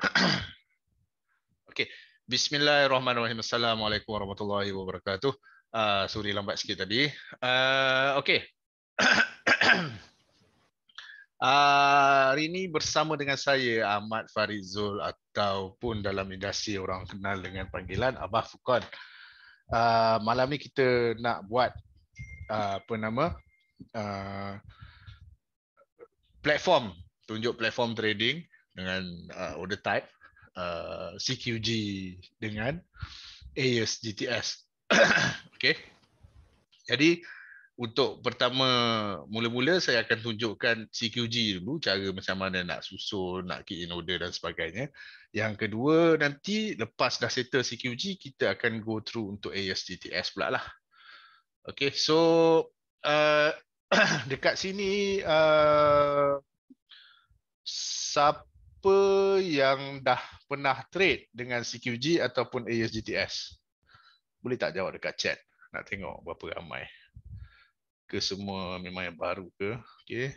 Okey, Bismillahirrahmanirrahim. Assalamualaikum warahmatullahi wabarakatuh. Uh, ah, sorry lambat sikit tadi. Uh, ah, okay. Uh, ah, hari ini bersama dengan saya Ahmad Farizul ataupun dalam industri orang kenal dengan panggilan Abah Fukon. Uh, malam ni kita nak buat uh, apa nama uh, platform tunjuk platform trading dengan uh, order type uh, CQG dengan AES GTS. okay. Jadi untuk pertama mula-mula saya akan tunjukkan CQG dulu cara macam mana nak susun, nak key in order dan sebagainya. Yang kedua nanti lepas dah settle CQG kita akan go through untuk AES GTS pula lah. Okay, so uh, dekat sini uh, siapa yang dah pernah trade dengan CQG ataupun ASGTS? Boleh tak jawab dekat chat? Nak tengok berapa ramai. Ke semua memang yang baru ke? okay,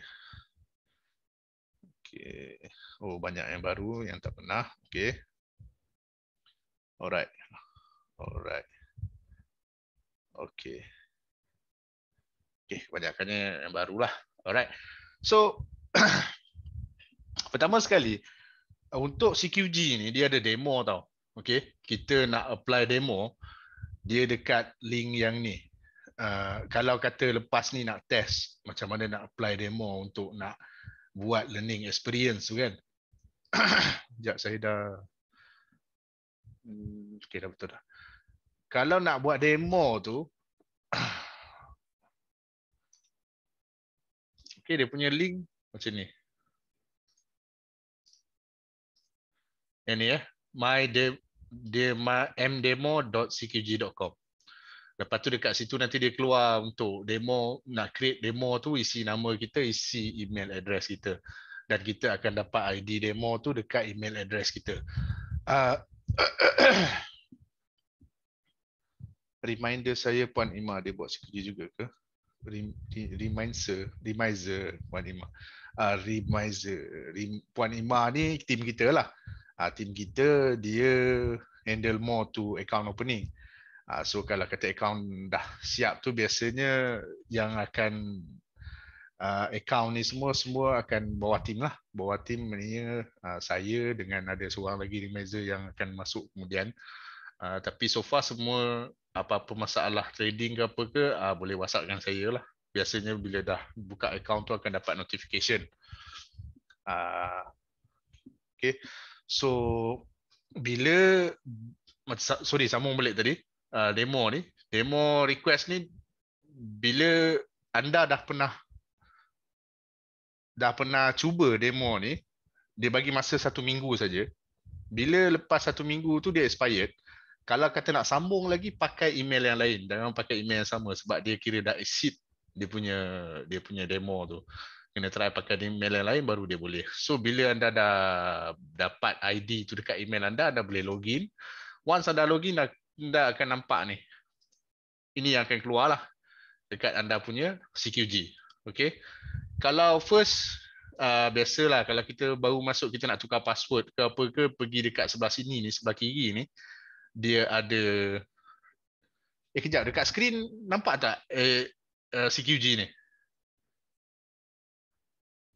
okay, Oh, banyak yang baru yang tak pernah. okay, Alright. Alright. okay, okay kebanyakannya yang barulah. Alright. So, pertama sekali, untuk CQG ni dia ada demo tau. Okey, kita nak apply demo dia dekat link yang ni. Uh, kalau kata lepas ni nak test macam mana nak apply demo untuk nak buat learning experience tu kan. Sekejap saya dah hmm, Okay dah betul dah. Kalau nak buat demo tu Okay dia punya link macam ni. ini ya my de, de my mdemo.cqg.com. Lepas tu dekat situ nanti dia keluar untuk demo nak create demo tu isi nama kita, isi email address kita dan kita akan dapat ID demo tu dekat email address kita. Uh, reminder saya Puan Ima dia buat sekali juga ke? reminder, reminder Puan Ima. Ah, Uh, reminder, Puan Ima ni tim kita lah uh, ah, team kita dia handle more to account opening. Uh, so kalau kata account dah siap tu biasanya yang akan uh, account ni semua semua akan bawa team lah. Bawa team maknanya uh, saya dengan ada seorang lagi di meja yang akan masuk kemudian. Uh, tapi so far semua apa-apa masalah trading ke apa ke uh, boleh whatsapp dengan saya lah. Biasanya bila dah buka account tu akan dapat notification. Uh, okay. So bila sorry sambung balik tadi uh, demo ni, demo request ni bila anda dah pernah dah pernah cuba demo ni, dia bagi masa satu minggu saja. Bila lepas satu minggu tu dia expired, kalau kata nak sambung lagi pakai email yang lain, jangan pakai email yang sama sebab dia kira dah exit dia punya dia punya demo tu kena try pakai email yang lain baru dia boleh. So bila anda dah dapat ID tu dekat email anda, anda boleh login. Once anda login, anda akan nampak ni. Ini yang akan keluar lah dekat anda punya CQG. Okay. Kalau first, uh, biasalah kalau kita baru masuk, kita nak tukar password ke apa ke, pergi dekat sebelah sini ni, sebelah kiri ni, dia ada... Eh, kejap. Dekat screen nampak tak eh, uh, CQG ni?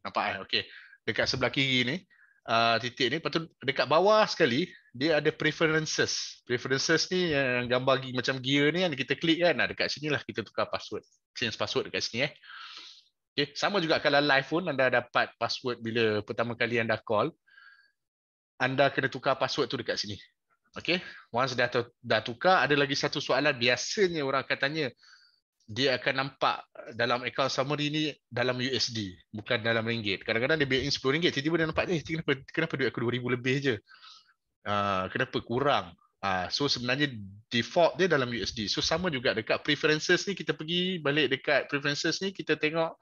Nampak kan? Ya. okay. Dekat sebelah kiri ni, uh, titik ni. Lepas tu dekat bawah sekali, dia ada preferences. Preferences ni yang gambar macam gear ni yang kita klik kan. Dekat sini lah kita tukar password. Change password dekat sini eh. Okay. Sama juga kalau live pun anda dapat password bila pertama kali anda call. Anda kena tukar password tu dekat sini. Okay. Once dah, dah tukar, ada lagi satu soalan. Biasanya orang akan tanya, dia akan nampak dalam account summary ni dalam USD bukan dalam ringgit. Kadang-kadang dia bayar 10 ringgit tiba-tiba dia nampak eh, kenapa kenapa duit aku 2000 lebih je. Uh, kenapa kurang? Uh, so sebenarnya default dia dalam USD. So sama juga dekat preferences ni kita pergi balik dekat preferences ni kita tengok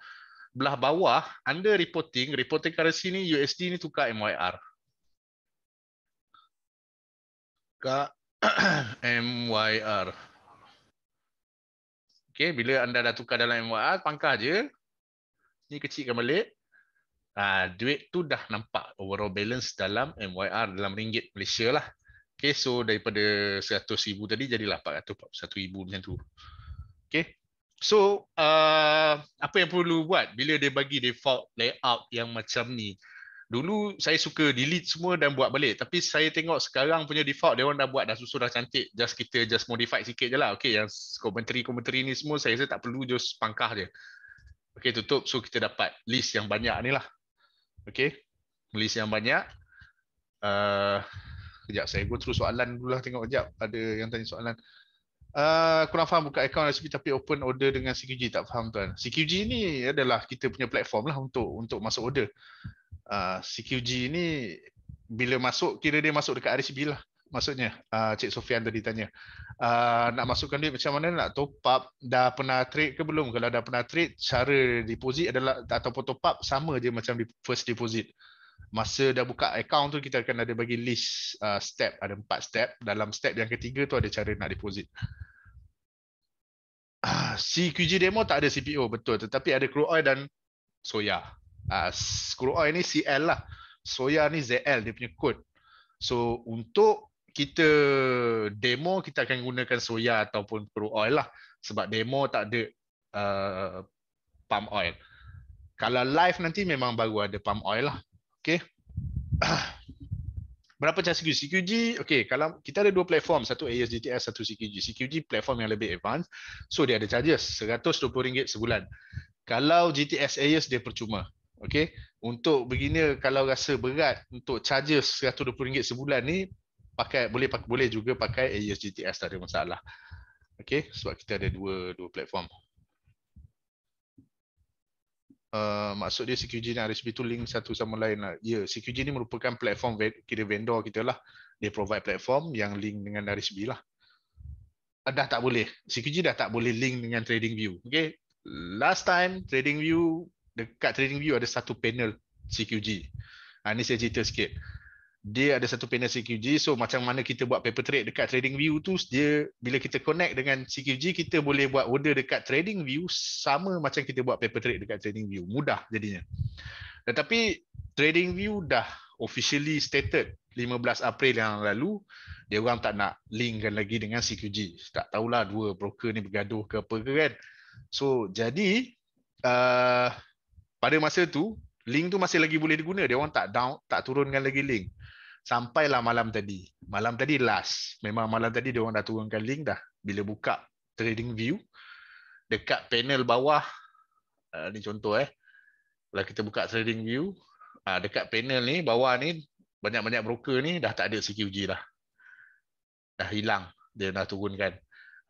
belah bawah under reporting reporting currency ni USD ni tukar MYR. Tukar MYR. Okey, bila anda dah tukar dalam MWR, pangkah aje, Ni kecilkan balik. Ah, duit tu dah nampak overall balance dalam MYR dalam ringgit Malaysia lah. Okey, so daripada 100,000 tadi jadilah 441,000 macam tu. Okey. So, uh, apa yang perlu buat bila dia bagi default layout yang macam ni? Dulu saya suka delete semua dan buat balik. Tapi saya tengok sekarang punya default, dia orang dah buat, dah susun, dah cantik. Just kita just modify sikit je lah. Okay, yang komentari-komentari ni semua, saya rasa tak perlu just pangkah je. Okay, tutup. So, kita dapat list yang banyak ni lah. Okay, list yang banyak. Uh, sekejap, saya go through soalan dulu lah. Tengok sekejap, ada yang tanya soalan. Uh, kurang faham buka account SP tapi open order dengan CQG. Tak faham tuan. CQG ni adalah kita punya platform lah untuk, untuk masuk order. CQG ah, ni bila masuk kira dia masuk dekat RCB lah maksudnya uh, Cik Sofian tadi tanya uh, nak masukkan duit macam mana nak top up dah pernah trade ke belum kalau dah pernah trade cara deposit adalah ataupun top up sama je macam first deposit masa dah buka account tu kita akan ada bagi list uh, step ada empat step dalam step yang ketiga tu ada cara nak deposit uh, CQG demo tak ada CPO betul tetapi ada crude oil dan soya Ah, Screw oil ni CL lah. Soya ni ZL dia punya kod. So untuk kita demo kita akan gunakan soya ataupun crude oil lah sebab demo tak ada uh, palm oil. Kalau live nanti memang baru ada palm oil lah. Okey. Berapa charge CQG? CQG okey kalau kita ada dua platform, satu ASGTS satu CQG. CQG platform yang lebih advance. So dia ada charges RM120 sebulan. Kalau GTS AS dia percuma. Okey, untuk begini kalau rasa berat untuk charges RM120 sebulan ni pakai boleh pakai boleh juga pakai AES GTS tak ada masalah. Okey, sebab kita ada dua dua platform. Uh, maksud dia CQG dan RSP tu link satu sama lain lah. Ya, yeah, CQG ni merupakan platform kira vendor kita lah. Dia provide platform yang link dengan RSP lah. Uh, dah tak boleh. CQG dah tak boleh link dengan TradingView. Okay, last time TradingView dekat trading view ada satu panel CQG. Ha, ah, ini saya cerita sikit. Dia ada satu panel CQG. So macam mana kita buat paper trade dekat trading view tu, dia bila kita connect dengan CQG, kita boleh buat order dekat trading view sama macam kita buat paper trade dekat trading view. Mudah jadinya. Tetapi trading view dah officially stated 15 April yang lalu, dia orang tak nak linkkan lagi dengan CQG. Tak tahulah dua broker ni bergaduh ke apa ke kan. So jadi, uh, pada masa tu link tu masih lagi boleh diguna dia orang tak down tak turunkan lagi link sampailah malam tadi malam tadi last memang malam tadi dia orang dah turunkan link dah bila buka trading view dekat panel bawah uh, ni contoh eh Bila kita buka trading view uh, dekat panel ni bawah ni banyak-banyak broker ni dah tak ada CQG dah dah hilang dia dah turunkan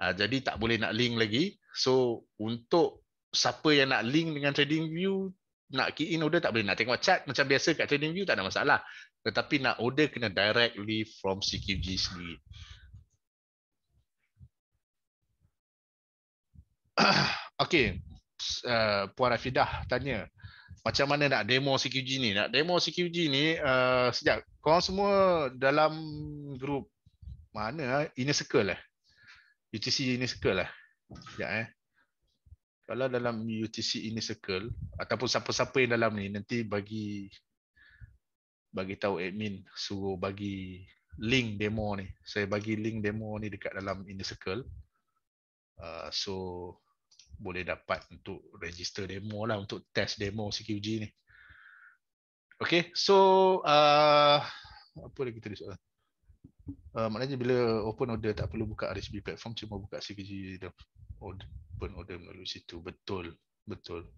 uh, jadi tak boleh nak link lagi so untuk siapa yang nak link dengan trading view nak key in order tak boleh nak tengok chat macam biasa kat trading view tak ada masalah tetapi nak order kena directly from CQG sendiri Okay, uh, Puan Rafidah tanya Macam mana nak demo CQG ni? Nak demo CQG ni uh, Sekejap, korang semua dalam grup Mana? Eh? Inner Circle lah eh? UTC Inner Circle lah Sekejap eh kalau dalam UTC ini circle ataupun siapa-siapa yang dalam ni nanti bagi bagi tahu admin suruh bagi link demo ni saya bagi link demo ni dekat dalam ini circle uh, so boleh dapat untuk register demo lah untuk test demo CQG ni Okay, so uh, apa lagi tadi soalan? Uh, maknanya bila open order tak perlu buka RSB platform, cuma buka CQG order open order melalui situ betul betul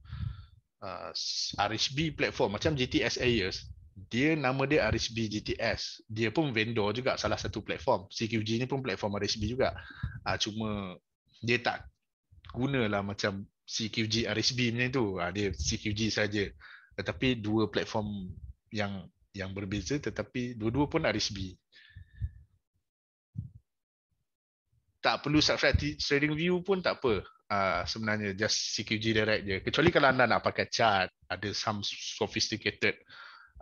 uh, ah, RHB platform macam GTS Ayers dia nama dia RHB GTS dia pun vendor juga salah satu platform CQG ni pun platform RHB juga uh, cuma dia tak guna lah macam CQG RHB punya tu uh, dia CQG saja tetapi dua platform yang yang berbeza tetapi dua-dua pun RHB tak perlu subscribe trading view pun tak apa Ah, sebenarnya just CQG direct je. Kecuali kalau anda nak pakai chart, ada some sophisticated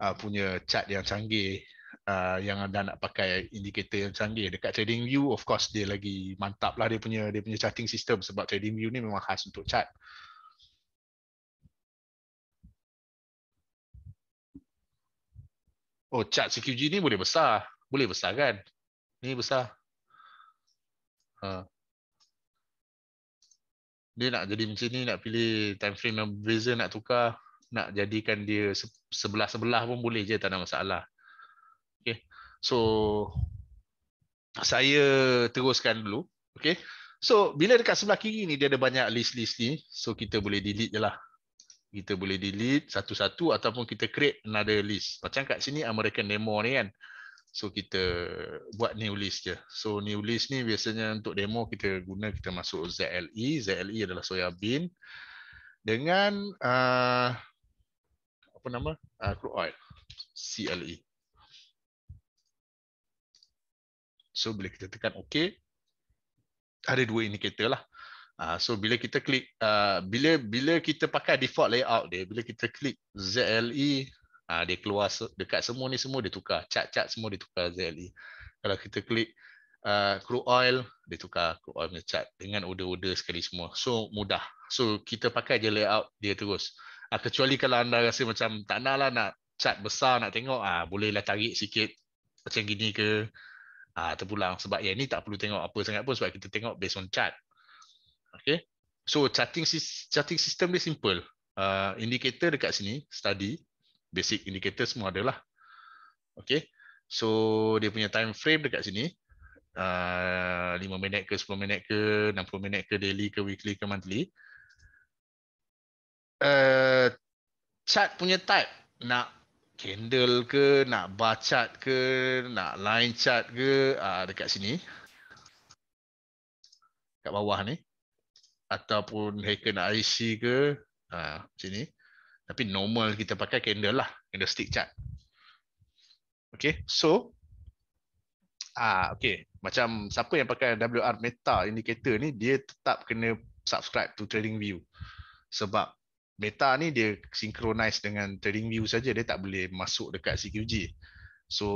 uh, punya chart yang canggih uh, yang anda nak pakai indikator yang canggih dekat trading view of course dia lagi mantap lah dia punya dia punya charting system sebab trading view ni memang khas untuk chart oh chart CQG ni boleh besar boleh besar kan ni besar ha uh dia nak jadi macam ni nak pilih time frame yang berbeza nak tukar nak jadikan dia sebelah-sebelah pun boleh je tak ada masalah Okay, so saya teruskan dulu Okay, so bila dekat sebelah kiri ni dia ada banyak list-list ni so kita boleh delete je lah kita boleh delete satu-satu ataupun kita create another list macam kat sini American Nemo ni kan So kita buat new list je. So new list ni biasanya untuk demo kita guna kita masuk ZLE. ZLE adalah soya bean dengan uh, apa nama? Uh, crude oil. CLE. So bila kita tekan OK, ada dua indikator lah. Uh, so bila kita klik, uh, bila bila kita pakai default layout dia, bila kita klik ZLE Ah dia keluar dekat semua ni semua dia tukar. Cat-cat semua dia tukar ZLE. Kalau kita klik ah, crude oil, dia tukar crude oil punya dengan order-order sekali semua. So mudah. So kita pakai je layout dia terus. Ah, kecuali kalau anda rasa macam tak nak lah nak chat besar nak tengok, ah boleh bolehlah tarik sikit macam gini ke. Ah terpulang sebab yang ni tak perlu tengok apa sangat pun sebab kita tengok based on chat. Okay. So chatting chatting system dia simple. Uh, indicator dekat sini study basic indicator semua ada lah. Okay. So dia punya time frame dekat sini uh, 5 minit ke 10 minit ke 60 minit ke daily ke weekly ke monthly. Uh, chart punya type nak candle ke nak bar chart ke nak line chart ke uh, dekat sini. Kat bawah ni ataupun hacker nak IC ke uh, sini. Tapi normal kita pakai candle lah, candle stick chart. Okay, so ah okay macam siapa yang pakai WR Meta indicator ni dia tetap kena subscribe to Trading View sebab Meta ni dia synchronize dengan Trading View saja dia tak boleh masuk dekat CQG. So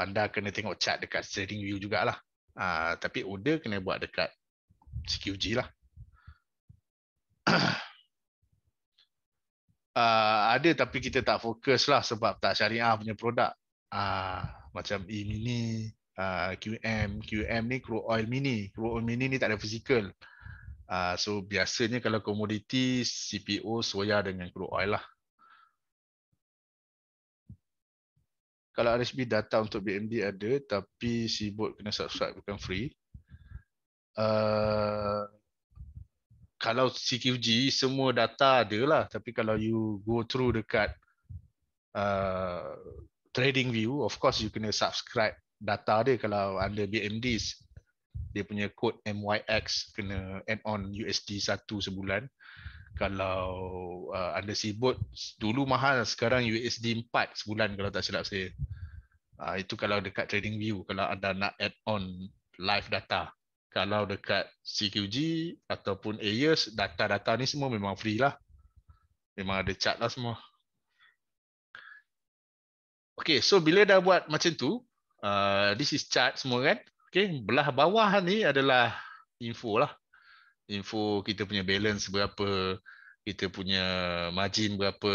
anda kena tengok chart dekat Trading View jugalah. Ah tapi order kena buat dekat CQG lah. uh, ada tapi kita tak fokus lah sebab tak syariah punya produk. Uh, macam e-mini, uh, ah, QM, QM ni crude oil mini. Crude oil mini ni tak ada physical. Uh, so biasanya kalau komoditi, CPO, soya dengan crude oil lah. Kalau RSB data untuk BMD ada tapi sibuk kena subscribe bukan free. Uh, kalau CQG semua data ada lah tapi kalau you go through dekat uh, trading view of course you kena subscribe data dia kalau ada BMDs dia punya code MYX kena add on USD 1 sebulan kalau uh, anda sibut dulu mahal sekarang USD 4 sebulan kalau tak silap saya uh, itu kalau dekat trading view kalau anda nak add on live data kalau dekat CQG ataupun AES, data-data ni semua memang free lah. Memang ada chat lah semua. Okay, so bila dah buat macam tu, uh, this is chat semua kan. Okay, belah bawah ni adalah info lah. Info kita punya balance berapa, kita punya margin berapa,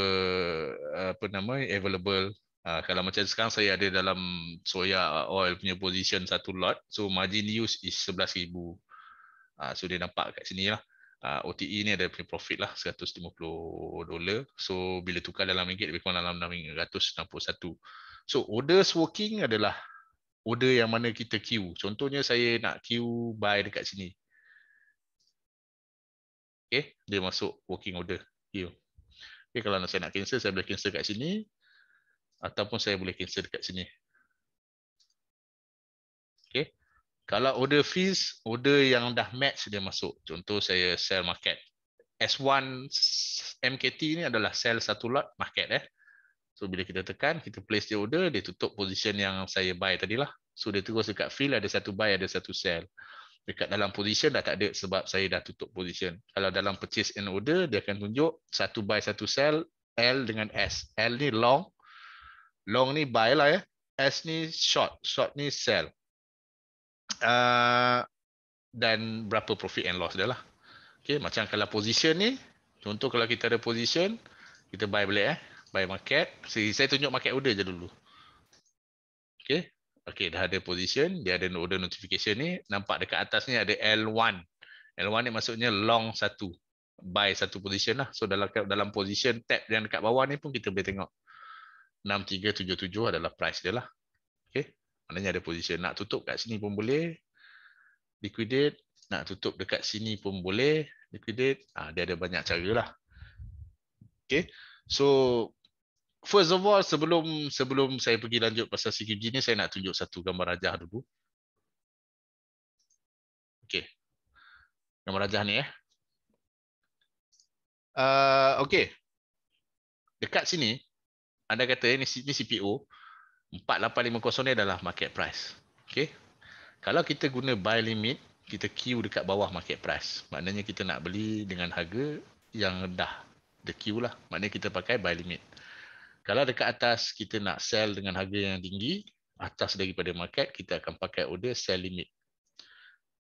uh, apa nama? available. Ah, kalau macam sekarang saya ada dalam soya oil punya position satu lot so margin use is 11000 ah so dia nampak kat sini lah. Ah, OTE ni ada punya profit lah 150 dolar so bila tukar dalam ringgit lebih kurang dalam 661 so orders working adalah order yang mana kita queue contohnya saya nak queue buy dekat sini okay? dia masuk working order queue Okay, kalau saya nak cancel saya boleh cancel kat sini ataupun saya boleh cancel dekat sini. Okay, Kalau order fees, order yang dah match dia masuk. Contoh saya sell market. S1 MKT ini adalah sell satu lot market eh. So bila kita tekan, kita place dia order, dia tutup position yang saya buy tadi lah. So dia terus dekat fill ada satu buy, ada satu sell. Dekat dalam position dah tak ada sebab saya dah tutup position. Kalau dalam purchase and order, dia akan tunjuk satu buy, satu sell, L dengan S. L ni long, long ni buy lah ya S ni short short ni sell uh, dan berapa profit and loss dia lah okay, macam kalau position ni contoh kalau kita ada position kita buy boleh eh buy market so, saya tunjuk market order je dulu okay. okay dah ada position dia ada order notification ni nampak dekat atas ni ada L1 L1 ni maksudnya long satu buy satu position lah so dalam dalam position tab yang dekat bawah ni pun kita boleh tengok 6377 adalah price dia lah. Okay. Maknanya ada position. Nak tutup kat sini pun boleh. Liquidate. Nak tutup dekat sini pun boleh. Liquidate. Ha, dia ada banyak cara lah. Okay. So, first of all, sebelum sebelum saya pergi lanjut pasal CQG ni, saya nak tunjuk satu gambar rajah dulu. Okay. Gambar rajah ni eh. Uh, okay. Dekat sini, anda kata eh, ni, ni CPO 4850 ni adalah market price. Okay. Kalau kita guna buy limit, kita queue dekat bawah market price. Maknanya kita nak beli dengan harga yang dah the queue lah. Maknanya kita pakai buy limit. Kalau dekat atas kita nak sell dengan harga yang tinggi, atas daripada market kita akan pakai order sell limit.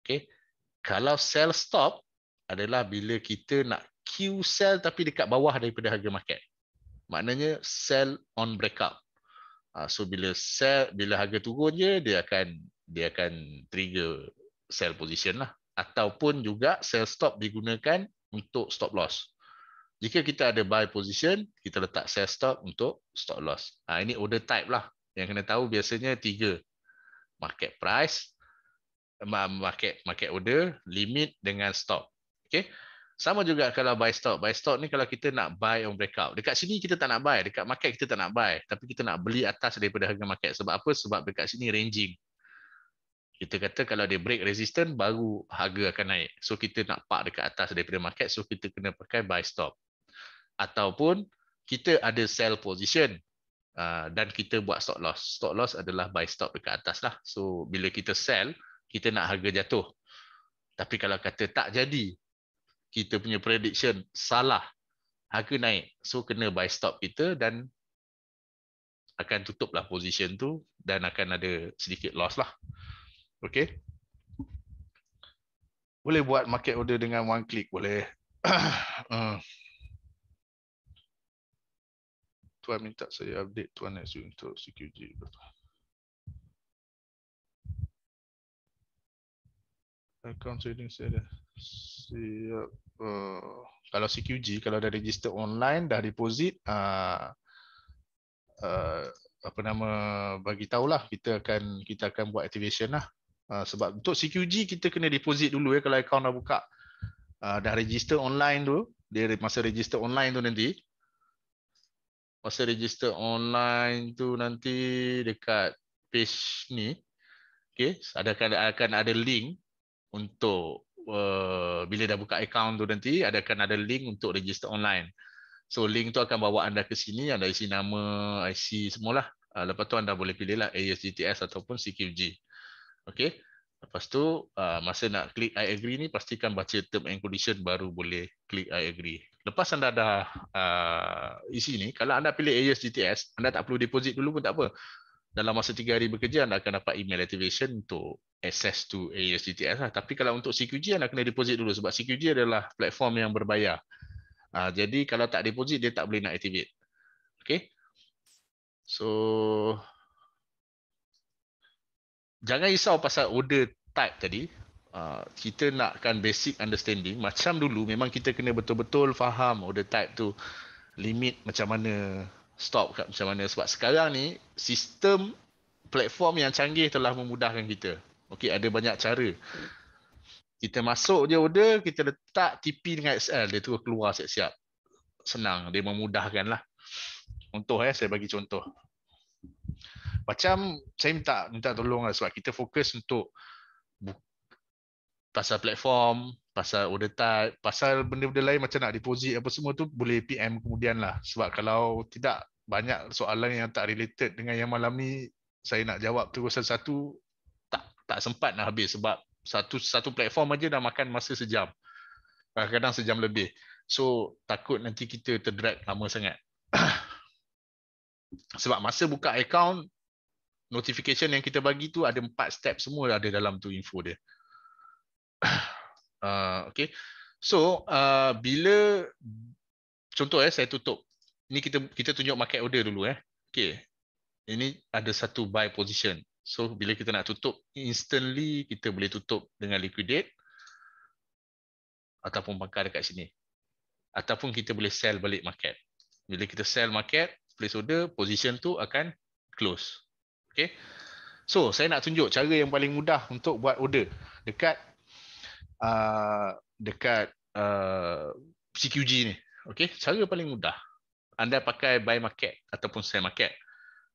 Okay. Kalau sell stop adalah bila kita nak queue sell tapi dekat bawah daripada harga market maknanya sell on breakout. Ah, so bila sell bila harga turun je dia akan dia akan trigger sell position lah ataupun juga sell stop digunakan untuk stop loss. Jika kita ada buy position, kita letak sell stop untuk stop loss. Ha, ini order type lah. Yang kena tahu biasanya tiga. Market price, market market order, limit dengan stop. Okay. Sama juga kalau buy stock. Buy stock ni kalau kita nak buy on breakout. Dekat sini kita tak nak buy. Dekat market kita tak nak buy. Tapi kita nak beli atas daripada harga market. Sebab apa? Sebab dekat sini ranging. Kita kata kalau dia break resistance, baru harga akan naik. So kita nak park dekat atas daripada market. So kita kena pakai buy stop. Ataupun kita ada sell position. Uh, dan kita buat stop loss. Stop loss adalah buy stop dekat atas. lah. So bila kita sell, kita nak harga jatuh. Tapi kalau kata tak jadi, kita punya prediction salah harga naik so kena buy stop kita dan akan tutuplah position tu dan akan ada sedikit loss lah okey boleh buat market order dengan one click boleh hmm. tuan minta saya update tuan next untuk CQG account trading saya dah siap Eh, kalau CQG kalau dah register online dah deposit ah, ah, apa nama bagi tahulah kita akan kita akan buat activation lah ah, sebab untuk CQG kita kena deposit dulu ya kalau account dah buka dah register online tu dia masa register online tu nanti masa register online tu nanti dekat page ni okay? ada akan ada link untuk Eh, bila dah buka account tu nanti ada akan ada link untuk register online. So link tu akan bawa anda ke sini anda isi nama, IC semualah. Uh, lepas tu anda boleh pilihlah lah ASGTS ataupun CQG. Okey. Lepas tu uh, masa nak klik I agree ni pastikan baca term and condition baru boleh klik I agree. Lepas anda dah uh, isi ni, kalau anda pilih ASGTS, anda tak perlu deposit dulu pun tak apa dalam masa 3 hari bekerja anda akan dapat email activation untuk access to AUSDTS lah. Tapi kalau untuk CQG anda kena deposit dulu sebab CQG adalah platform yang berbayar. Uh, jadi kalau tak deposit dia tak boleh nak activate. Okay. So jangan risau pasal order type tadi. Uh, kita nakkan basic understanding macam dulu memang kita kena betul-betul faham order type tu limit macam mana stop kat macam mana sebab sekarang ni sistem platform yang canggih telah memudahkan kita. Okey, ada banyak cara. Kita masuk je order, kita letak TP dengan XL, dia terus keluar siap-siap. Senang, dia memudahkan lah. Contoh eh, saya bagi contoh. Macam saya minta, minta tolong lah. sebab kita fokus untuk pasal platform, pasal order type, pasal benda-benda lain macam nak deposit apa semua tu boleh PM kemudian lah. Sebab kalau tidak banyak soalan yang tak related dengan yang malam ni saya nak jawab terus satu tak tak sempat nak habis sebab satu satu platform aja dah makan masa sejam kadang-kadang sejam lebih so takut nanti kita terdrag lama sangat sebab masa buka account notification yang kita bagi tu ada empat step semua ada dalam tu info dia uh, okay so uh, bila contoh eh saya tutup ni kita kita tunjuk market order dulu eh. Okey. Ini ada satu buy position. So bila kita nak tutup instantly kita boleh tutup dengan liquidate ataupun bakar dekat sini. Ataupun kita boleh sell balik market. Bila kita sell market, place order, position tu akan close. Okey. So saya nak tunjuk cara yang paling mudah untuk buat order dekat uh, dekat uh, CQG ni. Okey, cara paling mudah anda pakai buy market ataupun sell market.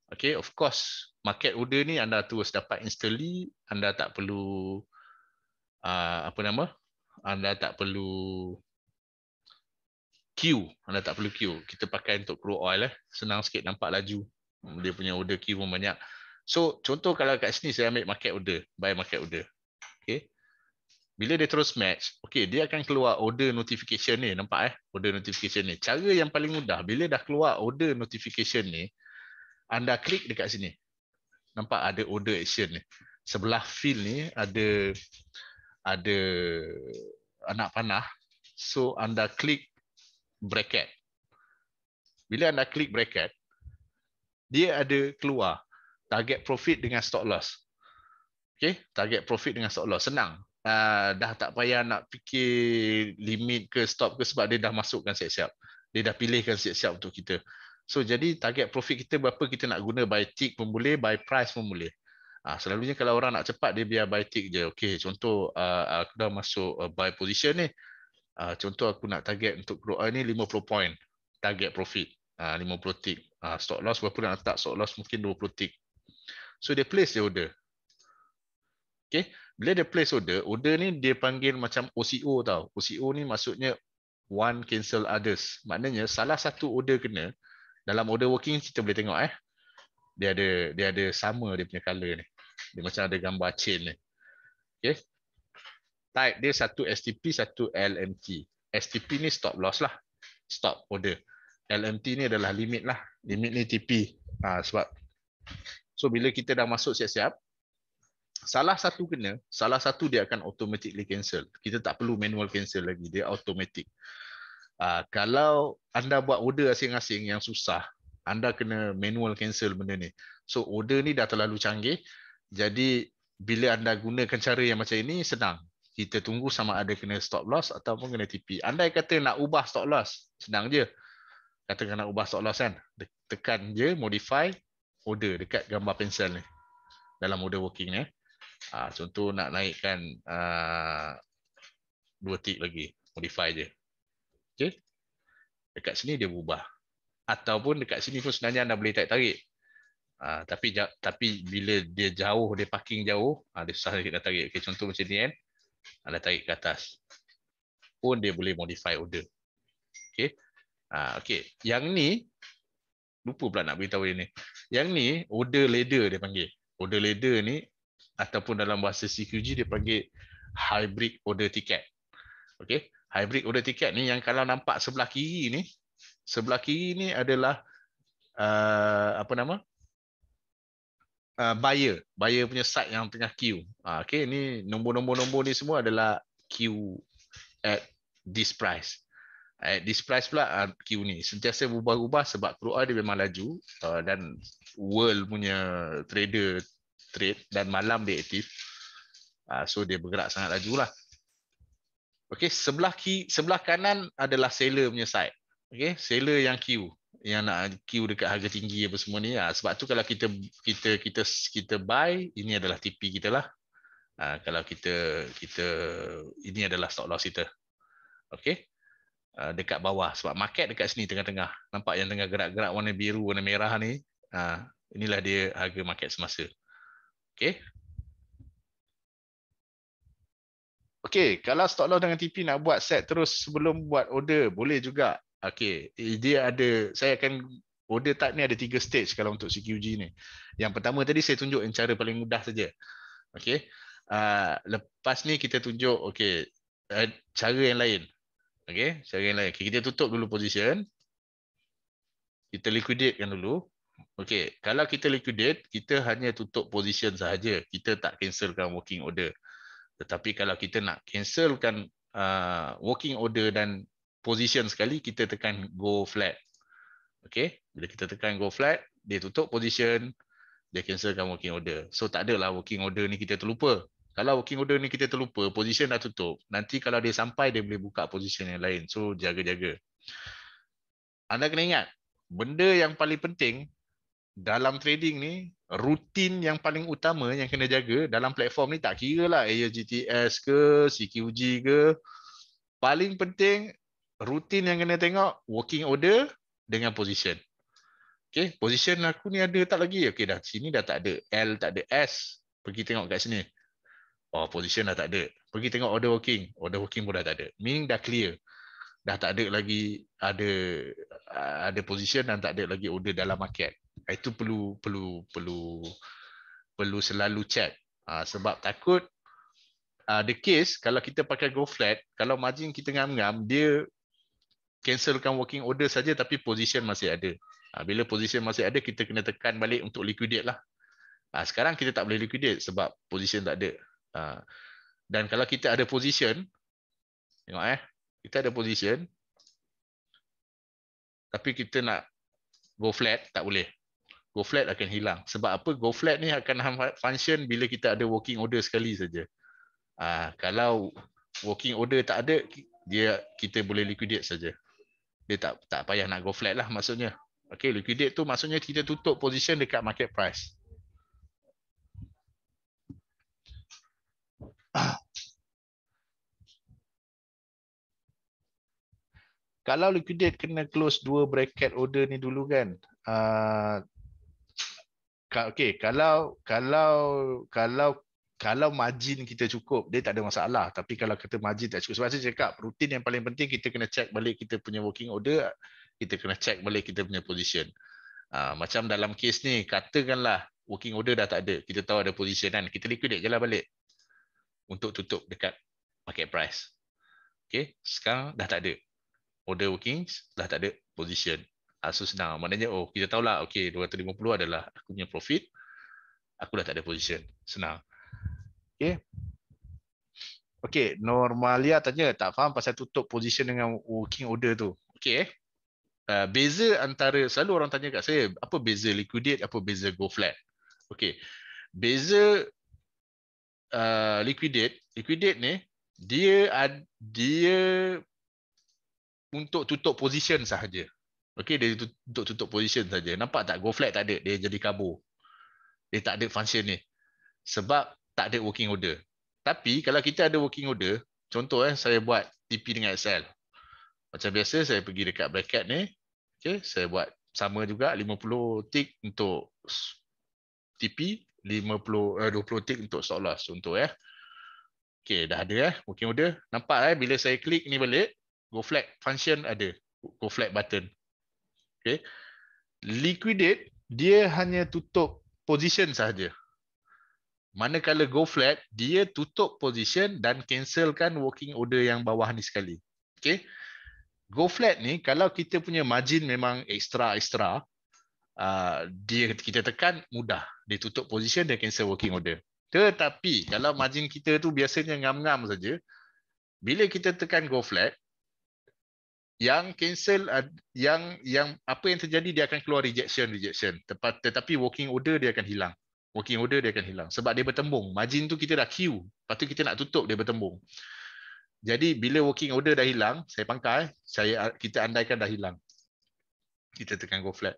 Okay, of course market order ni anda terus dapat instantly, anda tak perlu uh, apa nama? Anda tak perlu queue, anda tak perlu queue. Kita pakai untuk crude oil eh. Senang sikit nampak laju. Hmm, dia punya order queue pun banyak. So, contoh kalau kat sini saya ambil market order, buy market order. Okay bila dia terus match, okay, dia akan keluar order notification ni, nampak eh? Order notification ni. Cara yang paling mudah, bila dah keluar order notification ni, anda klik dekat sini. Nampak ada order action ni. Sebelah field ni ada ada anak panah. So anda klik bracket. Bila anda klik bracket, dia ada keluar target profit dengan stop loss. Okay, target profit dengan stop loss. Senang. Ah, dah tak payah nak fikir limit ke stop ke sebab dia dah masukkan siap-siap. Dia dah pilihkan siap-siap untuk kita. So jadi target profit kita berapa kita nak guna buy tick pun boleh, buy price pun boleh. Ah selalunya kalau orang nak cepat dia biar buy tick je. Okey, contoh ah, aku dah masuk ah, buy position ni. contoh aku nak target untuk grow ni 50 point target profit. Ah 50 tick. Ah stop loss berapa nak letak stop loss mungkin 20 tick. So dia place the order. Okey bila dia place order, order ni dia panggil macam OCO tau. OCO ni maksudnya one cancel others. Maknanya salah satu order kena dalam order working kita boleh tengok eh. Dia ada dia ada sama dia punya color ni. Dia macam ada gambar chain ni. Okey. Type dia satu STP, satu LMT. STP ni stop loss lah. Stop order. LMT ni adalah limit lah. Limit ni TP. Ha, sebab so bila kita dah masuk siap-siap, salah satu kena, salah satu dia akan automatically cancel. Kita tak perlu manual cancel lagi, dia automatic. Uh, kalau anda buat order asing-asing yang susah, anda kena manual cancel benda ni. So order ni dah terlalu canggih. Jadi bila anda gunakan cara yang macam ini senang. Kita tunggu sama ada kena stop loss ataupun kena TP. Anda kata nak ubah stop loss, senang je. Kata nak ubah stop loss kan, tekan je modify order dekat gambar pensel ni. Dalam order working ni. Eh. Ha, contoh nak naikkan uh, dua tick lagi. Modify je. Okay. Dekat sini dia berubah. Ataupun dekat sini pun sebenarnya anda boleh tarik-tarik. Ha, tapi tapi bila dia jauh, dia parking jauh, ha, dia susah nak tarik. Okay, contoh macam ni kan. Anda tarik ke atas. Pun dia boleh modify order. Okay. Ha, okay. Yang ni, lupa pula nak beritahu dia ni. Yang ni, order ladder dia panggil. Order ladder ni, ataupun dalam bahasa CQG dia panggil hybrid order ticket. Okey, hybrid order ticket ni yang kalau nampak sebelah kiri ni, sebelah kiri ni adalah uh, apa nama? Uh, buyer, buyer punya side yang tengah queue. Uh, ah, okay, ni nombor-nombor-nombor ni semua adalah queue at this price. At this price pula uh, queue ni. Sentiasa berubah-ubah sebab crude oil dia memang laju uh, dan world punya trader trade dan malam dia aktif. Uh, so dia bergerak sangat laju lah. Okay, sebelah ki sebelah kanan adalah seller punya side. Okay, seller yang queue yang nak queue dekat harga tinggi apa semua ni. Uh, sebab tu kalau kita kita kita kita buy ini adalah TP kita lah. Uh, kalau kita kita ini adalah stop loss kita. Okay dekat bawah sebab market dekat sini tengah-tengah nampak yang tengah gerak-gerak warna biru warna merah ni inilah dia harga market semasa Okay. Okay, kalau stock loss dengan TP nak buat set terus sebelum buat order, boleh juga. Okay, dia ada saya akan order type ni ada tiga stage kalau untuk CQG ni. Yang pertama tadi saya tunjuk yang cara paling mudah saja. Okay. Uh, ah, lepas ni kita tunjuk okay uh, eh, cara yang lain. Okay, cara yang lain. Okay, kita tutup dulu position. Kita liquidate kan dulu. Okey, kalau kita liquidate, kita hanya tutup position sahaja. Kita tak cancelkan working order. Tetapi kalau kita nak cancelkan uh, working order dan position sekali, kita tekan go flat. Okey, bila kita tekan go flat, dia tutup position, dia cancelkan working order. So tak adalah working order ni kita terlupa. Kalau working order ni kita terlupa, position dah tutup. Nanti kalau dia sampai, dia boleh buka position yang lain. So jaga-jaga. Anda kena ingat, benda yang paling penting dalam trading ni rutin yang paling utama yang kena jaga dalam platform ni tak kira lah AGTS ke CQG ke paling penting rutin yang kena tengok working order dengan position. Okey, position aku ni ada tak lagi? Okey dah, sini dah tak ada. L tak ada S. Pergi tengok kat sini. Oh, position dah tak ada. Pergi tengok order working. Order working pun dah tak ada. Meaning dah clear. Dah tak ada lagi ada ada position dan tak ada lagi order dalam market. Ah, itu perlu perlu perlu perlu selalu check ha, sebab takut uh, the case kalau kita pakai go flat kalau margin kita ngam-ngam dia cancelkan working order saja tapi position masih ada ha, bila position masih ada kita kena tekan balik untuk liquidate lah ha, sekarang kita tak boleh liquidate sebab position tak ada ha, dan kalau kita ada position tengok eh kita ada position tapi kita nak go flat tak boleh Go flat akan hilang. Sebab apa? Go flat ni akan ha- ha- function bila kita ada working order sekali saja. Ah, kalau working order tak ada, dia kita boleh liquidate saja. Dia tak tak payah nak go flat lah maksudnya. Okay, liquidate tu maksudnya kita tutup position dekat market price. Kalau liquidate kena close dua bracket order ni dulu kan. Uh, okey kalau kalau kalau kalau margin kita cukup dia tak ada masalah tapi kalau kata margin tak cukup sebab saya cakap rutin yang paling penting kita kena check balik kita punya working order kita kena check balik kita punya position ha, macam dalam case ni katakanlah working order dah tak ada kita tahu ada position kan kita liquidate jelah balik untuk tutup dekat market price okey sekarang dah tak ada order working dah tak ada position Ah, so senang. Maknanya oh kita tahu lah. okey 250 adalah aku punya profit. Aku dah tak ada position. Senang. Okey. Okey, Normalia tanya tak faham pasal tutup position dengan working order tu. Okey. Uh, ah, beza antara selalu orang tanya kat saya apa beza liquidate apa beza go flat. Okey. Beza uh, liquidate, liquidate ni dia dia untuk tutup position sahaja. Okey, dia tutup, tutup tutup position saja. Nampak tak go flat tak ada, dia jadi kabur. Dia tak ada function ni. Sebab tak ada working order. Tapi kalau kita ada working order, contoh eh saya buat TP dengan SL. Macam biasa saya pergi dekat bracket ni. Okey, saya buat sama juga 50 tick untuk TP, 50 eh, 20 tick untuk stop loss contoh ya. Eh. Okey, dah ada eh working order. Nampak eh bila saya klik ni balik, go flat function ada. Go flat button okay. liquidate dia hanya tutup position sahaja manakala go flat dia tutup position dan cancelkan working order yang bawah ni sekali Okay? go flat ni kalau kita punya margin memang extra extra uh, dia kita tekan mudah dia tutup position dia cancel working order tetapi kalau margin kita tu biasanya ngam-ngam saja bila kita tekan go flat yang cancel yang yang apa yang terjadi dia akan keluar rejection rejection Tepat, tetapi working order dia akan hilang working order dia akan hilang sebab dia bertembung margin tu kita dah queue lepas tu kita nak tutup dia bertembung jadi bila working order dah hilang saya pangkal saya kita andaikan dah hilang kita tekan go flat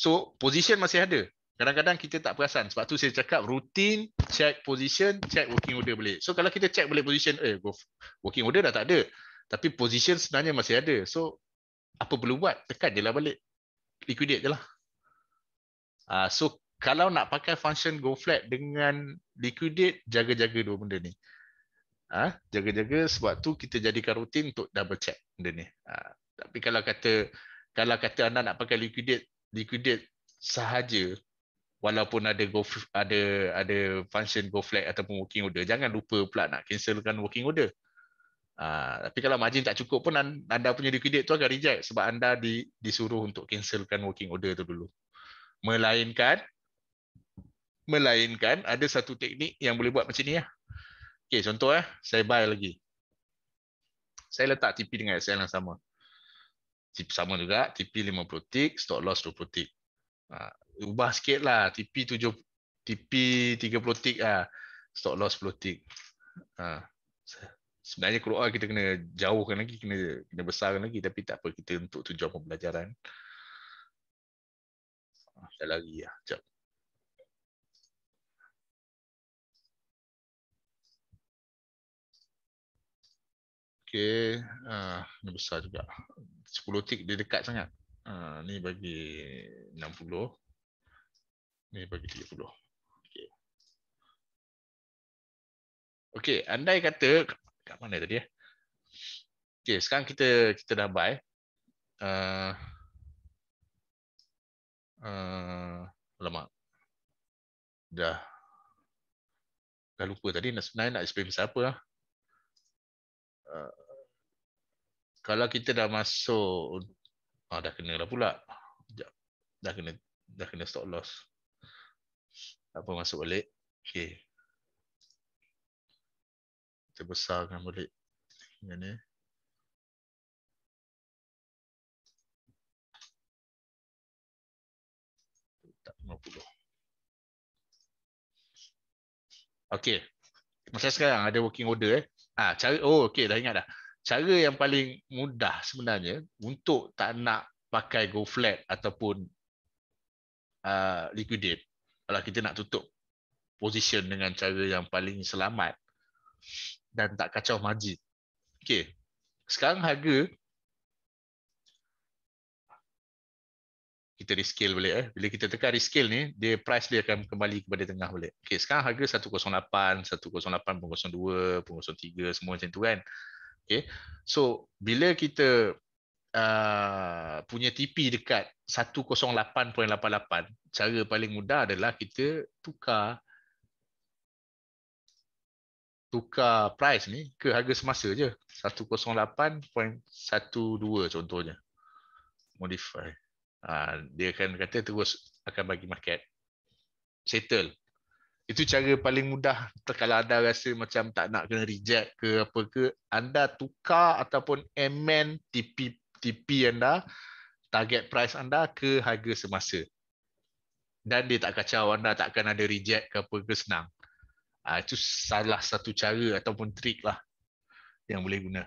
so position masih ada kadang-kadang kita tak perasan sebab tu saya cakap rutin check position check working order boleh. so kalau kita check boleh position eh go working order dah tak ada tapi position sebenarnya masih ada. So apa perlu buat? Tekan je lah balik. Liquidate je lah. Uh, so kalau nak pakai function go flat dengan liquidate, jaga-jaga dua benda ni. Ah, jaga-jaga sebab tu kita jadikan rutin untuk double check benda ni. Uh, tapi kalau kata kalau kata anda nak pakai liquidate, liquidate sahaja walaupun ada go ada ada function go flat ataupun working order jangan lupa pula nak cancelkan working order Ha, tapi kalau margin tak cukup pun anda punya liquidate tu agak reject sebab anda di, disuruh untuk cancelkan working order tu dulu. Melainkan melainkan ada satu teknik yang boleh buat macam ni lah. Okay, contoh eh, saya buy lagi. Saya letak TP dengan SL yang sama. TP sama juga, TP 50 tick, stop loss 20 tick. Uh, ubah sikit lah, TP, 7, TP 30 tick lah, stop loss 10 tick. Uh, sebenarnya kalau kita kena jauhkan lagi kena kena besarkan lagi tapi tak apa kita untuk tujuan pembelajaran saya lagi ya lah. jap Okay, uh, ah, ni besar juga. 10 tik dia dekat sangat. Uh, ni bagi 60. Ni bagi 30. Okay. Okay, andai kata kat mana tadi ya? Eh? Okey, sekarang kita kita dah buy. Uh, uh, lama. Dah. Dah lupa tadi nak sebenarnya nak explain pasal apa lah. Uh, kalau kita dah masuk ah, dah kena dah pula. Sekejap. Dah kena dah kena stop loss. Tak apa masuk balik. Okey kita besarkan balik macam ni Okey. Masa sekarang ada working order eh. Ah ha, cara oh okey dah ingat dah. Cara yang paling mudah sebenarnya untuk tak nak pakai go flat ataupun uh, liquidate kalau kita nak tutup position dengan cara yang paling selamat dan tak kacau majid. Okey. Sekarang harga kita rescale balik eh. Bila kita tekan rescale ni, dia price dia akan kembali kepada tengah balik. Okey, sekarang harga 108, 108.02, 03 semua macam tu kan. Okey. So, bila kita Uh, punya TP dekat 108.88 cara paling mudah adalah kita tukar tukar price ni ke harga semasa je 108.12 contohnya modify ha, dia akan kata terus akan bagi market settle itu cara paling mudah kalau anda rasa macam tak nak kena reject ke apa ke anda tukar ataupun amend TP TP anda target price anda ke harga semasa dan dia tak kacau anda tak akan ada reject ke apa ke senang Ah, itu salah satu cara ataupun trik lah yang boleh guna.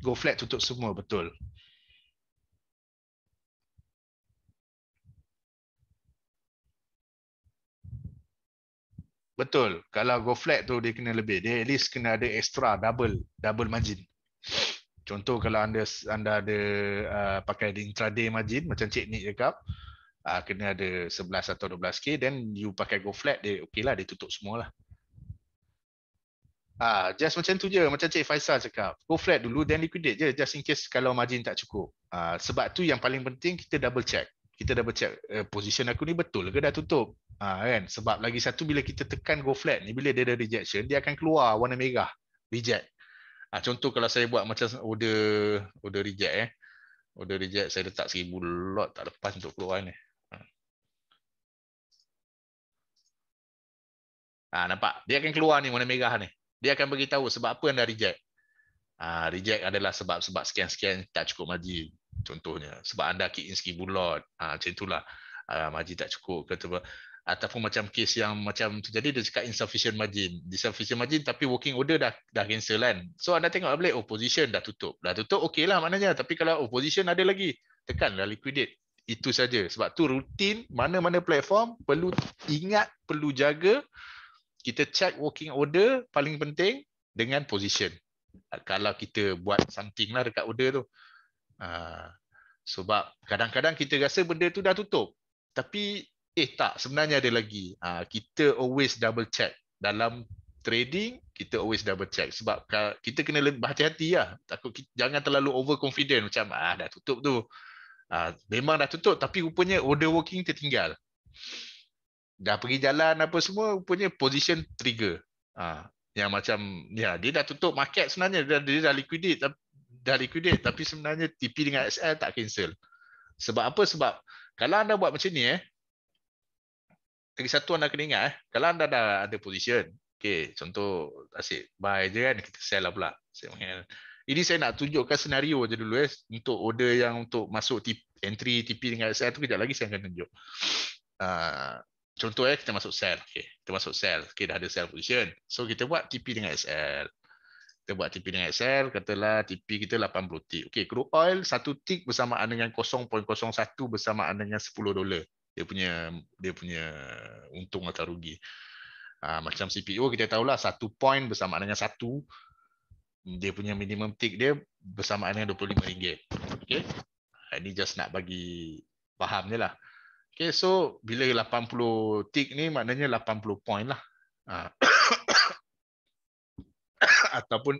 Go flat tutup semua betul. Betul. Kalau go flat tu dia kena lebih. Dia at least kena ada extra double double margin. Contoh kalau anda anda ada uh, pakai intraday margin macam Cik ni, cakap, uh, kena ada 11 atau 12K then you pakai go flat dia okay lah, dia tutup lah. Ah, just macam tu je, macam Cik Faisal cakap. Go flat dulu, then liquidate je, just in case kalau margin tak cukup. Ah, sebab tu yang paling penting kita double check. Kita double check eh, position aku ni betul ke dah tutup. Ah, kan? Sebab lagi satu, bila kita tekan go flat ni, bila dia ada rejection, dia akan keluar warna merah, reject. Ah, contoh kalau saya buat macam order order reject. Eh. Order reject, saya letak 1,000 lot tak lepas untuk keluar ni. Ah, nampak? Dia akan keluar ni warna merah ni dia akan bagi tahu sebab apa anda reject. Uh, reject adalah sebab-sebab sekian-sekian tak cukup maji contohnya sebab anda kick in sikit bulat uh, macam itulah uh, ha, maji tak cukup kata ataupun macam kes yang macam terjadi dia cakap insufficient margin insufficient margin tapi working order dah dah cancel kan so anda tengok balik oh position dah tutup dah tutup okey lah maknanya tapi kalau oh position ada lagi tekan dah liquidate itu saja sebab tu rutin mana-mana platform perlu ingat perlu jaga kita check working order paling penting dengan position. Ah, kalau kita buat something lah dekat order tu. Ah, sebab kadang-kadang kita rasa benda tu dah tutup. Tapi eh tak sebenarnya ada lagi. Ah, kita always double check. Dalam trading kita always double check. Sebab kita kena berhati-hati lah. Takut kita, jangan terlalu over confident macam ah dah tutup tu. Memang dah tutup tapi rupanya order working tertinggal. tinggal dah pergi jalan apa semua punya position trigger ha, yang macam ya dia dah tutup market sebenarnya dia, dia dah liquidate dah liquidate tapi sebenarnya TP dengan SL tak cancel sebab apa sebab kalau anda buat macam ni eh lagi satu anda kena ingat eh kalau anda dah ada position okey contoh asyik buy je kan kita sell lah pula ini saya nak tunjukkan senario je dulu eh untuk order yang untuk masuk tip entry TP dengan SL tu kejap lagi saya akan tunjuk uh, Contoh eh, kita masuk sel. Okay. Kita masuk sel. Okay, dah ada sel function. So kita buat TP dengan SL. Kita buat TP dengan SL. Katalah TP kita 80 tick. Okay, crude oil 1 tick bersamaan dengan 0.01 bersamaan dengan 10 dolar. Dia punya dia punya untung atau rugi. Ha, macam CPU kita tahu lah 1 point bersamaan dengan 1. Dia punya minimum tick dia bersamaan dengan 25 ringgit. Okay. Ah, ini just nak bagi faham je lah. Okay, so bila 80 tick ni maknanya 80 point lah. Ha. Ataupun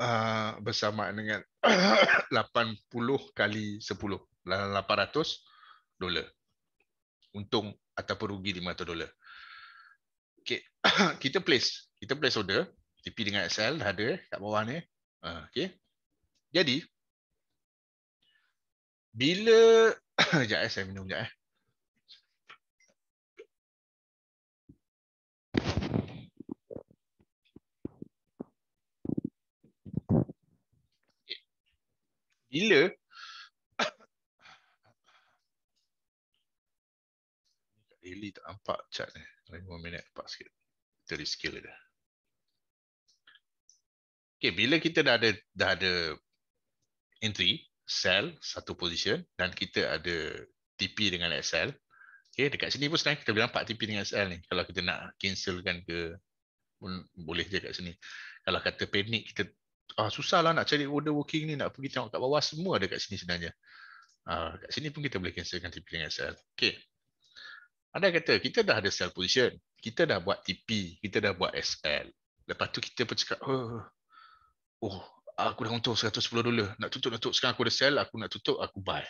uh, ah, bersama dengan 80 kali 10 800 dolar. Untung ataupun rugi 500 dolar. Okay. kita place. Kita place order. TP dengan XL dah ada kat bawah ni. Uh, okay. Jadi, bila Sekejap eh, saya minum sekejap eh. Bila? Daily tak nampak chat ni. Lima minit nampak sikit. Kita reskill dia. Okay, bila kita dah ada dah ada entry, sell satu position dan kita ada TP dengan SL. Okay, dekat sini pun sekarang kita boleh nampak TP dengan SL ni. Kalau kita nak cancelkan ke, pun boleh je kat sini. Kalau kata panik, kita ah, susahlah nak cari order working ni, nak pergi tengok kat bawah, semua ada kat sini sebenarnya. Ah, kat sini pun kita boleh cancelkan TP dengan SL. Okay. Anda kata, kita dah ada sell position, kita dah buat TP, kita dah buat SL. Lepas tu kita pun cakap, oh, oh aku dah untung 110 dolar. Nak tutup, nak tutup. Sekarang aku dah sell, aku nak tutup, aku buy.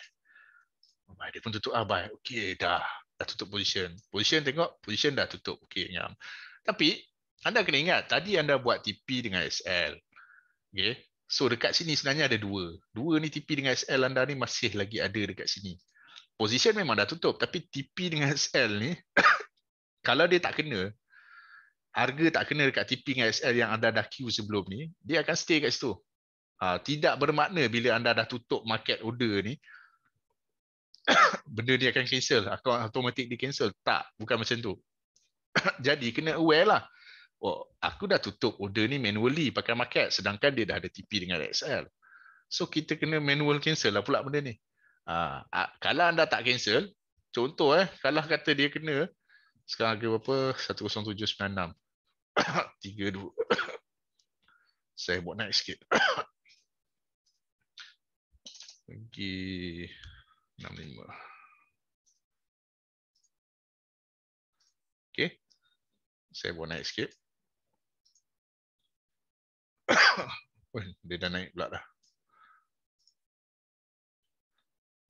Oh, buy. Dia pun tutup, ah, buy. Okay, dah. Dah tutup position. Position tengok, position dah tutup. Okay, nyam. Tapi, anda kena ingat, tadi anda buat TP dengan SL. Okay. So, dekat sini sebenarnya ada dua. Dua ni TP dengan SL anda ni masih lagi ada dekat sini. Position memang dah tutup. Tapi TP dengan SL ni, kalau dia tak kena, harga tak kena dekat TP dengan SL yang anda dah queue sebelum ni, dia akan stay kat situ. Ah, tidak bermakna bila anda dah tutup market order ni benda dia akan cancel atau automatik di cancel tak bukan macam tu jadi kena aware lah oh aku dah tutup order ni manually pakai market sedangkan dia dah ada TP dengan XL so kita kena manual cancel lah pula benda ni ha, kalau anda tak cancel contoh eh kalau kata dia kena sekarang harga berapa 10796 32 saya buat naik sikit pergi 65. Okey. Saya buat naik sikit. Wih, dia dah naik pula dah.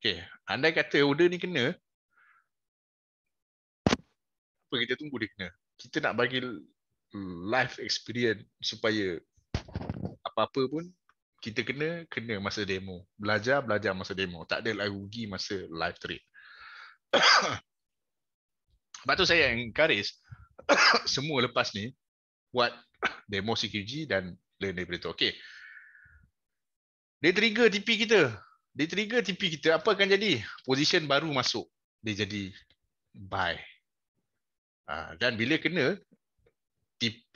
Okey, andai kata order ni kena apa kita tunggu dia kena. Kita nak bagi live experience supaya apa-apa pun kita kena kena masa demo belajar belajar masa demo tak ada lah rugi masa live trade Sebab tu saya encourage semua lepas ni buat demo CQG dan learn daripada tu. Okey, Dia trigger TP kita. Dia trigger TP kita. Apa akan jadi? Position baru masuk. Dia jadi buy. Ah, dan bila kena,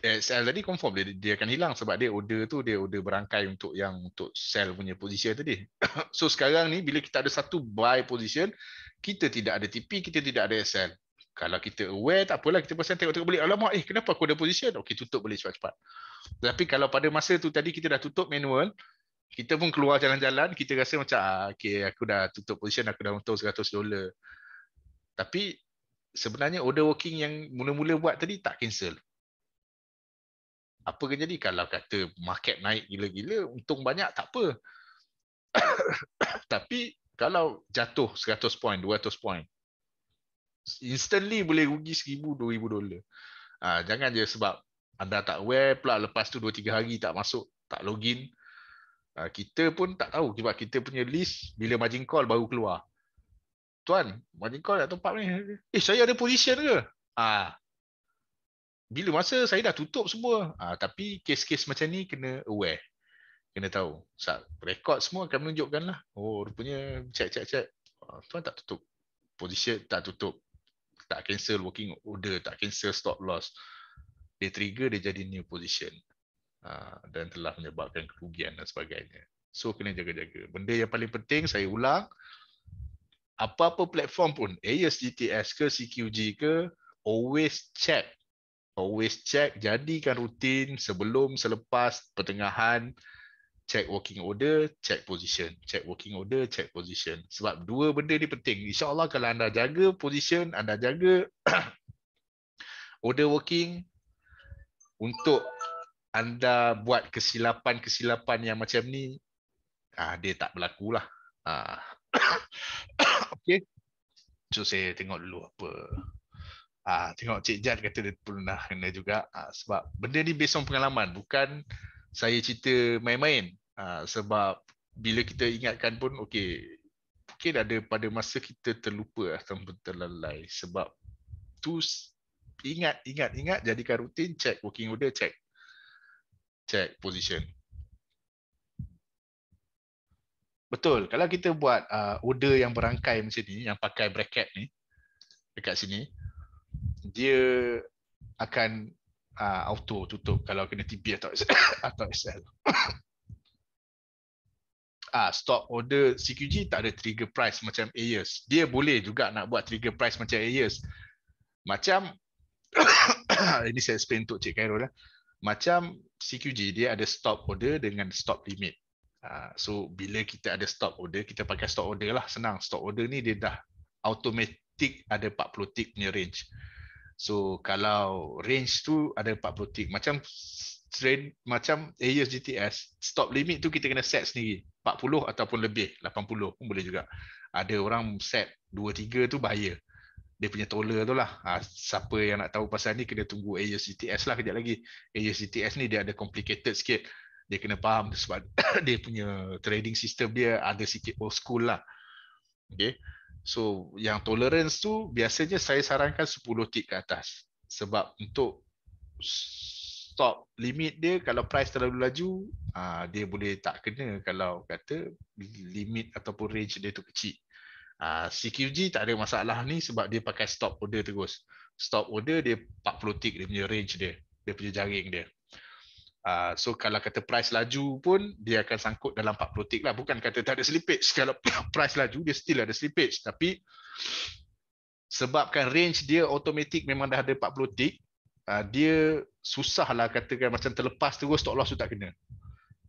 Eh, sell tadi confirm dia, dia akan hilang sebab dia order tu dia order berangkai untuk yang untuk sell punya position tadi. so sekarang ni bila kita ada satu buy position, kita tidak ada TP, kita tidak ada SL. Kalau kita aware tak apalah kita pasang tengok-tengok balik alamak eh kenapa aku ada position? Okey tutup balik cepat-cepat. Tapi kalau pada masa tu tadi kita dah tutup manual, kita pun keluar jalan-jalan, kita rasa macam ah, okay, aku dah tutup position, aku dah untung 100 dolar. Tapi sebenarnya order working yang mula-mula buat tadi tak cancel apa yang jadi kalau kata market naik gila-gila untung banyak tak apa tapi kalau jatuh 100 point 200 point instantly boleh rugi 1000 2000 dolar ha, jangan je sebab anda tak aware pula lepas tu 2 3 hari tak masuk tak login ha, kita pun tak tahu sebab kita punya list bila margin call baru keluar tuan margin call tak tempat ni eh saya ada position ke ah bila masa saya dah tutup semua ha, tapi kes-kes macam ni kena aware kena tahu so, rekod semua akan menunjukkan lah oh rupanya check check check oh, tuan tak tutup position tak tutup tak cancel working order tak cancel stop loss dia trigger dia jadi new position ha, dan telah menyebabkan kerugian dan sebagainya so kena jaga-jaga benda yang paling penting saya ulang apa-apa platform pun AES, GTS ke CQG ke always check always check jadikan rutin sebelum selepas pertengahan check working order check position check working order check position sebab dua benda ni penting insyaallah kalau anda jaga position anda jaga order working untuk anda buat kesilapan-kesilapan yang macam ni ah dia tak berlaku lah ah okey so saya tengok dulu apa Ah, tengok Cik Jan kata dia pernah kena juga ah, sebab benda ni based pengalaman bukan saya cerita main-main ah, sebab bila kita ingatkan pun okey mungkin ada pada masa kita terlupa atau terlalai sebab tu ingat ingat ingat jadikan rutin check working order check check position betul kalau kita buat uh, order yang berangkai macam ni yang pakai bracket ni dekat sini dia akan uh, ah, auto tutup kalau kena TP atau SL. atau SL. Ah, stop order CQG tak ada trigger price macam AES. Dia boleh juga nak buat trigger price macam AES. Macam ini saya explain untuk Cik Khairul lah. Macam CQG dia ada stop order dengan stop limit. Ah, so bila kita ada stop order, kita pakai stop order lah. Senang. Stop order ni dia dah automatic ada 40 tick punya range. So kalau range tu ada 40 tick macam train macam AES GTS stop limit tu kita kena set sendiri 40 ataupun lebih 80 pun boleh juga. Ada orang set 2 3 tu bahaya. Dia punya toller tu lah. Ha, siapa yang nak tahu pasal ni kena tunggu AES GTS lah kejap lagi. AES GTS ni dia ada complicated sikit. Dia kena faham sebab dia punya trading system dia ada sikit old school lah. Okay. So yang tolerance tu biasanya saya sarankan 10 tick ke atas. Sebab untuk stop limit dia kalau price terlalu laju, ah, dia boleh tak kena kalau kata limit ataupun range dia tu kecil. Ah, CQG tak ada masalah ni sebab dia pakai stop order terus. Stop order dia 40 tick dia punya range dia, dia punya jaring dia. Ah, so kalau kata price laju pun dia akan sangkut dalam 40 tick lah bukan kata tak ada slippage kalau price laju dia still ada slippage tapi sebabkan range dia automatic memang dah ada 40 tick uh, dia lah katakan macam terlepas terus stop loss tu tak kena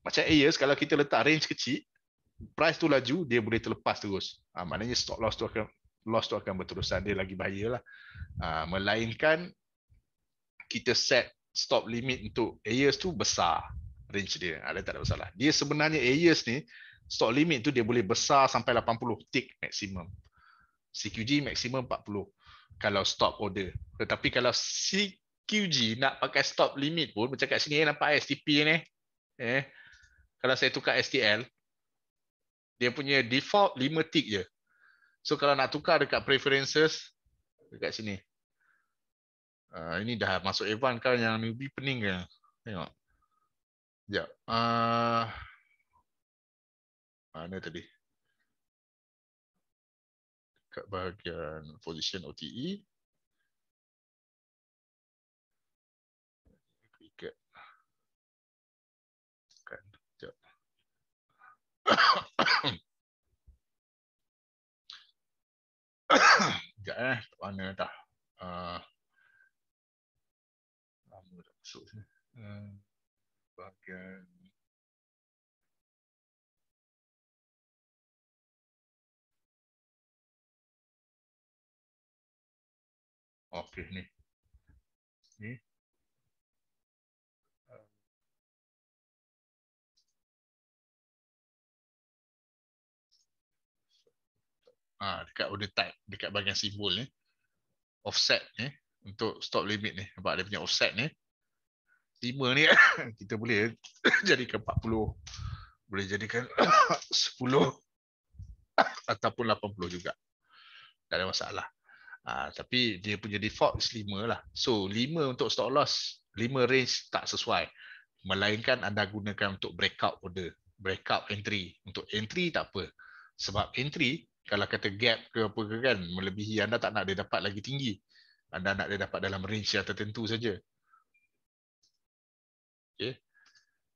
macam AES kalau kita letak range kecil price tu laju dia boleh terlepas terus uh, maknanya stop loss tu akan loss tu akan berterusan dia lagi bahayalah uh, melainkan kita set stop limit untuk AES tu besar range dia. Ada ah, tak ada masalah. Dia sebenarnya AES ni stop limit tu dia boleh besar sampai 80 tick maksimum. CQG maksimum 40 kalau stop order. Tetapi kalau CQG nak pakai stop limit pun macam kat sini eh, nampak eh, STP ni. Eh? eh kalau saya tukar STL dia punya default 5 tick je. So kalau nak tukar dekat preferences dekat sini Uh, ini dah masuk Evan kan yang newbie pening kan? Tengok. Ya. Ah. Uh, mana tadi? Dekat bahagian position OTE. Cricket. Kan. Ya. Ya eh, mana dah. Uh, ah sort of thing. ni, but um, off, isn't it? Ha, dekat order type dekat bahagian simbol ni offset ni untuk stop limit ni nampak dia punya offset ni lima ni kita boleh jadikan 40 boleh jadikan 10 ataupun 80 juga tak ada masalah ha, tapi dia punya default is 5 lah so lima untuk stock loss lima range tak sesuai melainkan anda gunakan untuk breakout order breakout entry untuk entry tak apa sebab entry kalau kata gap ke apa ke kan melebihi anda tak nak dia dapat lagi tinggi anda nak dia dapat dalam range yang tertentu saja okay.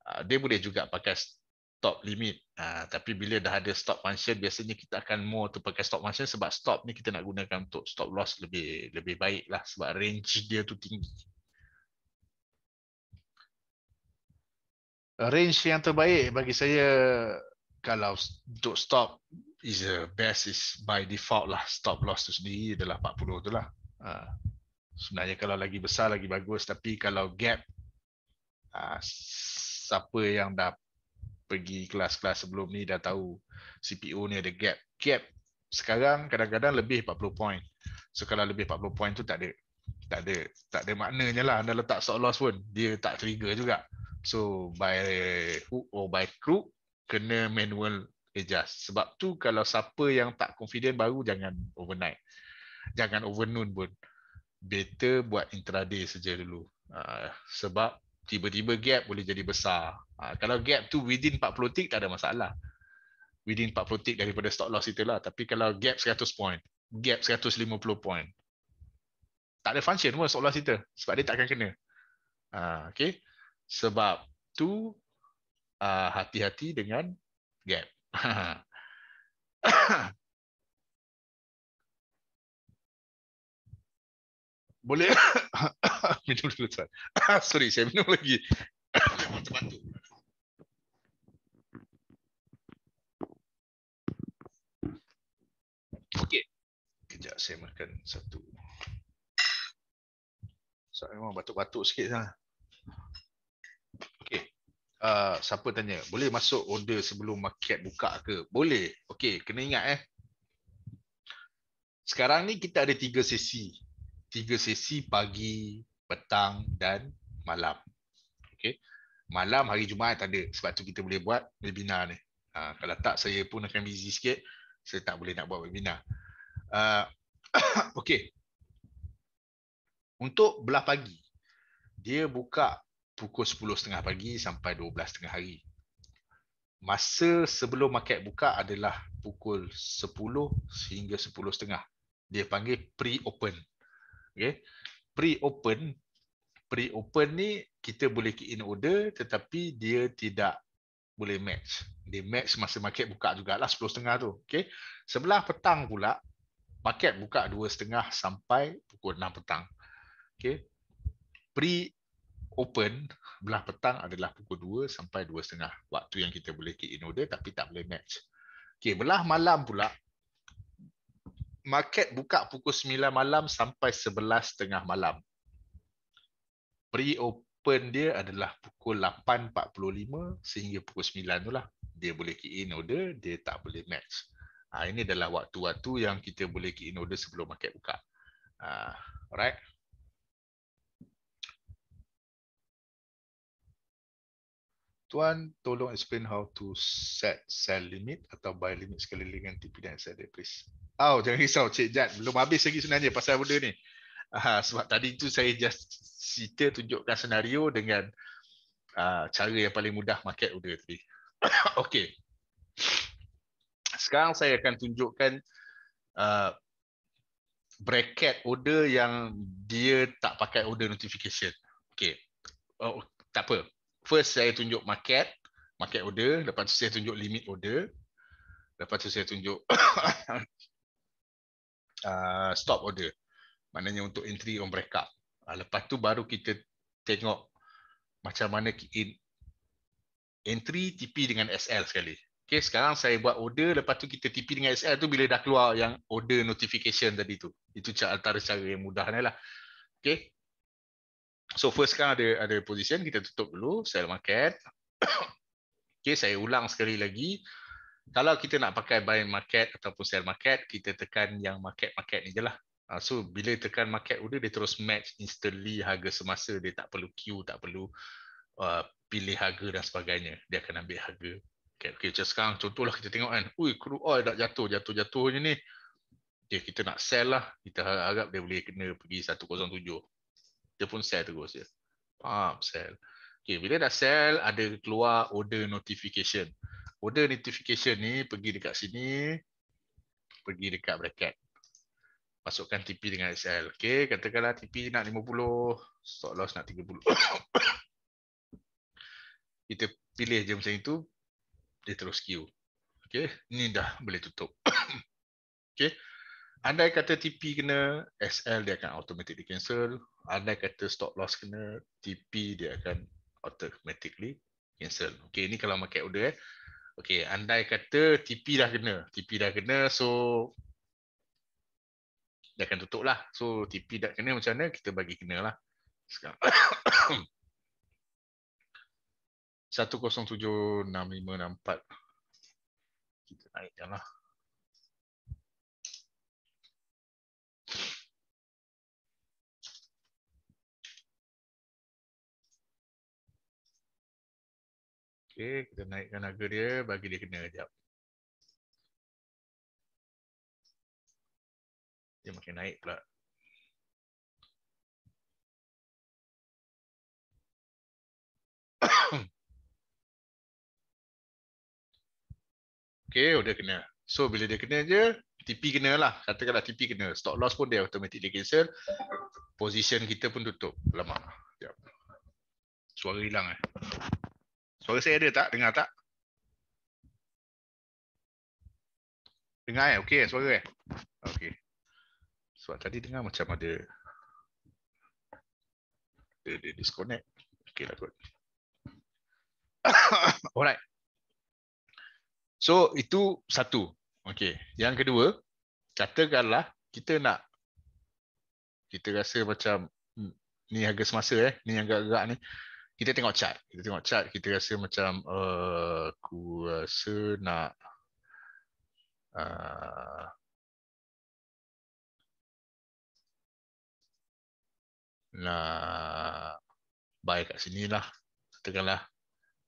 Ah, dia boleh juga pakai stop limit ah, tapi bila dah ada stop function biasanya kita akan more tu pakai stop function sebab stop ni kita nak gunakan untuk stop loss lebih lebih baik lah sebab range dia tu tinggi range yang terbaik bagi saya kalau untuk stop is the best is by default lah stop loss tu sendiri adalah 40 tu lah ah, sebenarnya kalau lagi besar lagi bagus tapi kalau gap Ah, siapa yang dah pergi kelas-kelas sebelum ni dah tahu CPU ni ada gap. Gap sekarang kadang-kadang lebih 40 point. So kalau lebih 40 point tu tak ada tak ada tak ada maknanya lah anda letak stop loss pun dia tak trigger juga. So by hook or by crook kena manual adjust. Sebab tu kalau siapa yang tak confident baru jangan overnight. Jangan overnoon pun. Better buat intraday saja dulu. Uh, sebab tiba-tiba gap boleh jadi besar. Ha, kalau gap tu within 40 tick, tak ada masalah. Within 40 tick daripada stop loss itulah. Tapi kalau gap 100 point, gap 150 point, tak ada function pun stop loss kita. Sebab dia tak akan kena. Ha, okay. Sebab tu ah, hati-hati uh, dengan gap. boleh minum dulu tuan. Sorry, saya minum lagi. Batu-batu. Okey. Kejap saya makan satu. so memang batu-batu sikit lah. Okey. Uh, siapa tanya, boleh masuk order sebelum market buka ke? Boleh. Okey, kena ingat eh. Sekarang ni kita ada tiga sesi tiga sesi pagi, petang dan malam. Okey. Malam hari Jumaat tak ada sebab tu kita boleh buat webinar ni. Ha, kalau tak saya pun akan busy sikit, saya tak boleh nak buat webinar. Uh, Okey. Untuk belah pagi, dia buka pukul 10.30 pagi sampai 12.30 hari. Masa sebelum market buka adalah pukul 10 sehingga 10.30. Dia panggil pre-open okay. pre-open pre-open ni kita boleh key in order tetapi dia tidak boleh match dia match masa market buka juga jugalah 10.30 tu okay. sebelah petang pula market buka 2.30 sampai pukul 6 petang okay. pre-open belah petang adalah pukul 2 sampai 2.30 waktu yang kita boleh key in order tapi tak boleh match Okay, belah malam pula market buka pukul 9 malam sampai 11 tengah malam. Pre-open dia adalah pukul 8.45 sehingga pukul 9 tu lah. Dia boleh key in order, dia tak boleh match. Ha, ini adalah waktu-waktu yang kita boleh key in order sebelum market buka. Ha, alright. tuan tolong explain how to set sell limit atau buy limit sekali dengan TP dan SLA please. Au oh, jangan risau Cik Jan belum habis lagi sebenarnya pasal benda ni. Uh, sebab tadi tu saya just cerita tunjukkan senario dengan uh, cara yang paling mudah market order tadi. Okey. Sekarang saya akan tunjukkan uh, bracket order yang dia tak pakai order notification. Okey. Oh, tak apa first saya tunjuk market market order lepas tu saya tunjuk limit order lepas tu saya tunjuk uh, stop order maknanya untuk entry on breakout uh, ah, lepas tu baru kita tengok macam mana in entry TP dengan SL sekali Okay, sekarang saya buat order lepas tu kita TP dengan SL tu bila dah keluar yang order notification tadi tu itu antara cara yang mudahnya lah Okay. So first sekarang ada ada position kita tutup dulu sell market. okay, saya ulang sekali lagi. Kalau kita nak pakai buy market ataupun sell market, kita tekan yang market market ni jelah. Ah, so bila tekan market order dia terus match instantly harga semasa dia tak perlu queue, tak perlu uh, pilih harga dan sebagainya. Dia akan ambil harga. Okay, okay just sekarang contohlah kita tengok kan. Ui, crude oil dah jatuh, jatuh-jatuhnya ni. Okay, kita nak sell lah. Kita harap, harap dia boleh kena pergi 107 dia pun sell terus ya. Faham sell. Okey, bila dah sell ada keluar order notification. Order notification ni pergi dekat sini pergi dekat bracket. Masukkan TP dengan SL. Okey, katakanlah TP nak 50, stop loss nak 30. Kita pilih je macam itu dia terus queue. Okey, ni dah boleh tutup. Okey. Andai kata TP kena, SL dia akan automatically cancel. Andai kata stop loss kena, TP dia akan automatically cancel. Okay, ini kalau market order eh. Okay, andai kata TP dah kena. TP dah kena, so dia akan tutup lah. So TP dah kena macam mana, kita bagi kena lah. Sekarang. 107.65.64 Kita naikkan lah 107.65.64 Okey, kita naikkan harga dia bagi dia kena sekejap. Dia makin naik pula. Okey, sudah oh, kena. So bila dia kena je, TP kena lah. Katakanlah TP kena. Stock loss pun dia automatik cancel. Position kita pun tutup. Lama. Sekejap. Suara hilang eh. Suara saya ada tak? Dengar tak? Dengar eh? Okey eh, suara eh? Okey. Sebab tadi dengar macam ada dia, dia disconnect. Okey lah kot. Alright. So itu satu. Okey. Yang kedua, katakanlah kita nak kita rasa macam hmm, ni harga semasa eh, ni yang agak-agak ni kita tengok chart kita tengok chart kita rasa macam uh, aku rasa nak uh, nak buy kat sini lah katakanlah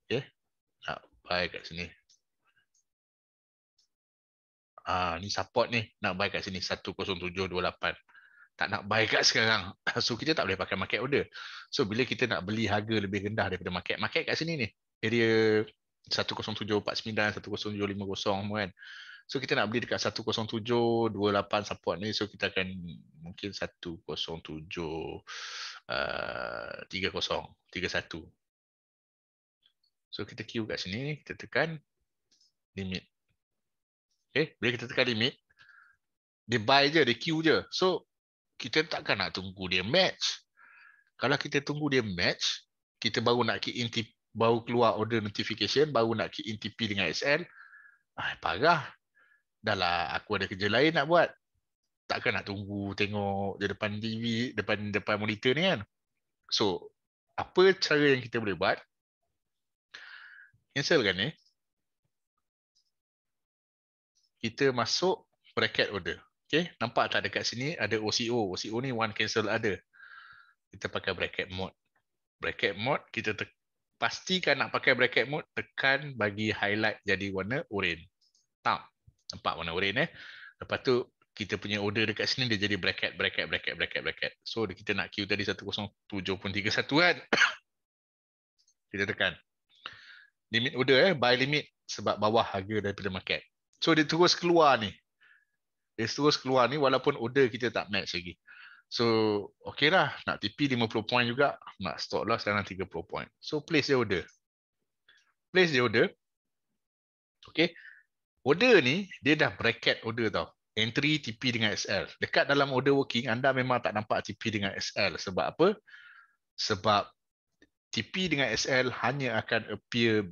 okay. Ya, nak buy kat sini Ah, ni support ni nak buy kat sini 10728 tak nak buy kat sekarang. So kita tak boleh pakai market order. So bila kita nak beli harga lebih rendah daripada market, market kat sini ni. Area 10749, 10750 semua kan. So kita nak beli dekat 10728 support ni. So kita akan mungkin 107 uh, 30 31. So kita queue kat sini, kita tekan limit. Okay, eh, bila kita tekan limit, dia buy je, dia queue je. So kita takkan nak tunggu dia match. Kalau kita tunggu dia match, kita baru nak key in TP, baru keluar order notification, baru nak key in TP dengan SL, ah, parah. Dah lah, aku ada kerja lain nak buat. Takkan nak tunggu tengok di depan TV, depan depan monitor ni kan. So, apa cara yang kita boleh buat? Cancelkan ni. Kita masuk bracket order. Okay, nampak tak dekat sini ada OCO. OCO ni one cancel ada. Kita pakai bracket mode. Bracket mode, kita pastikan nak pakai bracket mode, tekan bagi highlight jadi warna orange. Tak. Nampak warna orange eh. Lepas tu, kita punya order dekat sini, dia jadi bracket, bracket, bracket, bracket, bracket. So, kita nak queue tadi 107.31 kan. kita tekan. Limit order eh, buy limit sebab bawah harga daripada market. So, dia terus keluar ni. Dia terus keluar ni walaupun order kita tak match lagi. So, okey lah. Nak TP 50 point juga. Nak stop loss dalam 30 point. So, place the order. Place the order. Okay. Order ni, dia dah bracket order tau. Entry TP dengan SL. Dekat dalam order working, anda memang tak nampak TP dengan SL. Sebab apa? Sebab TP dengan SL hanya akan appear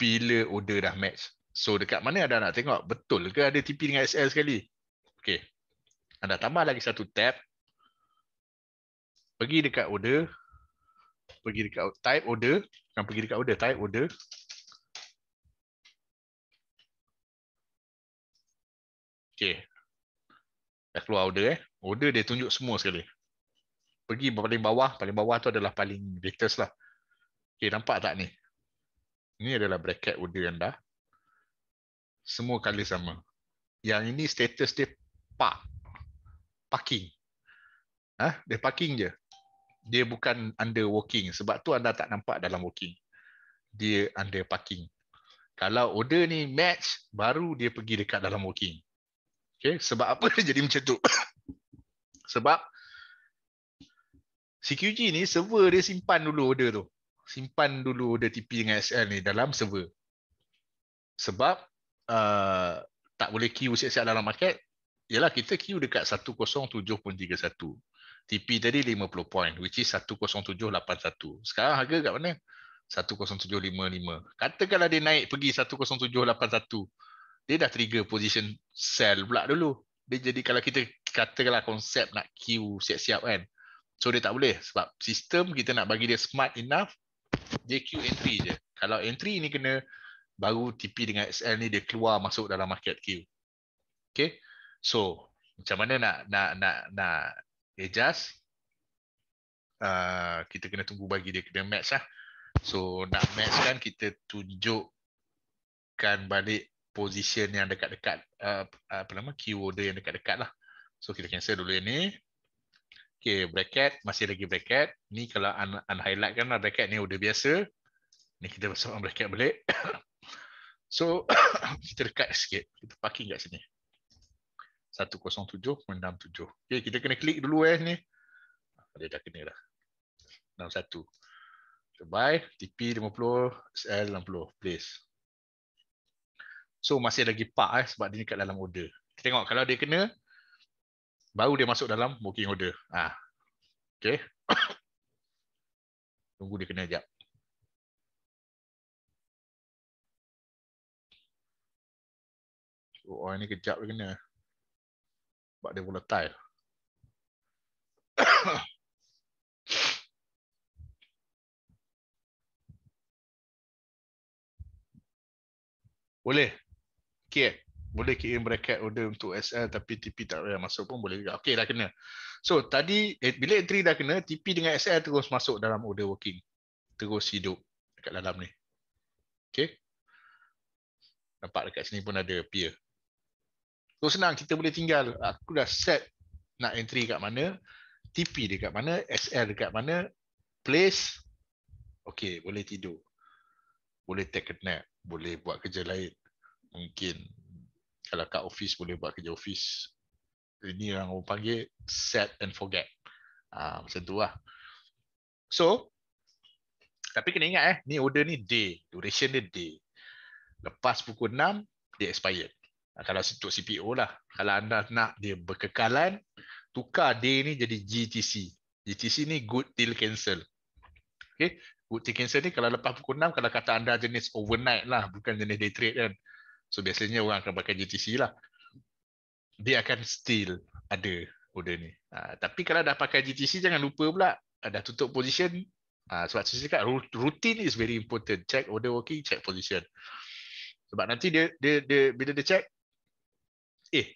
bila order dah match. So, dekat mana anda nak tengok? Betul ke ada TP dengan SL sekali? Okey. Anda tambah lagi satu tab. Pergi dekat order. Pergi dekat type order. Kan pergi dekat order type order. Okey. Dah keluar order eh. Order dia tunjuk semua sekali. Pergi paling bawah, paling bawah tu adalah paling latest lah. Okey, nampak tak ni? Ini adalah bracket order anda. Semua kali sama. Yang ini status dia park parking ah ha? dia parking je dia bukan under walking sebab tu anda tak nampak dalam walking dia under parking kalau order ni match baru dia pergi dekat dalam walking okey sebab apa jadi macam tu sebab CQG ni server dia simpan dulu order tu simpan dulu order TP dengan SL ni dalam server sebab uh, tak boleh queue siap-siap dalam market ialah kita Q dekat 107.31. TP tadi 50 point which is 10781. Sekarang harga kat mana? 10755. Katakanlah dia naik pergi 10781. Dia dah trigger position sell pula dulu. Dia jadi kalau kita katakanlah konsep nak Q siap-siap kan. So dia tak boleh sebab sistem kita nak bagi dia smart enough dia Q entry je. Kalau entry ni kena baru TP dengan SL ni dia keluar masuk dalam market Q. Okay. So, macam mana nak nak nak nak adjust? Uh, kita kena tunggu bagi dia kena match lah. So, nak match kan kita tunjukkan balik position yang dekat-dekat uh, apa nama keyword yang dekat-dekat lah. So, kita cancel dulu yang ni. Okay, bracket. Masih lagi bracket. Ni kalau un unhighlight kan lah. Bracket ni udah biasa. Ni kita masukkan bracket balik. so, kita dekat sikit. Kita parking kat sini. 107.67. Okey, kita kena klik dulu eh ni. Dia dah kena dah. 61. So, buy TP 50 SL 60 place. So masih lagi pak eh sebab dia kat dalam order. Kita tengok kalau dia kena baru dia masuk dalam booking order. Ah. Okey. Tunggu dia kena jap. Oh, ini kejap dia kena sebab dia volatile. boleh. Okey. Boleh key in bracket order untuk SL tapi TP tak payah masuk pun boleh juga. Okey dah kena. So tadi eh, bila entry dah kena, TP dengan SL terus masuk dalam order working. Terus hidup dekat dalam ni. Okey. Nampak dekat sini pun ada peer. So oh, senang kita boleh tinggal aku dah set nak entry kat mana, TP dekat mana, SL dekat mana, place okey boleh tidur. Boleh take a nap, boleh buat kerja lain. Mungkin kalau kat office boleh buat kerja office. Ini yang orang panggil set and forget. Ah ha, macam tulah. So tapi kena ingat eh ni order ni day, duration dia day. Lepas pukul 6 dia expired kalau situ CPO lah. Kalau anda nak dia berkekalan, tukar D ni jadi GTC. GTC ni good till cancel. Okay. Good till cancel ni kalau lepas pukul 6, kalau kata anda jenis overnight lah, bukan jenis day trade kan. So biasanya orang akan pakai GTC lah. Dia akan still ada order ni. Ha, tapi kalau dah pakai GTC, jangan lupa pula. ada ah, tutup position. Ha, sebab saya cakap, routine is very important. Check order working, check position. Sebab nanti dia, dia, dia, bila dia check, eh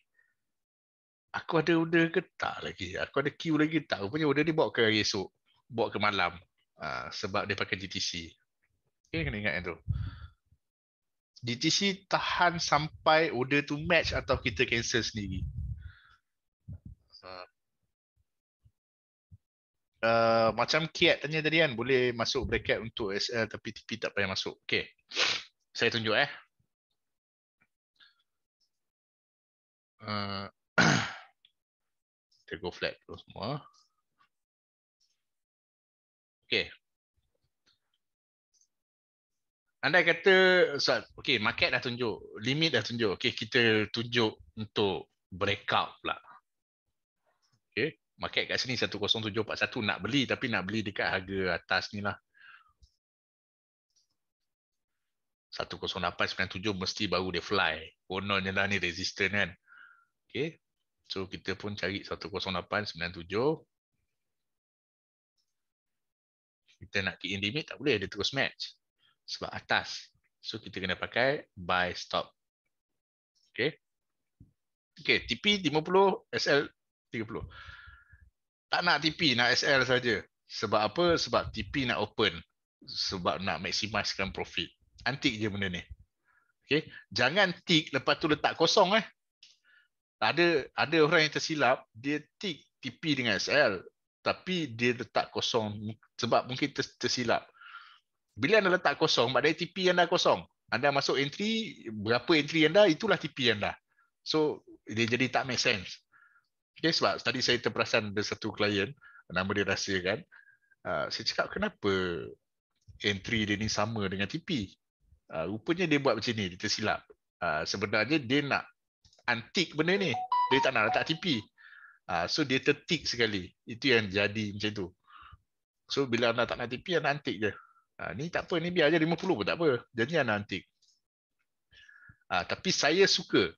aku ada order ke tak lagi aku ada queue lagi tak rupanya order ni bawa ke hari esok bawa ke malam ha, sebab dia pakai GTC okay, kena ingat yang tu GTC tahan sampai order tu match atau kita cancel sendiri Uh, uh macam Kiat tanya tadi kan boleh masuk bracket untuk SL tapi TP tak payah masuk. Okey. Saya tunjuk eh. Uh, kita go flat dulu semua. Okay. Anda kata, so, okay, market dah tunjuk, limit dah tunjuk. Okay, kita tunjuk untuk breakout pula. Okay, market kat sini 10741 nak beli tapi nak beli dekat harga atas ni lah. 10897 mesti baru dia fly. Kononnya lah ni resistance kan. Okay. So kita pun cari 10897. Kita nak key in limit tak boleh. Dia terus match. Sebab atas. So kita kena pakai buy stop. Okay. Okay. TP 50 SL 30. Tak nak TP. Nak SL saja. Sebab apa? Sebab TP nak open. Sebab nak maximisekan profit. Antik je benda ni. Okay. Jangan tick lepas tu letak kosong. eh ada ada orang yang tersilap dia tick TP dengan SL tapi dia letak kosong sebab mungkin tersilap bila anda letak kosong maknanya TP anda kosong anda masuk entry berapa entry anda itulah TP anda so dia jadi tak make sense okay, sebab tadi saya terperasan ada satu klien nama dia rahsia kan uh, ah, saya cakap kenapa entry dia ni sama dengan TP uh, ah, rupanya dia buat macam ni dia tersilap uh, sebenarnya dia nak untick benda ni. Dia tak nak letak TP. Uh, ah, so dia tertik sekali. Itu yang jadi macam tu. So bila anak tak nak TP, anak untick je. Uh, ni tak apa, ni biar je 50 pun tak apa. Jadi anak untick. Uh, ah, tapi saya suka.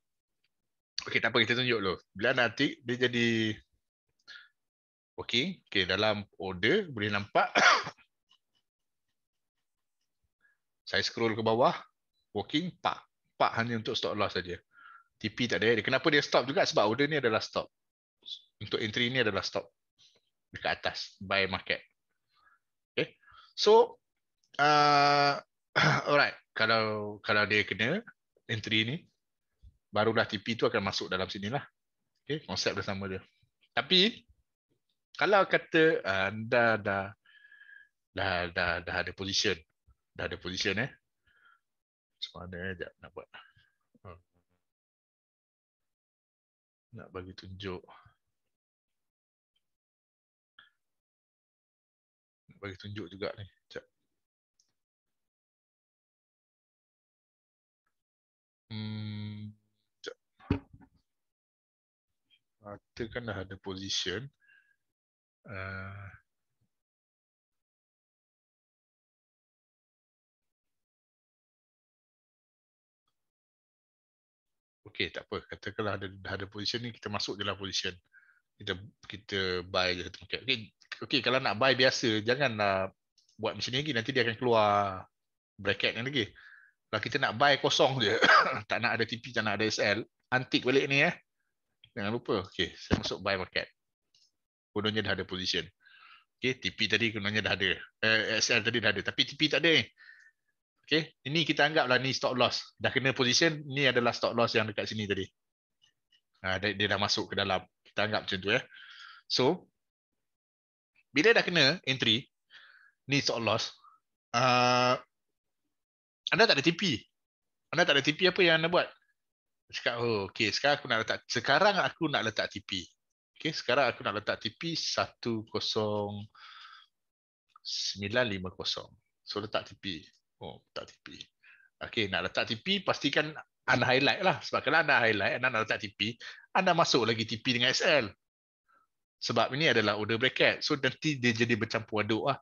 Okay, tak apa, kita tunjuk dulu. Bila anak untick, dia jadi... Okay, okay, dalam order boleh nampak. saya scroll ke bawah. Working, pak. Pak hanya untuk stock loss saja. TP tak ada. Eh. Kenapa dia stop juga? Sebab order ni adalah stop. Untuk entry ni adalah stop. Dekat atas. Buy market. Okay. So, uh, alright. Kalau kalau dia kena entry ni, barulah TP tu akan masuk dalam sini lah. Okay. Konsep dah sama dia. Tapi, kalau kata anda uh, dah, dah, dah, dah, dah ada position. Dah ada position eh. Sekarang ada sekejap eh, nak buat. nak bagi tunjuk nak bagi tunjuk juga ni cak hmm cak kan dah ada position uh, okey tak apa kalau ada dah ada position ni kita masuk dalam position kita kita buy je satu paket okey okey kalau nak buy biasa jangan nak buat macam ni lagi nanti dia akan keluar bracket yang lagi kalau kita nak buy kosong je tak nak ada TP tak nak ada SL antik balik ni eh jangan lupa okey saya masuk buy market kononnya dah ada position okey TP tadi kononnya dah ada eh, SL tadi dah ada tapi TP tak ada eh. Okey, ini kita anggaplah ni stop loss. Dah kena position, ni adalah stop loss yang dekat sini tadi. Ha, dia, dia dah masuk ke dalam. Kita anggap macam tu ya. So bila dah kena entry ni stop loss, uh, anda tak ada TP. Anda tak ada TP apa yang anda buat? Cakap, oh, okey, sekarang aku nak letak sekarang aku nak letak TP. Okey, sekarang aku nak letak TP 10950. So letak TP. Oh, tak tipi. Okey, nak letak tipi, pastikan anda highlight lah. Sebab kalau anda highlight, anda nak letak tipi, anda masuk lagi tipi dengan SL. Sebab ini adalah order bracket. So, nanti dia jadi bercampur aduk lah.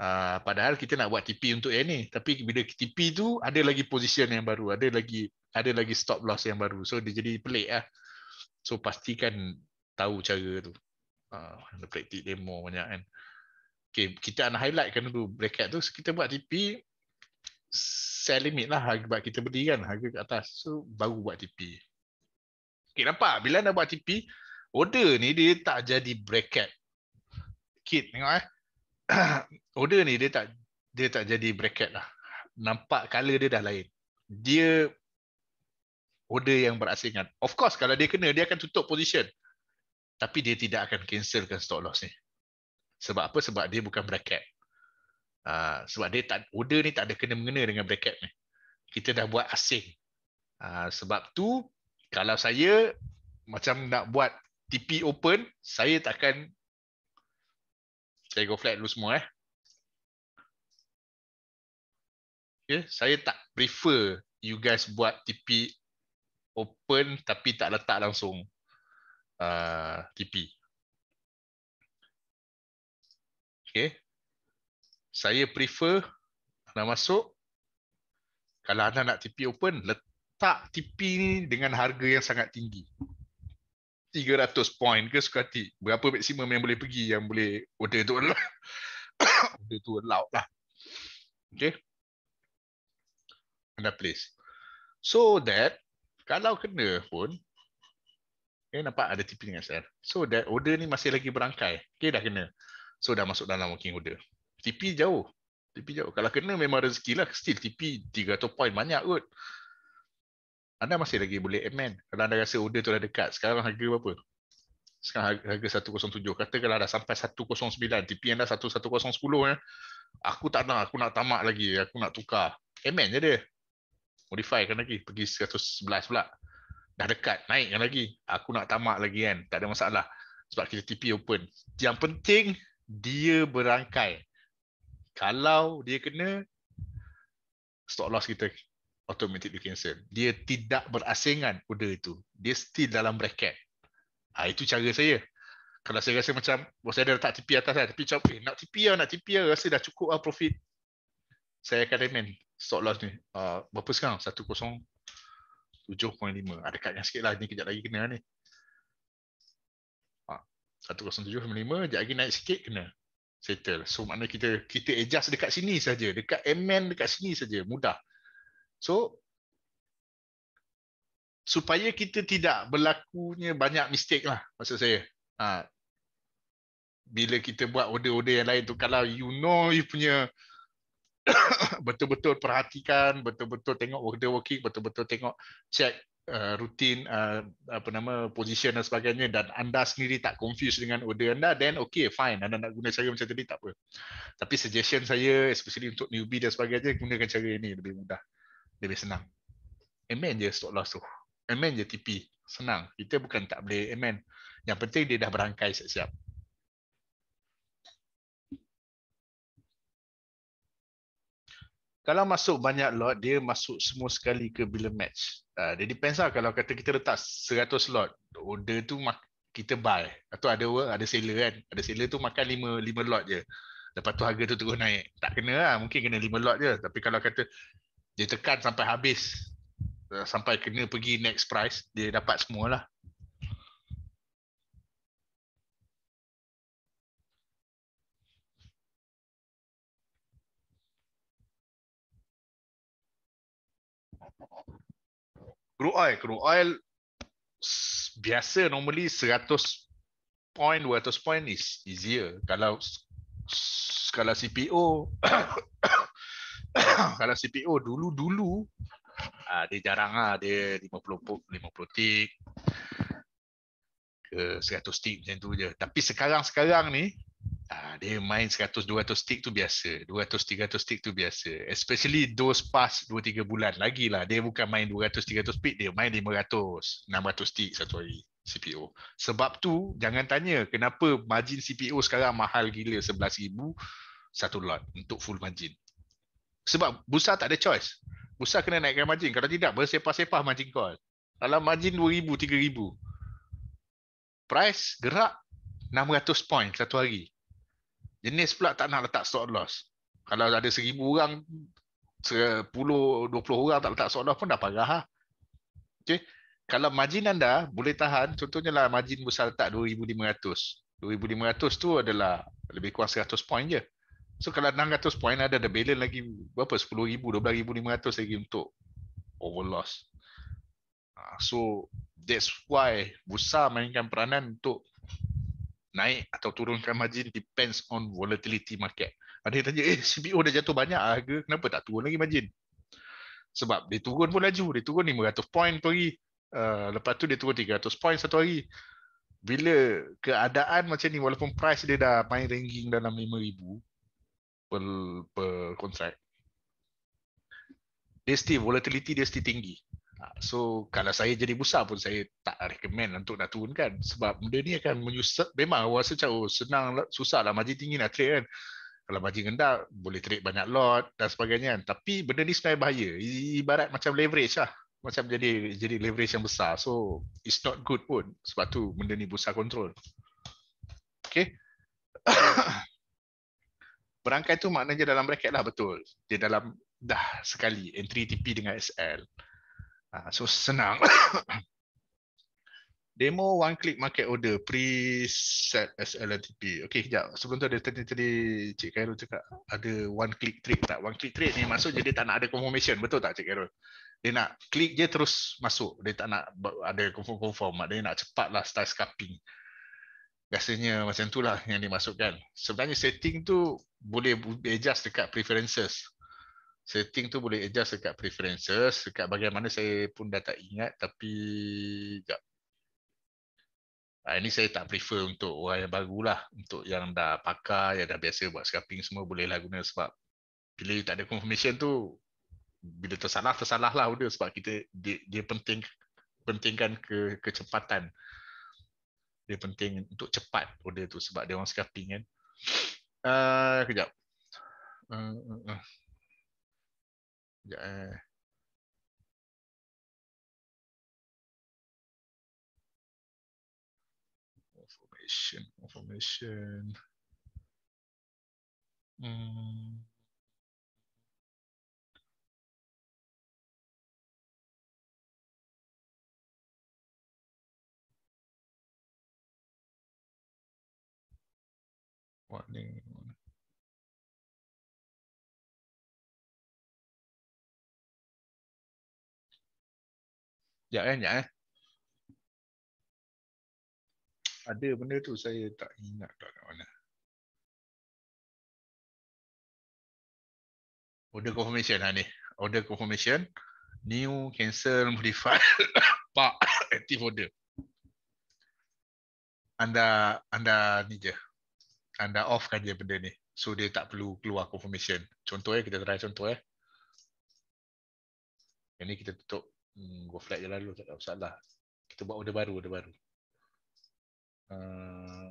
Uh, padahal kita nak buat TP untuk yang ni. Tapi bila TP tu, ada lagi position yang baru. Ada lagi ada lagi stop loss yang baru. So, dia jadi pelik lah. So, pastikan tahu cara tu. Uh, ah, praktik demo banyak kan. Okay, kita nak highlightkan dulu bracket tu. So, kita buat TP, sell limit lah harga kita beli kan harga ke atas so baru buat TP okey nampak bila dah buat TP order ni dia tak jadi bracket kit tengok eh order ni dia tak dia tak jadi bracket lah nampak color dia dah lain dia order yang berasingan of course kalau dia kena dia akan tutup position tapi dia tidak akan cancelkan stop loss ni sebab apa sebab dia bukan bracket Ha, sebab dia tak order ni tak ada kena mengena dengan bracket ni. Kita dah buat asing. Ha, sebab tu kalau saya macam nak buat TP open, saya takkan saya go flat dulu semua eh. Okay, ya, saya tak prefer you guys buat TP open tapi tak letak langsung uh, TP. Okay saya prefer anda masuk kalau anda nak TP open letak TP ni dengan harga yang sangat tinggi 300 point ke suka berapa maksimum yang boleh pergi yang boleh order tu lah. order tu allow lah okey anda place so that kalau kena pun Eh nampak ada TP dengan saya. So that order ni masih lagi berangkai. Okay dah kena. So dah masuk dalam working order. TP jauh. TP jauh. Kalau kena memang rezeki lah. Still TP 300 point banyak kot. Anda masih lagi boleh amend. Kalau anda rasa order tu dah dekat. Sekarang harga berapa? Sekarang harga 107. kalau dah sampai 109. TP anda 1110. Eh. Aku tak nak. Aku nak tamak lagi. Aku nak tukar. Amend je dia. Modify kan lagi. Pergi 111 pula. Dah dekat. Naik kan lagi. Aku nak tamak lagi kan. Tak ada masalah. Sebab kita TP open. Yang penting dia berangkai kalau dia kena stock loss kita automatic cancel dia tidak berasingan kuda itu dia still dalam bracket ha, itu cara saya kalau saya rasa macam bos saya dah letak TP atas kan tapi cakap eh, nak TP ah nak TP ah rasa dah cukup ah profit saya akan remain stock loss ni uh, berapa sekarang 107.5 ada dekatnya sikitlah ni kejap lagi kena lah ni 107.5 ah, jap lagi naik sikit kena settle. So makna kita kita adjust dekat sini saja, dekat MN dekat sini saja, mudah. So supaya kita tidak berlakunya banyak mistake lah maksud saya. Ha. Bila kita buat order-order yang lain tu kalau you know you punya betul-betul perhatikan, betul-betul tengok order working, betul-betul tengok check Eh, rutin uh, apa nama position dan sebagainya dan anda sendiri tak confuse dengan order anda then okay fine anda nak guna cara macam tadi tak apa tapi suggestion saya especially untuk newbie dan sebagainya gunakan cara ini lebih mudah lebih senang amen je stop loss tu amen je TP senang kita bukan tak boleh amen yang penting dia dah berangkai siap-siap kalau masuk banyak lot dia masuk semua sekali ke bila match Ah, dia uh, depends lah kalau kata kita letak 100 lot order tu kita buy atau ada ada seller kan ada seller tu makan 5 5 lot je lepas tu harga tu terus naik tak kena lah mungkin kena 5 lot je tapi kalau kata dia tekan sampai habis sampai kena pergi next price dia dapat semua lah. crude oil. Crude oil biasa normally 100 point, 200 point is easier. Kalau skala CPO, kalau CPO dulu-dulu, uh, dia jarang lah, dia 50, 50 tick ke 100 tick macam tu je. Tapi sekarang-sekarang ni, Uh, dia main 100-200 stick tu biasa. 200-300 stick tu biasa. Especially those past 2-3 bulan lagi lah. Dia bukan main 200-300 pick. Dia main 500-600 stick satu hari CPO. Sebab tu jangan tanya kenapa margin CPO sekarang mahal gila ribu satu lot untuk full margin. Sebab busa tak ada choice. Busa kena naikkan margin. Kalau tidak bersepah-sepah margin call. Dalam margin 2000-3000. Price gerak 600 point satu hari. Jenis pula tak nak letak stop loss. Kalau ada seribu orang, sepuluh, dua puluh orang tak letak stop loss pun dah parah. Lah. Okay. Kalau margin anda boleh tahan, contohnya lah margin besar letak 2,500. 2,500 tu adalah lebih kurang 100 point je. So kalau 600 point ada, ada balance lagi berapa? 10,000, 12,500 lagi untuk over loss. Ah, so that's why Bursa mainkan peranan untuk naik atau turunkan margin depends on volatility market. Ada yang tanya, eh CBO dah jatuh banyak harga, ah kenapa tak turun lagi margin? Sebab dia turun pun laju, dia turun 500 point per hari. Uh, lepas tu dia turun 300 point satu hari. Bila keadaan macam ni, walaupun price dia dah main ranging dalam 5,000 per, per kontrak, dia still, volatility dia still tinggi. Ah, so kalau saya jadi busa pun saya tak recommend untuk nak turunkan sebab benda ni akan menyusah memang awak rasa macam oh, senang lah, susah lah majlis tinggi nak trade kan. Kalau majlis rendah boleh trade banyak lot dan sebagainya kan. Tapi benda ni sebenarnya bahaya. Ibarat macam leverage lah. Macam jadi jadi leverage yang besar. So it's not good pun sebab tu benda ni busa kontrol. Okay. Berangkai tu maknanya dalam bracket lah betul. Dia dalam dah sekali entry TP dengan SL. Ah, so senang. Demo one click market order preset SLTP. Okey, kejap. Sebelum tu ada tadi tadi Cik Khairul cakap ada one click trade tak? One click trade ni maksud jadi tak nak ada confirmation, betul tak Cik Khairul? Dia nak klik je terus masuk. Dia tak nak ada confirm confirm. Maknanya nak cepatlah start scalping. Biasanya macam tu lah yang dimasukkan. Sebenarnya setting tu boleh adjust dekat preferences setting tu boleh adjust dekat preferences dekat bagaimana saya pun dah tak ingat tapi jap. Ha, ah, ini saya tak prefer untuk orang yang barulah untuk yang dah pakai yang dah biasa buat scraping semua boleh bolehlah guna sebab bila tak ada confirmation tu bila tersalah tersalah lah dia sebab kita dia, dia penting pentingkan ke, kecepatan dia penting untuk cepat order tu sebab dia orang scraping kan uh, ah, kejap uh, ah, uh, uh. Yeah. Information, information. Mm. name? Sekejap kan, sekejap eh. Ada benda tu saya tak ingat tak kat mana. Order confirmation lah ni. Order confirmation. New, cancel, modify. Pak, active order. Anda, anda ni je. Anda offkan je benda ni. So dia tak perlu keluar confirmation. Contoh eh, kita try contoh eh. Ini kita tutup hmm, Go flight je lalu tak ada masalah Kita buat order baru Order baru hmm,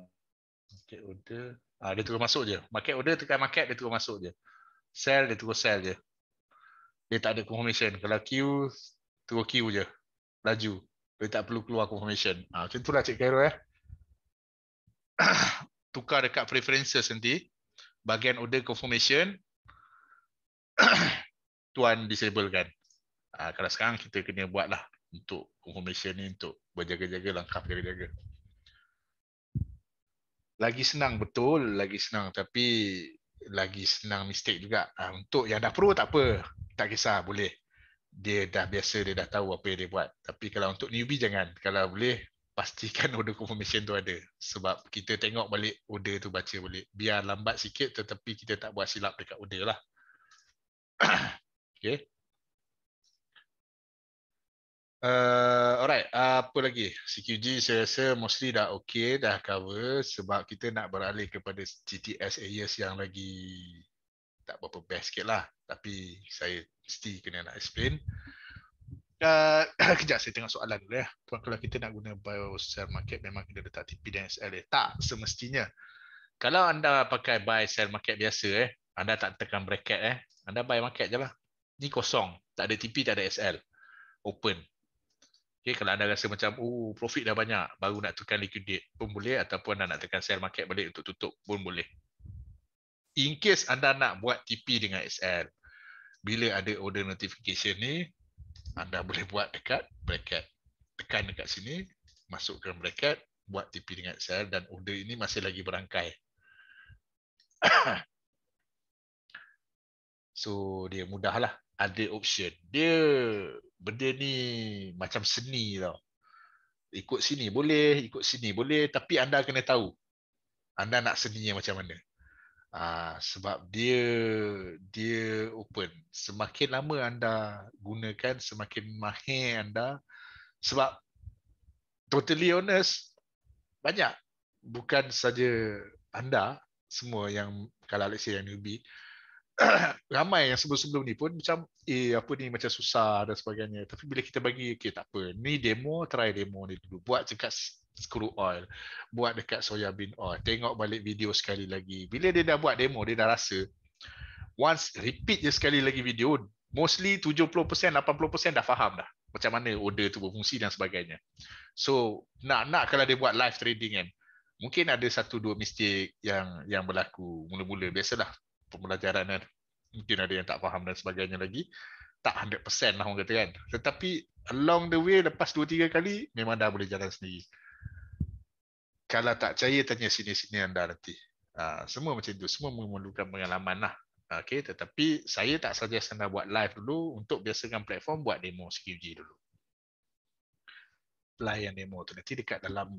Market order ah, Dia terus masuk je Market order tekan market Dia terus masuk je Sell dia terus sell je Dia tak ada confirmation Kalau queue Terus queue je Laju Dia tak perlu keluar confirmation ah, Macam itulah Cik Cairo eh Tukar dekat preferences nanti Bagian order confirmation Tuan disablekan Ha, kalau sekarang kita kena buatlah untuk information ni untuk berjaga-jaga langkah berjaga jaga Lagi senang betul, lagi senang tapi lagi senang mistake juga. Ha, untuk yang dah pro tak apa, tak kisah boleh. Dia dah biasa, dia dah tahu apa yang dia buat. Tapi kalau untuk newbie jangan. Kalau boleh pastikan order confirmation tu ada. Sebab kita tengok balik order tu baca boleh. Biar lambat sikit tetapi kita tak buat silap dekat order lah. okay. Uh, alright, uh, apa lagi? CQG saya rasa mostly dah okay, dah cover sebab kita nak beralih kepada GTS AES yang lagi tak berapa best sikit lah. Tapi saya mesti kena nak explain. Uh, kejap saya tengok soalan dulu ya. kalau kita nak guna buy market memang kita letak TP dan SLA. Tak semestinya. Kalau anda pakai buy sell market biasa eh, anda tak tekan bracket eh, anda buy market je lah. Ni kosong, tak ada TP, tak ada SL. Open. Okay, kalau anda rasa macam oh profit dah banyak baru nak tekan liquidate pun boleh ataupun anda nak tekan sell market balik untuk tutup pun boleh. In case anda nak buat TP dengan SL, bila ada order notification ni, anda boleh buat dekat bracket. Tekan dekat sini, masukkan bracket, buat TP dengan SL dan order ini masih lagi berangkai. so dia mudahlah ada option. Dia benda ni macam seni tau. Ikut sini boleh, ikut sini boleh tapi anda kena tahu anda nak seninya macam mana. Ha, sebab dia dia open. Semakin lama anda gunakan, semakin mahir anda. Sebab totally honest, banyak. Bukan saja anda semua yang kalau Alexia yang newbie, ramai yang sebelum-sebelum ni pun macam eh apa ni macam susah dan sebagainya tapi bila kita bagi okey tak apa ni demo try demo ni dulu buat dekat screw oil buat dekat soya bean oil tengok balik video sekali lagi bila dia dah buat demo dia dah rasa once repeat je sekali lagi video mostly 70% 80% dah faham dah macam mana order tu berfungsi dan sebagainya so nak nak kalau dia buat live trading kan mungkin ada satu dua mistik yang yang berlaku mula-mula biasalah pembelajaran kan. Mungkin ada yang tak faham dan sebagainya lagi. Tak 100% lah orang kata kan. Tetapi along the way lepas 2-3 kali memang dah boleh jalan sendiri. Kalau tak percaya tanya sini-sini anda nanti. Ha, semua macam tu. Semua memerlukan pengalaman lah. Okay, tetapi saya tak suggest anda buat live dulu untuk biasakan platform buat demo CQG dulu. Pelayan demo tu. Nanti dekat dalam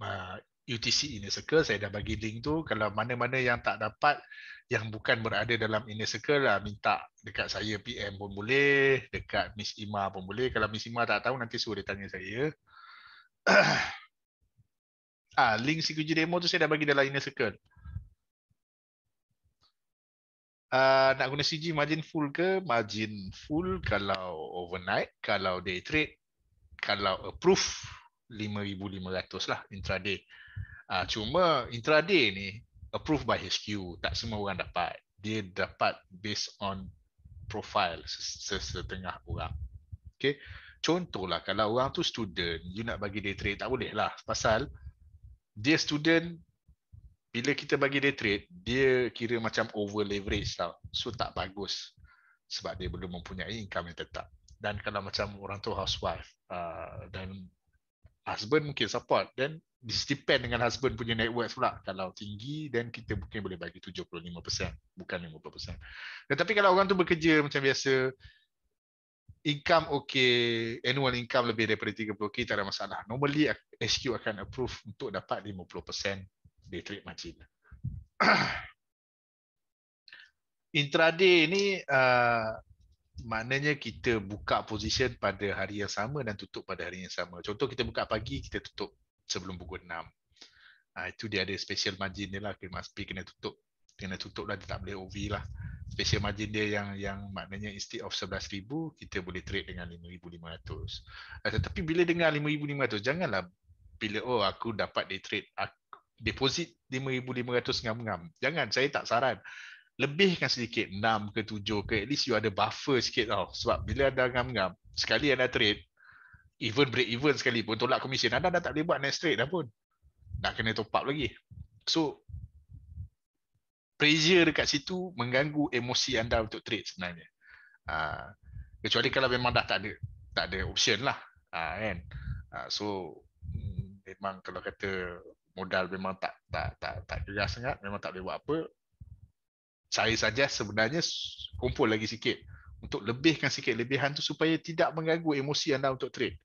ah, UTC Inner Circle, saya dah bagi link tu. Kalau mana-mana yang tak dapat, yang bukan berada dalam Inner Circle lah, minta dekat saya PM pun boleh, dekat Miss Ima pun boleh. Kalau Miss Ima tak tahu, nanti suruh dia tanya saya. ah, link CQG demo tu saya dah bagi dalam Inner Circle. Uh, nak guna CG margin full ke? Margin full kalau overnight, kalau day trade, kalau approve 5,500 lah intraday. Uh, cuma intraday ni approved by HQ, tak semua orang dapat. Dia dapat based on profile setengah orang. Okay. Contohlah kalau orang tu student, you nak bagi day trade, tak boleh lah. Pasal dia student, bila kita bagi day trade, dia kira macam over leverage tau. So tak bagus sebab dia belum mempunyai income yang tetap. Dan kalau macam orang tu housewife uh, dan husband mungkin support, then this depend dengan husband punya net worth pula. Kalau tinggi, then kita mungkin boleh bagi 75%, bukan 50%. Tetapi kalau orang tu bekerja macam biasa, income okey, annual income lebih daripada 30k, tak ada masalah. Normally, SQ akan approve untuk dapat 50% day trade margin. Intraday ni, uh, maknanya kita buka position pada hari yang sama dan tutup pada hari yang sama. Contoh kita buka pagi, kita tutup sebelum pukul 6. Ha, ah, itu dia ada special margin dia lah. Mesti kena tutup. Kena tutup lah. Dia tak boleh OV lah. Special margin dia yang yang maknanya instead of 11,000, kita boleh trade dengan 5,500. Ah, tetapi bila dengar 5,500, janganlah bila oh aku dapat dia trade, aku deposit 5,500 ngam-ngam. Jangan, saya tak saran. Lebihkan sedikit, 6 ke 7 ke, at least you ada buffer sikit tau. Sebab bila ada ngam-ngam, sekali anda trade, even break even sekali pun tolak komisen anda dah tak boleh buat next trade dah pun nak kena top up lagi so pressure dekat situ mengganggu emosi anda untuk trade sebenarnya uh, kecuali kalau memang dah tak ada tak ada option lah uh, kan uh, so memang kalau kata modal memang tak tak tak tak keras sangat memang tak boleh buat apa saya saja sebenarnya kumpul lagi sikit untuk lebihkan sikit lebihan tu supaya tidak mengganggu emosi anda untuk trade.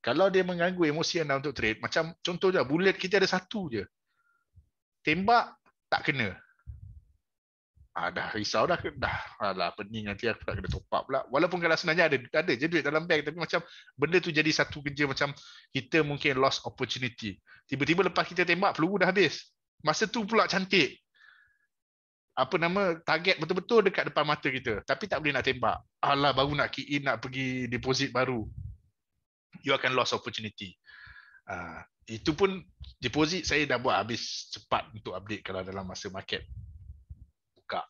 Kalau dia mengganggu emosi anda untuk trade, macam contohnya bullet kita ada satu je. Tembak tak kena. Ah, dah risau dah dah. Alah pening nanti aku tak kena top up pula. Walaupun kalau sebenarnya ada ada je duit dalam bank tapi macam benda tu jadi satu kerja macam kita mungkin lost opportunity. Tiba-tiba lepas kita tembak peluru dah habis. Masa tu pula cantik apa nama target betul-betul dekat depan mata kita tapi tak boleh nak tembak alah baru nak key in nak pergi deposit baru you akan lost opportunity uh, itu pun deposit saya dah buat habis cepat untuk update kalau dalam masa market buka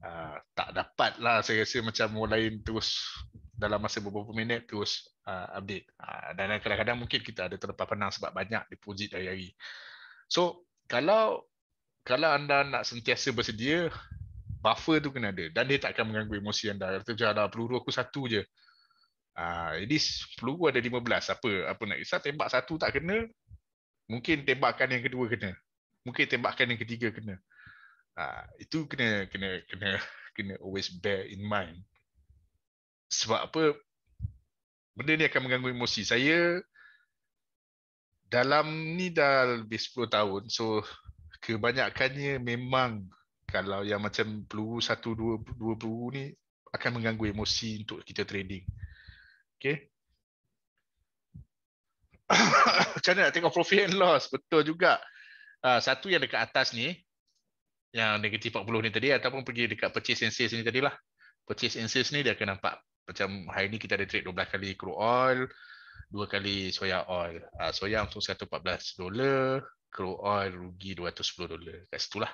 uh, tak dapat lah saya rasa macam mulai terus dalam masa beberapa minit terus uh, update uh, dan kadang-kadang mungkin kita ada terlepas penang sebab banyak deposit hari-hari so kalau kalau anda nak sentiasa bersedia, buffer tu kena ada dan dia tak akan mengganggu emosi anda. Kata macam ada peluru aku satu je. Ah, ini peluru ada 15. Apa apa nak kisah tembak satu tak kena, mungkin tembakan yang kedua kena. Mungkin tembakan yang ketiga kena. Ah, itu kena kena kena kena always bear in mind. Sebab apa? Benda ni akan mengganggu emosi. Saya dalam ni dah lebih 10 tahun. So kebanyakannya memang kalau yang macam peluru satu dua dua peluru ni akan mengganggu emosi untuk kita trading. Okay. Macam nak tengok profit and loss? Betul juga. Uh, satu yang dekat atas ni, yang negatif 40 ni tadi, ataupun pergi dekat purchase and sales ni tadi lah. Purchase and sales ni dia akan nampak macam hari ni kita ada trade 12 kali crude oil, 2 kali soya oil. Uh, soya untuk 114 dolar, mikro oil rugi 210 dolar kat situlah.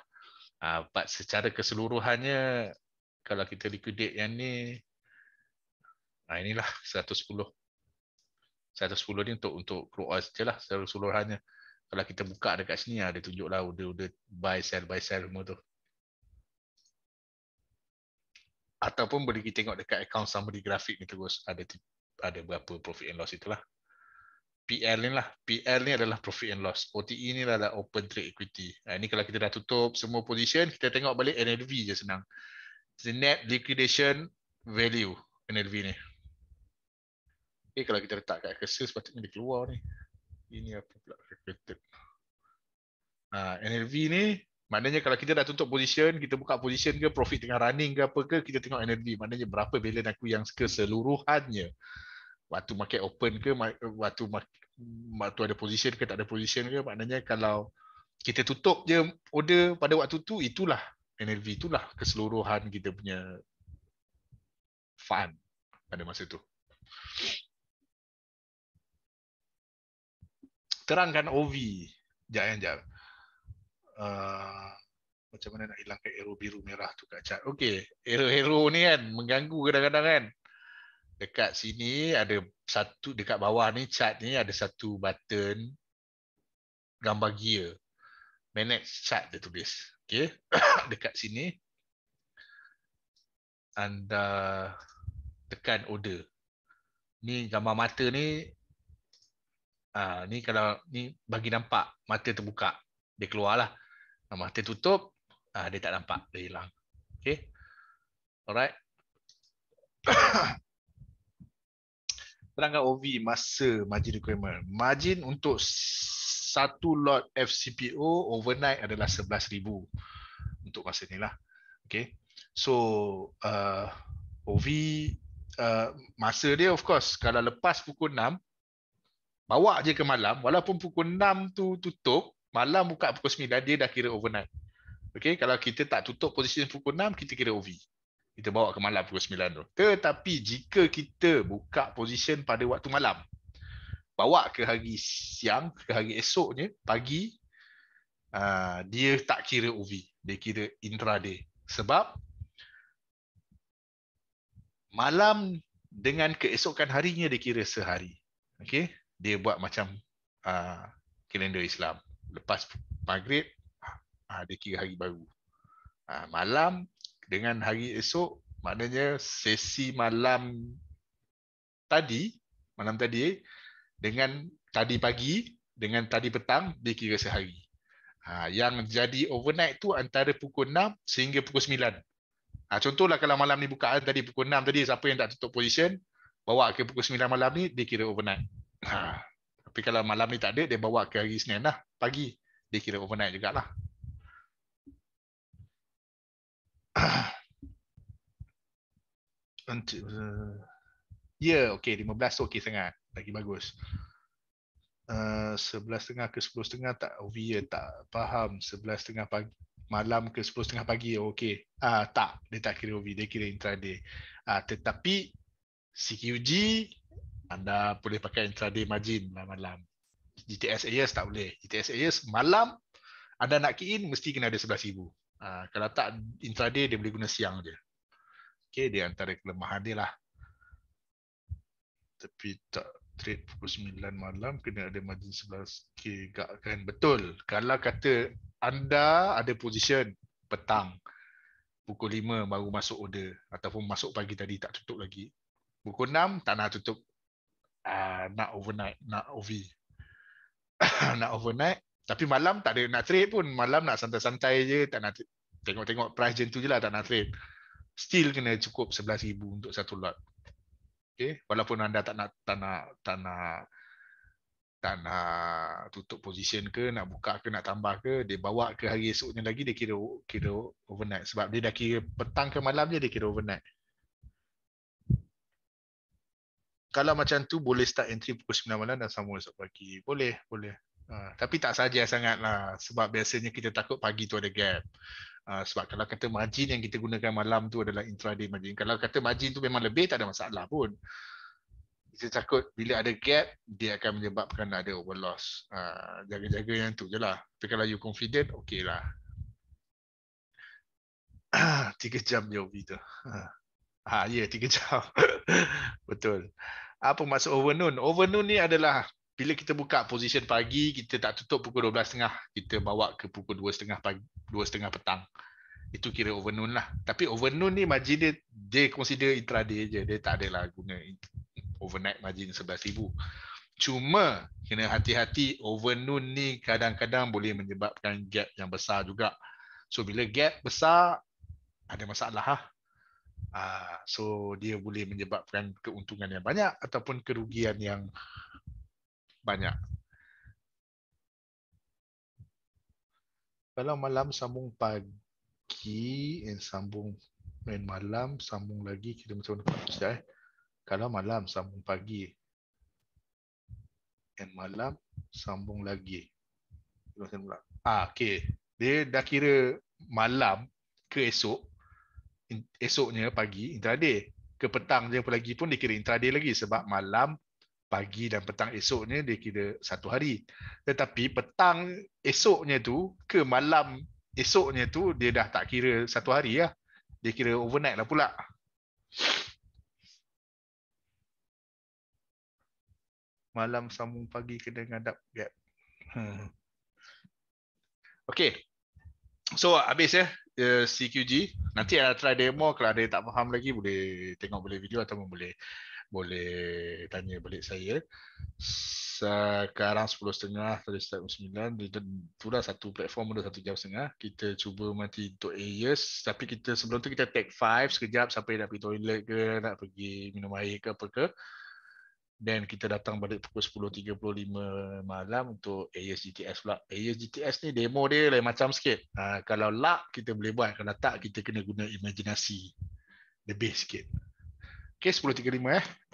Ah uh, but secara keseluruhannya kalau kita liquidate yang ni ah uh, inilah 110. 110 ni untuk untuk crude oil sajalah secara keseluruhannya. Kalau kita buka dekat sini ada ah, uh, tunjuklah order order buy sell buy sell semua tu. Ataupun boleh kita tengok dekat account summary grafik ni terus ada ada berapa profit and loss itulah. PL ni lah. PL ni adalah profit and loss. OTE ni adalah open trade equity. Ha, ni kalau kita dah tutup semua position, kita tengok balik NLV je senang. The net liquidation value NLV ni. Okay, eh, kalau kita letak kat cursor sepatutnya dia keluar ni. Ini apa pula calculated. Ha, NLV ni maknanya kalau kita dah tutup position, kita buka position ke, profit tengah running ke apa ke, kita tengok NLV. Maknanya berapa balance aku yang keseluruhannya waktu market open ke waktu waktu ada position ke tak ada position ke maknanya kalau kita tutup je order pada waktu tu itulah NLV itulah keseluruhan kita punya fund pada masa tu terangkan OV jangan eh, jangan uh, macam mana nak hilangkan aero biru merah tu kat chat. Okey, aero-aero ni kan mengganggu kadang-kadang kan dekat sini ada satu dekat bawah ni chart ni ada satu button gambar gear manage chart dia tulis okey dekat sini anda tekan order ni gambar mata ni ah ni kalau ni bagi nampak mata terbuka dia keluarlah mata tutup ah dia tak nampak dia hilang okey alright terangkan OV masa margin requirement. Margin untuk satu lot FCPO overnight adalah 11,000 untuk masa ni lah. Okay. So uh, OV uh, masa dia of course kalau lepas pukul 6 bawa je ke malam walaupun pukul 6 tu tutup malam buka pukul 9 dia dah kira overnight. Okay, kalau kita tak tutup posisi pukul 6 kita kira OV kita bawa ke malam pukul 9 tu. Tetapi jika kita buka position pada waktu malam, bawa ke hari siang, ke hari esoknya, pagi, uh, dia tak kira UV. Dia kira intraday. Sebab malam dengan keesokan harinya dia kira sehari. Okay? Dia buat macam uh, kalender Islam. Lepas maghrib, uh, dia kira hari baru. Uh, malam, dengan hari esok maknanya sesi malam tadi malam tadi eh, dengan tadi pagi dengan tadi petang dikira sehari. Ha, yang jadi overnight tu antara pukul 6 sehingga pukul 9. Ha, contohlah kalau malam ni buka tadi pukul 6 tadi siapa yang tak tutup position bawa ke pukul 9 malam ni dikira overnight. Ha. Tapi kalau malam ni tak ada dia bawa ke hari Isnin lah pagi dikira overnight jugalah. Eh, ya, yeah, okay, 15 tu okay sangat. Lagi bagus. Eh, uh, 11.30 ke 10.30 tak over oh, ya, tak faham. 11.30 pagi malam ke 10.30 pagi, oh, okay. uh, ah, tak, dia tak kira over, dia kira intraday. Ah uh, tetapi CQG, anda boleh pakai intraday margin malam-malam. GTS AS tak boleh. GTS AS malam, anda nak key in, mesti kena ada 11,000. Ha, kalau tak intraday dia boleh guna siang je. Okey, dia antara kelemahan dia lah. Tapi tak trade pukul 9 malam kena ada margin 11k kan betul. Kalau kata anda ada position petang pukul 5 baru masuk order ataupun masuk pagi tadi tak tutup lagi. Pukul 6 tak nak tutup. Uh, nak overnight, nak OV. nak overnight tapi malam tak ada nak trade pun. Malam nak santai-santai je. Tak nak tengok-tengok price jentu je lah tak nak trade. Still kena cukup RM11,000 untuk satu lot. Okay. Walaupun anda tak nak tak nak tak nak tak nak tutup position ke, nak buka ke, nak tambah ke, dia bawa ke hari esoknya lagi, dia kira kira overnight. Sebab dia dah kira petang ke malam je, dia kira overnight. Kalau macam tu boleh start entry pukul 9 malam dan sama esok pagi. Boleh, boleh. Ha. tapi tak saja sangatlah sebab biasanya kita takut pagi tu ada gap. Uh, sebab kalau kata margin yang kita gunakan malam tu adalah intraday margin. Kalau kata margin tu memang lebih tak ada masalah pun. Kita takut bila ada gap dia akan menyebabkan ada overloss. Uh, ha, jaga-jaga yang tu jelah. lah. Tapi kalau you confident, okey lah. tiga jam je OB tu. Ha, ya, tiga jam. Betul. Apa maksud overnoon? Overnoon ni adalah bila kita buka position pagi, kita tak tutup pukul 12.30, kita bawa ke pukul 2.30 pagi, 2.30 petang. Itu kira overnoon lah. Tapi overnoon ni margin dia, dia consider intraday je. Dia tak adalah guna overnight margin 11,000. Cuma kena hati-hati overnoon ni kadang-kadang boleh menyebabkan gap yang besar juga. So bila gap besar, ada masalah lah. Ah, so dia boleh menyebabkan keuntungan yang banyak ataupun kerugian yang banyak. Kalau malam sambung pagi and eh, sambung main malam sambung lagi kita macam mana pagi eh. Kalau malam sambung pagi and malam sambung lagi. Ah, okay. Dia dah kira malam ke esok. Esoknya pagi intraday. Ke petang je apa lagi pun dia intraday lagi sebab malam pagi dan petang esoknya dia kira satu hari. Tetapi petang esoknya tu ke malam esoknya tu dia dah tak kira satu hari lah. Dia kira overnight lah pula. Malam sambung pagi kena ngadap gap. Hmm. Okay. So habis ya. Eh. Ya, uh, CQG. Nanti ada try demo. Kalau ada tak faham lagi boleh tengok boleh video atau boleh boleh tanya balik saya. Sekarang 10.30 dari start 9, tu dah satu platform dah satu jam setengah. Kita cuba mati untuk AES. Tapi kita sebelum tu kita take five sekejap sampai nak pergi toilet ke, nak pergi minum air ke apa ke. Dan kita datang balik pukul 10.35 malam untuk AES GTS pula. AES GTS ni demo dia lain macam sikit. Ha, kalau lak kita boleh buat. Kalau tak, kita kena guna imajinasi lebih sikit. Okay, 10.35 eh.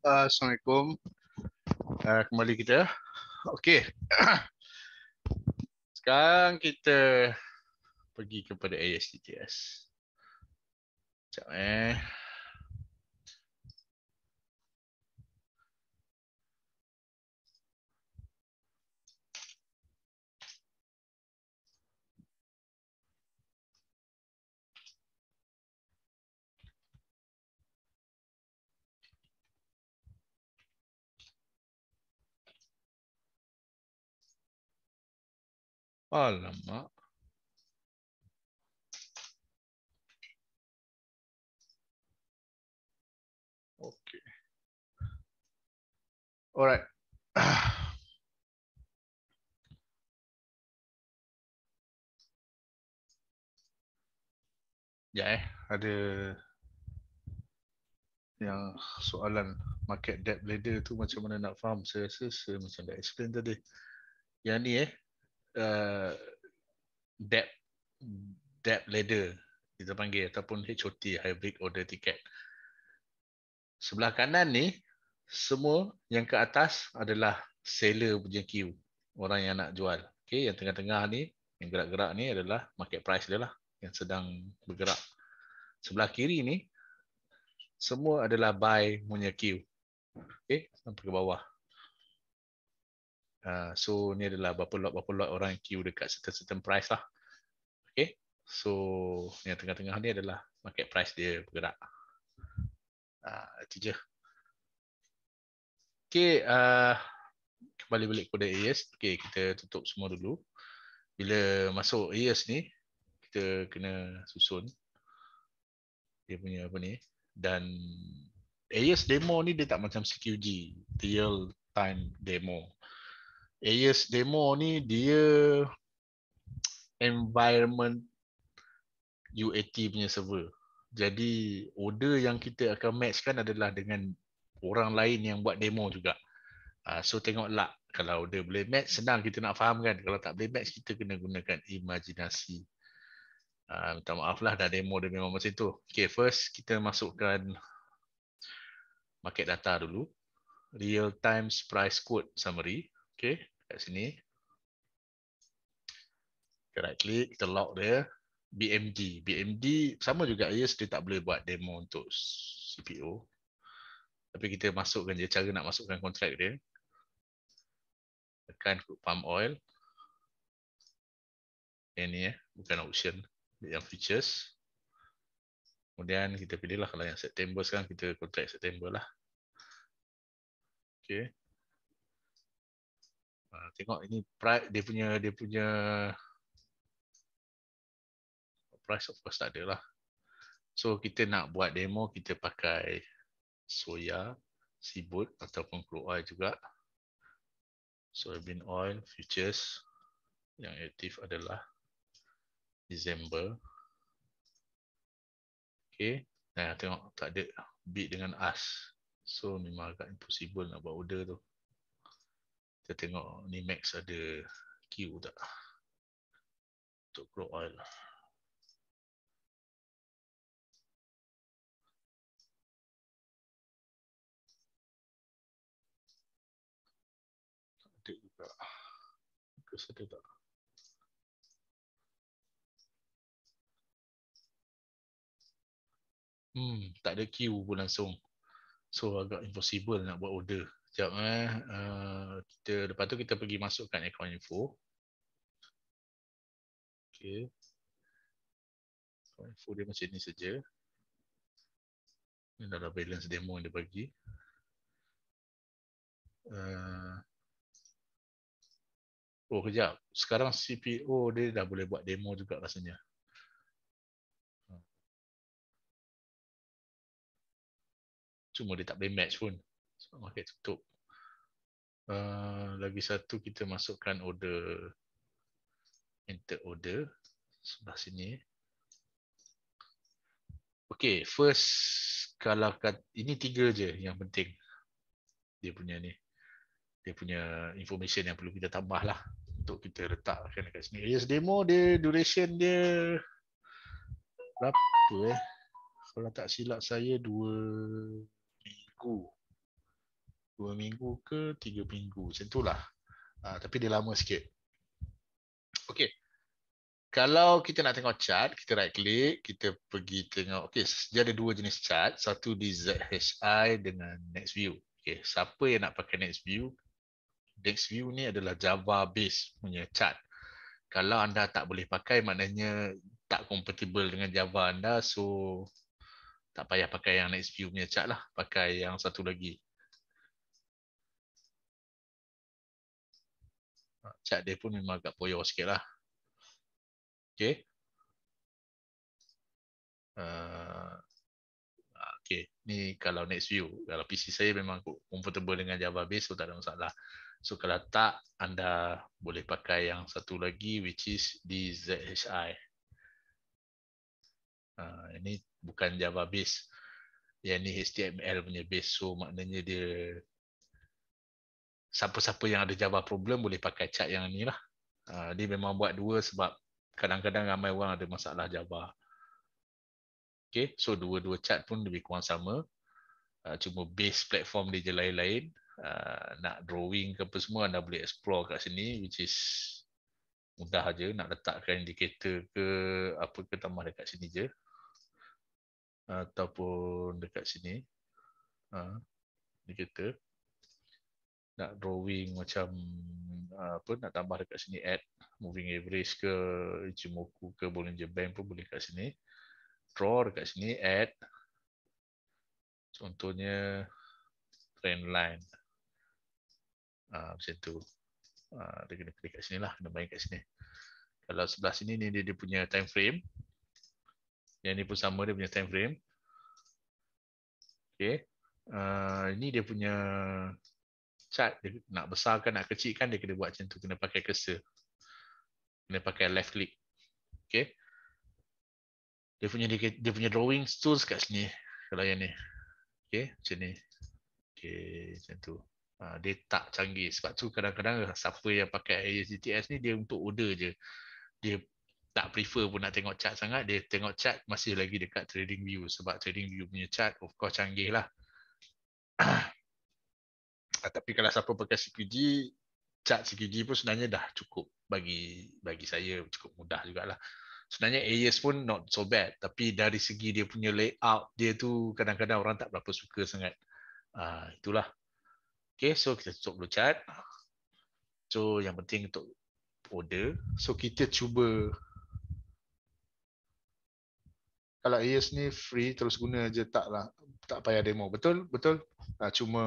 Assalamualaikum. Uh, kembali kita. Okey. Sekarang kita pergi kepada ASTS. Sekejap eh. Alamak. Okey. Alright. Ya eh, ada yang soalan market debt ladder tu macam mana nak faham. Saya rasa saya macam dah explain tadi. Yang ni eh, uh, debt debt ladder kita panggil ataupun HOT hybrid order ticket. Sebelah kanan ni semua yang ke atas adalah seller punya queue, orang yang nak jual. Okey, yang tengah-tengah ni yang gerak-gerak ni adalah market price dia lah yang sedang bergerak. Sebelah kiri ni semua adalah buy punya queue. Okey, sampai ke bawah. Ah, so ni adalah berapa lot berapa lot orang queue dekat certain certain price lah. Okay. So yang tengah-tengah ni adalah market price dia bergerak. Uh, itu je. Okay. Uh, kembali balik kepada AES. Okay. Kita tutup semua dulu. Bila masuk AES ni, kita kena susun dia punya apa ni. Dan AES demo ni dia tak macam CQG. Real time demo. Ayers demo ni dia environment UAT punya server. Jadi order yang kita akan match kan adalah dengan orang lain yang buat demo juga. Ah, so tengok lah kalau order boleh match, senang kita nak faham kan. Kalau tak boleh match, kita kena gunakan imajinasi. Ah, minta maaf lah dah demo dia memang macam tu. Okay first kita masukkan market data dulu. Real time price quote summary. Okay kat sini. Kita right click, kita lock dia. BMD. BMD sama juga IS dia tak boleh buat demo untuk CPU. Tapi kita masukkan je cara nak masukkan kontrak dia. Tekan pump oil. Yang ni eh, bukan option. Yang features. Kemudian kita pilih lah kalau yang September sekarang kita kontrak September lah. Okay. Ah, tengok ini price dia punya dia punya price of course tak ada lah. So kita nak buat demo kita pakai soya, seaboot ataupun crude oil juga. Soybean oil futures yang aktif adalah December. Okay. Nah, tengok tak ada bid dengan us. So memang agak impossible nak buat order tu. Kita tengok ni Max ada Q tak Untuk crude oil Tak ada juga Terus ada tak Hmm, tak ada queue pun langsung. So agak impossible nak buat order. Sekejap eh. Uh, kita, lepas tu kita pergi masukkan account info. Okay. Account info dia macam ni saja. Ini adalah balance demo yang dia bagi. Uh, oh kejap. Sekarang CPO dia dah boleh buat demo juga rasanya. Cuma dia tak boleh match pun. Okey tutup. Uh, lagi satu kita masukkan order enter order sebelah sini. Okey first kalau kat ini tiga je yang penting dia punya ni dia punya information yang perlu kita tambah lah untuk kita letakkan dekat sini. Yes demo dia duration dia berapa eh? Kalau tak silap saya dua minggu dua minggu ke tiga minggu macam itulah uh, ah, tapi dia lama sikit okey kalau kita nak tengok chart kita right click kita pergi tengok okey dia ada dua jenis chart satu di ZHI dengan next view okey siapa yang nak pakai next view next view ni adalah java based punya chart kalau anda tak boleh pakai maknanya tak compatible dengan java anda so tak payah pakai yang next view punya chart lah pakai yang satu lagi Cat dia pun memang agak poyo sikit lah. Okay. Uh, ah, ah, okay. Ni kalau next view. Kalau PC saya memang comfortable dengan Java base. So tak ada masalah. So kalau tak, anda boleh pakai yang satu lagi. Which is DZHI. Uh, ah, ini bukan Java base. Yang ni HTML punya base. So maknanya dia siapa-siapa yang ada Java problem boleh pakai chat yang ni lah. Ah, dia memang buat dua sebab kadang-kadang ramai orang ada masalah Java. Okay, so dua-dua chat pun lebih kurang sama. Ah, cuma base platform dia je lain-lain. Ah, nak drawing ke apa semua anda boleh explore kat sini which is mudah aja nak letakkan indicator ke apa ke tambah dekat sini je ataupun dekat sini uh, indicator nak drawing macam ah, apa nak tambah dekat sini add moving average ke Ichimoku ke Bollinger Band pun boleh dekat sini draw dekat sini add contohnya trend line ah uh, macam tu ah uh, kena klik kat sini lah kena main kat sini kalau sebelah sini ni dia, dia punya time frame yang ni pun sama dia punya time frame okey uh, ah, ini dia punya cat dia nak besarkan nak kecilkan dia kena buat macam tu kena pakai cursor kena pakai left click okey dia punya dia, punya drawing tools kat sini kalau yang ni okey macam ni okey macam tu ha, dia tak canggih sebab tu kadang-kadang siapa yang pakai AES ni dia untuk order je dia tak prefer pun nak tengok chart sangat dia tengok chart masih lagi dekat trading view sebab trading view punya chart of course canggih lah Ah, tapi kalau siapa pakai CQG, cat CQG pun sebenarnya dah cukup bagi bagi saya cukup mudah juga lah. Sebenarnya AES pun not so bad, tapi dari segi dia punya layout dia tu kadang-kadang orang tak berapa suka sangat. Uh, itulah. Okay, so kita tutup dulu chat. So yang penting untuk order. So kita cuba kalau AES ni free terus guna je taklah tak payah demo. Betul? Betul? Uh, cuma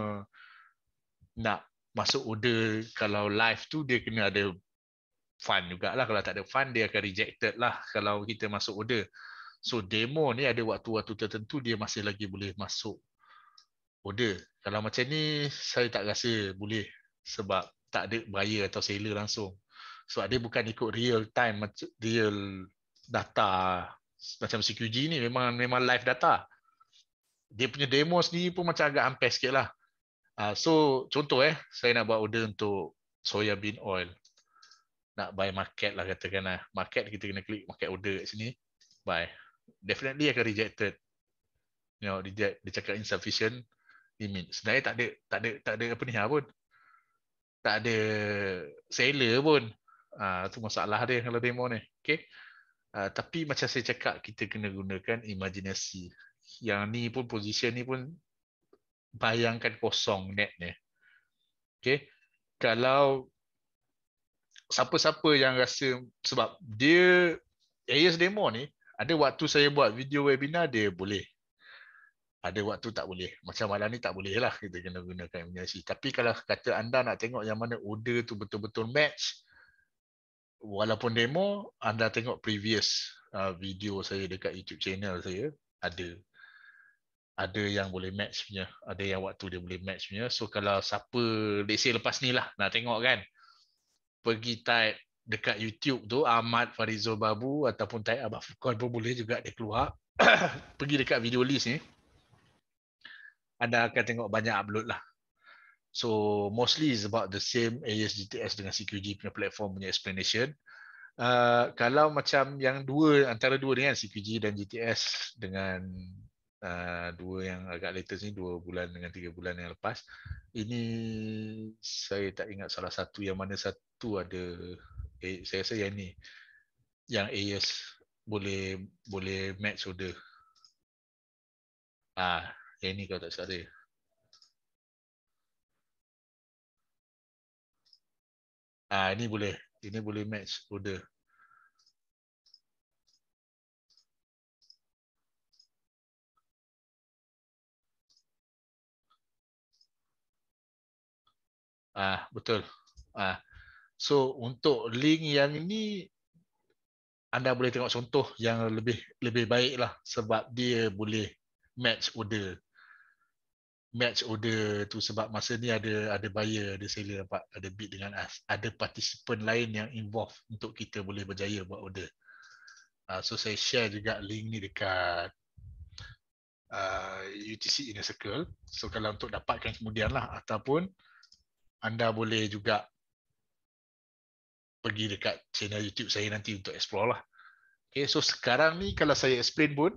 nak masuk order kalau live tu dia kena ada fun jugalah kalau tak ada fun dia akan rejected lah kalau kita masuk order so demo ni ada waktu-waktu tertentu dia masih lagi boleh masuk order kalau macam ni saya tak rasa boleh sebab tak ada buyer atau seller langsung sebab dia bukan ikut real time real data macam CQG ni memang memang live data dia punya demo sendiri pun macam agak hampir sikit lah Uh, so contoh eh, saya nak buat order untuk soya bean oil. Nak buy market lah katakan lah. Market kita kena klik market order kat sini. Buy. Definitely akan rejected. You know, reject, dia cakap insufficient limit. Sebenarnya tak ada, tak ada, tak ada apa ni lah pun. Tak ada seller pun. Ah uh, tu masalah dia kalau demo ni. Okay. Uh, tapi macam saya cakap, kita kena gunakan imaginasi. Yang ni pun, position ni pun bayangkan kosong net netnya. Okey. Kalau siapa-siapa yang rasa sebab dia AS demo ni ada waktu saya buat video webinar dia boleh. Ada waktu tak boleh. Macam malam ni tak boleh lah kita kena gunakan emergency. Tapi kalau kata anda nak tengok yang mana order tu betul-betul match walaupun demo anda tengok previous uh, video saya dekat YouTube channel saya ada ada yang boleh match punya ada yang waktu dia boleh match punya so kalau siapa dc lepas ni lah nak tengok kan pergi type dekat YouTube tu Ahmad Farizul Babu ataupun type Abah Fukon pun boleh juga dia keluar pergi dekat video list ni anda akan tengok banyak upload lah so mostly is about the same ASGTS dengan CQG punya platform punya explanation Uh, kalau macam yang dua antara dua ni kan CQG dan GTS dengan uh, dua yang agak latest ni dua bulan dengan tiga bulan yang lepas ini saya tak ingat salah satu yang mana satu ada eh, saya rasa yang ni yang AS boleh boleh match order ah yang ni kalau tak salah dia ah ini boleh ini boleh match order Ah betul. Ah so untuk link yang ini anda boleh tengok contoh yang lebih lebih baiklah sebab dia boleh match order. Match order tu sebab masa ni ada ada buyer, ada seller dapat ada bid dengan ask, Ada participant lain yang involve untuk kita boleh berjaya buat order. Ah so saya share juga link ni dekat Uh, ah, UTC Inner Circle. So kalau untuk dapatkan kemudian lah ataupun anda boleh juga pergi dekat channel YouTube saya nanti untuk explore lah. Okay, so sekarang ni kalau saya explain pun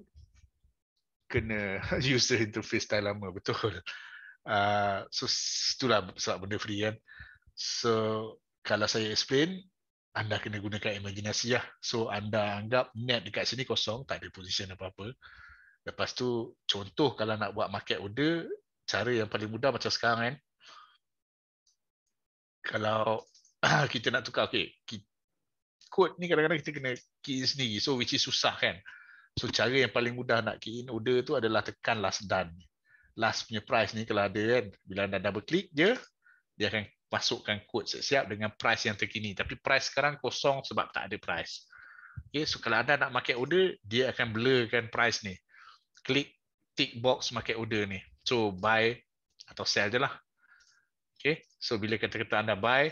kena user interface style lama betul. Uh, so itulah sebab benda free kan. So kalau saya explain, anda kena gunakan imaginasi lah. So anda anggap net dekat sini kosong, tak ada position apa-apa. Lepas tu contoh kalau nak buat market order, cara yang paling mudah macam sekarang kan, kalau kita nak tukar okey code ni kadang-kadang kita kena key in sendiri so which is susah kan so cara yang paling mudah nak key in order tu adalah tekan last done last punya price ni kalau ada kan bila anda double click je, dia akan masukkan code siap-siap dengan price yang terkini tapi price sekarang kosong sebab tak ada price okey so kalau anda nak market order dia akan blurkan price ni klik tick box market order ni so buy atau sell je lah Okay, so bila kata-kata anda buy,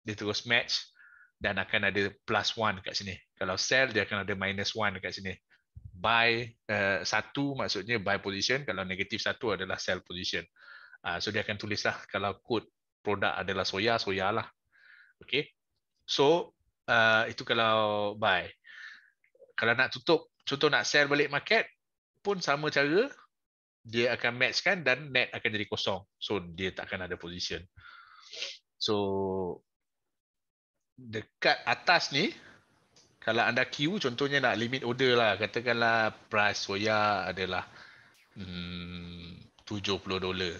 dia terus match dan akan ada plus one kat sini. Kalau sell, dia akan ada minus one kat sini. Buy uh, satu maksudnya buy position. Kalau negatif satu adalah sell position. Uh, so dia akan tulislah kalau code produk adalah soya, soya lah. Okay. So uh, itu kalau buy. Kalau nak tutup, contoh nak sell balik market pun sama cara dia akan match kan dan net akan jadi kosong. So dia tak akan ada position. So dekat atas ni kalau anda queue contohnya nak limit order lah katakanlah price soya adalah hmm, 70 dolar.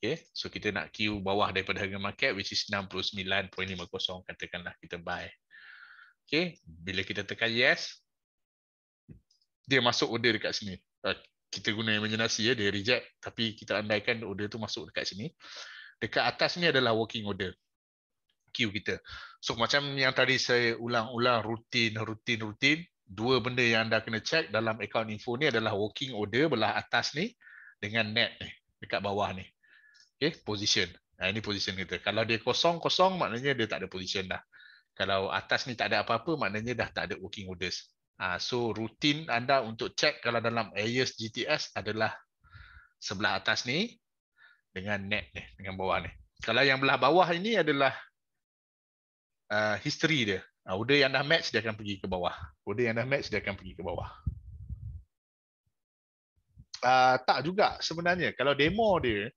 Okay. So kita nak queue bawah daripada harga market which is 69.50 katakanlah kita buy. Okay. Bila kita tekan yes, dia masuk order dekat sini. Okay kita guna imaginasi ya dia reject tapi kita andaikan order tu masuk dekat sini dekat atas ni adalah working order queue kita so macam yang tadi saya ulang-ulang rutin rutin rutin dua benda yang anda kena check dalam account info ni adalah working order belah atas ni dengan net ni dekat bawah ni okey position nah, ini position kita kalau dia kosong kosong maknanya dia tak ada position dah kalau atas ni tak ada apa-apa maknanya dah tak ada working orders Ah, so rutin anda untuk check kalau dalam AES GTS adalah sebelah atas ni dengan net ni dengan bawah ni. Kalau yang belah bawah ini adalah ah, history dia. Ah, order yang dah match dia akan pergi ke bawah. Order yang dah match dia akan pergi ke bawah. Tak juga sebenarnya kalau demo dia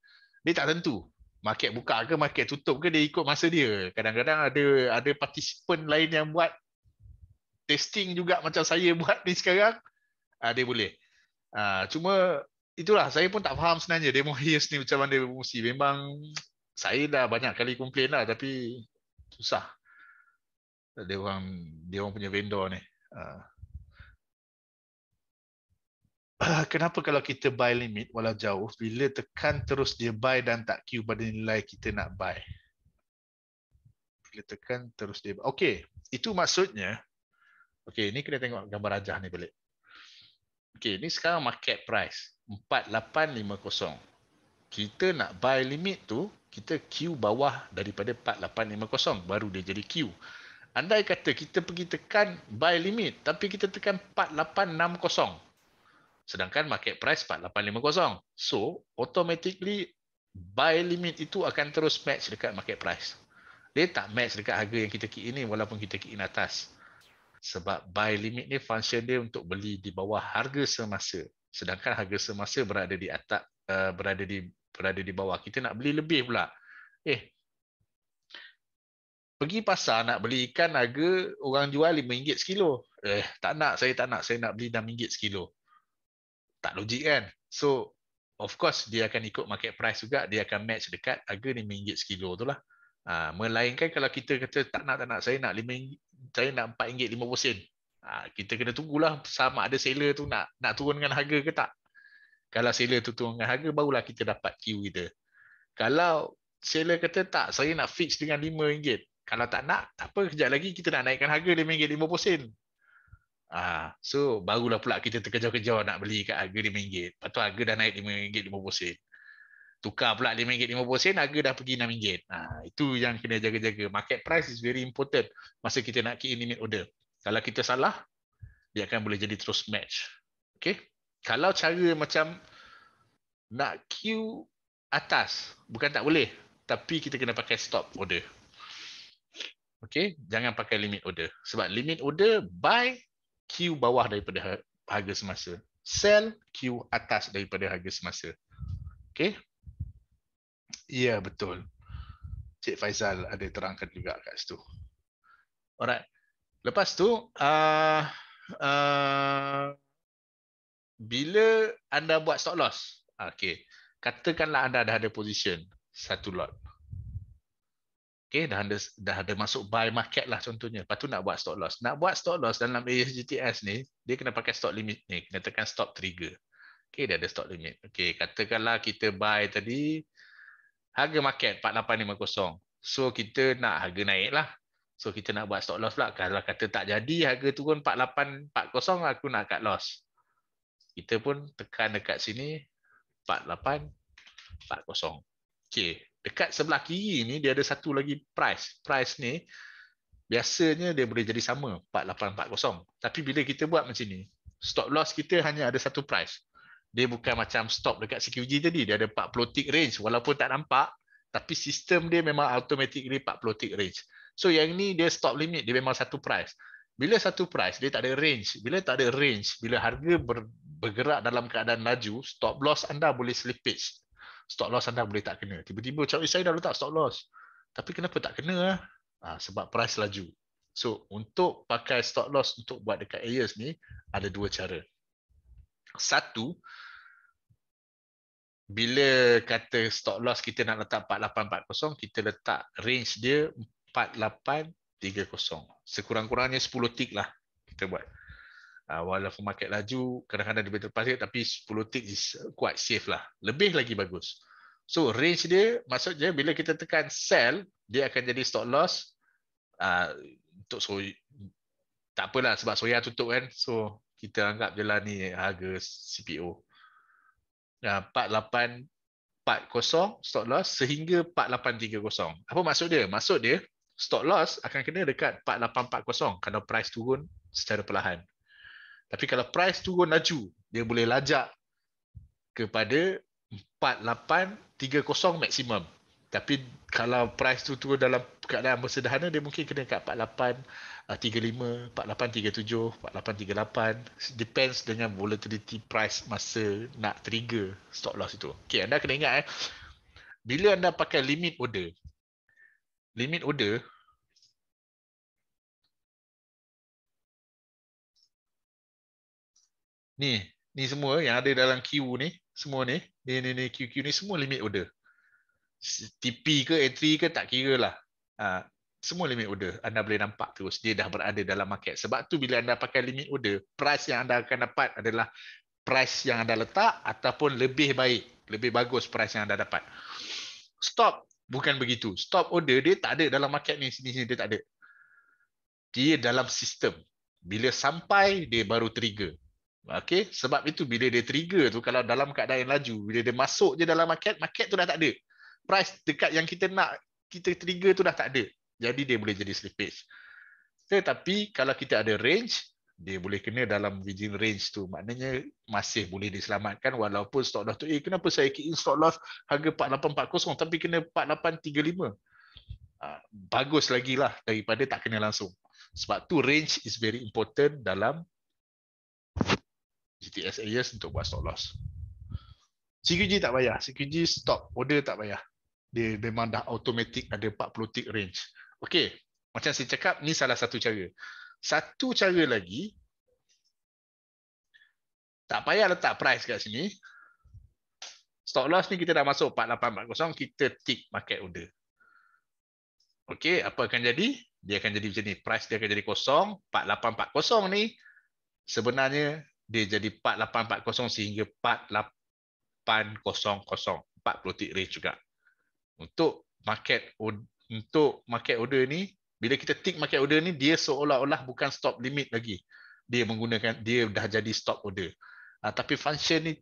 dia tak tentu market buka ke market tutup ke dia ikut masa dia. Kadang-kadang ada ada participant lain yang buat testing juga macam saya buat ni sekarang, uh, dia boleh. Uh, cuma itulah, saya pun tak faham sebenarnya demo hears ni macam mana dia berfungsi. Memang saya dah banyak kali komplain lah tapi susah. Dia orang, dia orang punya vendor ni. Uh. Kenapa kalau kita buy limit walau jauh, bila tekan terus dia buy dan tak queue pada nilai kita nak buy? Bila tekan terus dia buy. Okay, itu maksudnya Okey, ni kena tengok gambar rajah ni balik. Okey, ni sekarang market price 4850. Kita nak buy limit tu, kita Q bawah daripada 4850 baru dia jadi Q. Andai kata kita pergi tekan buy limit tapi kita tekan 4860. Sedangkan market price 4850. So, automatically buy limit itu akan terus match dekat market price. Dia tak match dekat harga yang kita key ini walaupun kita key in atas sebab buy limit ni function dia untuk beli di bawah harga semasa sedangkan harga semasa berada di atas eh, berada di berada di bawah kita nak beli lebih pula eh pergi pasar nak beli ikan harga orang jual RM5 sekilo eh tak nak saya tak nak saya nak beli RM6 sekilo tak logik kan so of course dia akan ikut market price juga dia akan match dekat harga RM5 sekilo tu lah Ha, melainkan kalau kita kata tak nak tak nak saya nak lima, saya nak empat ringgit lima sen. Ha, kita kena tunggulah sama ada seller tu nak nak dengan harga ke tak. Kalau seller tu dengan harga barulah kita dapat queue kita. Kalau seller kata tak saya nak fix dengan lima ringgit. Kalau tak nak tak apa kejap lagi kita nak naikkan harga lima ringgit lima sen. Ha, so barulah pula kita terkejar-kejar nak beli kat harga lima 5 Lepas tu harga dah naik lima lima 550 tukar pula RM5.50 harga dah pergi RM6. Ah ha, itu yang kena jaga-jaga. Market price is very important masa kita nak key limit order. Kalau kita salah dia akan boleh jadi terus match. Okay? Kalau cara macam nak queue atas bukan tak boleh tapi kita kena pakai stop order. Okay? jangan pakai limit order. Sebab limit order buy queue bawah daripada ha-, harga semasa. Sell queue atas daripada harga semasa. Okay? Ya, betul. Cik Faizal ada terangkan juga kat situ. Alright. Lepas tu, uh, uh, bila anda buat stop loss, ah, okay. katakanlah anda dah ada position satu lot. Okay, dah ada, dah ada masuk buy market lah contohnya. Lepas tu nak buat stop loss. Nak buat stop loss dalam ASGTS ni, dia kena pakai stop limit ni. Kena tekan stop trigger. Okay, dia ada stop limit. Okay, katakanlah kita buy tadi, harga market 48.50. So kita nak harga naik lah. So kita nak buat stop loss lah. Kalau kata tak jadi harga turun 48.40 aku nak cut loss. Kita pun tekan dekat sini 48.40. Okay. Dekat sebelah kiri ni dia ada satu lagi price. Price ni biasanya dia boleh jadi sama 48.40. Tapi bila kita buat macam ni stop loss kita hanya ada satu price 48.40 dia bukan macam stop dekat CQG tadi dia ada 40 tick range walaupun tak nampak tapi sistem dia memang automatically 40 tick range so yang ni dia stop limit dia memang satu price bila satu price dia tak ada range bila tak ada range bila harga ber, bergerak dalam keadaan laju stop loss anda boleh slippage stop loss anda boleh tak kena tiba-tiba cakap saya dah letak stop loss tapi kenapa tak kena ha, sebab price laju so untuk pakai stop loss untuk buat dekat areas ni ada dua cara satu, bila kata stop loss kita nak letak 4840, kita letak range dia 4830. Sekurang-kurangnya 10 tick lah kita buat. Uh, walaupun market laju, kadang-kadang lebih terlepas pasir, tapi 10 tick is quite safe lah. Lebih lagi bagus. So range dia, maksudnya bila kita tekan sell, dia akan jadi stop loss uh, untuk so tak apalah sebab soya tutup kan. So kita anggap je lah ni harga CPO. 4840 stop loss sehingga 4830. Apa maksud dia? Maksud dia stop loss akan kena dekat 4840 kalau price turun secara perlahan. Tapi kalau price turun laju, dia boleh lajak kepada 4830 maksimum. Tapi kalau price tu turun dalam keadaan bersederhana, dia mungkin kena dekat 48 uh, 35, 48, 37, 48, 38 depends dengan volatility price masa nak trigger stop loss itu. Okay, anda kena ingat eh. Bila anda pakai limit order, limit order ni, ni semua yang ada dalam queue ni, semua ni, ni ni ni queue queue ni semua limit order. TP ke entry ke tak kira lah. Ha, semua limit order anda boleh nampak terus dia dah berada dalam market sebab tu bila anda pakai limit order price yang anda akan dapat adalah price yang anda letak ataupun lebih baik lebih bagus price yang anda dapat stop bukan begitu stop order dia tak ada dalam market ni sini sini dia tak ada dia dalam sistem bila sampai dia baru trigger Okay. sebab itu bila dia trigger tu kalau dalam keadaan yang laju bila dia masuk je dalam market market tu dah tak ada price dekat yang kita nak kita trigger tu dah tak ada jadi dia boleh jadi slippage. Tetapi kalau kita ada range, dia boleh kena dalam within range tu. Maknanya masih boleh diselamatkan walaupun stock loss tu, eh kenapa saya kick in stock loss harga 4840 tapi kena 4835. Ah, bagus lagi lah daripada tak kena langsung. Sebab tu range is very important dalam GTS AS untuk buat stock loss. CQG tak payah. CQG stop order tak payah. Dia memang dah automatic ada 40 tick range. Okey, macam saya cakap, ni salah satu cara. Satu cara lagi, tak payah letak price kat sini. Stop loss ni kita dah masuk 4840, kita tick market order. Okey, apa akan jadi? Dia akan jadi macam ni. Price dia akan jadi kosong. 4840 ni sebenarnya dia jadi 4840 sehingga 4800. 40 tick range juga. Untuk market untuk market order ni bila kita tick market order ni dia seolah-olah bukan stop limit lagi dia menggunakan dia dah jadi stop order uh, tapi function ni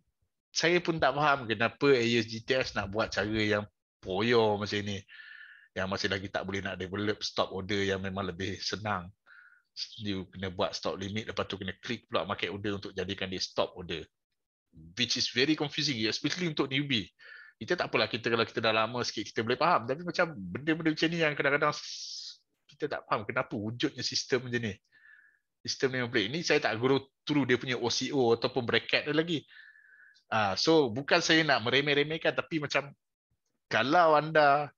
saya pun tak faham kenapa AES nak buat cara yang poyo macam ni yang masih lagi tak boleh nak develop stop order yang memang lebih senang dia kena buat stop limit lepas tu kena klik pula market order untuk jadikan dia stop order which is very confusing especially untuk newbie kita tak apalah kita kalau kita dah lama sikit kita boleh faham tapi macam benda-benda macam ni yang kadang-kadang kita tak faham kenapa wujudnya sistem macam ni sistem ni boleh ini saya tak guru through dia punya OCO ataupun bracket dia lagi uh, so bukan saya nak meremeh-remehkan tapi macam kalau anda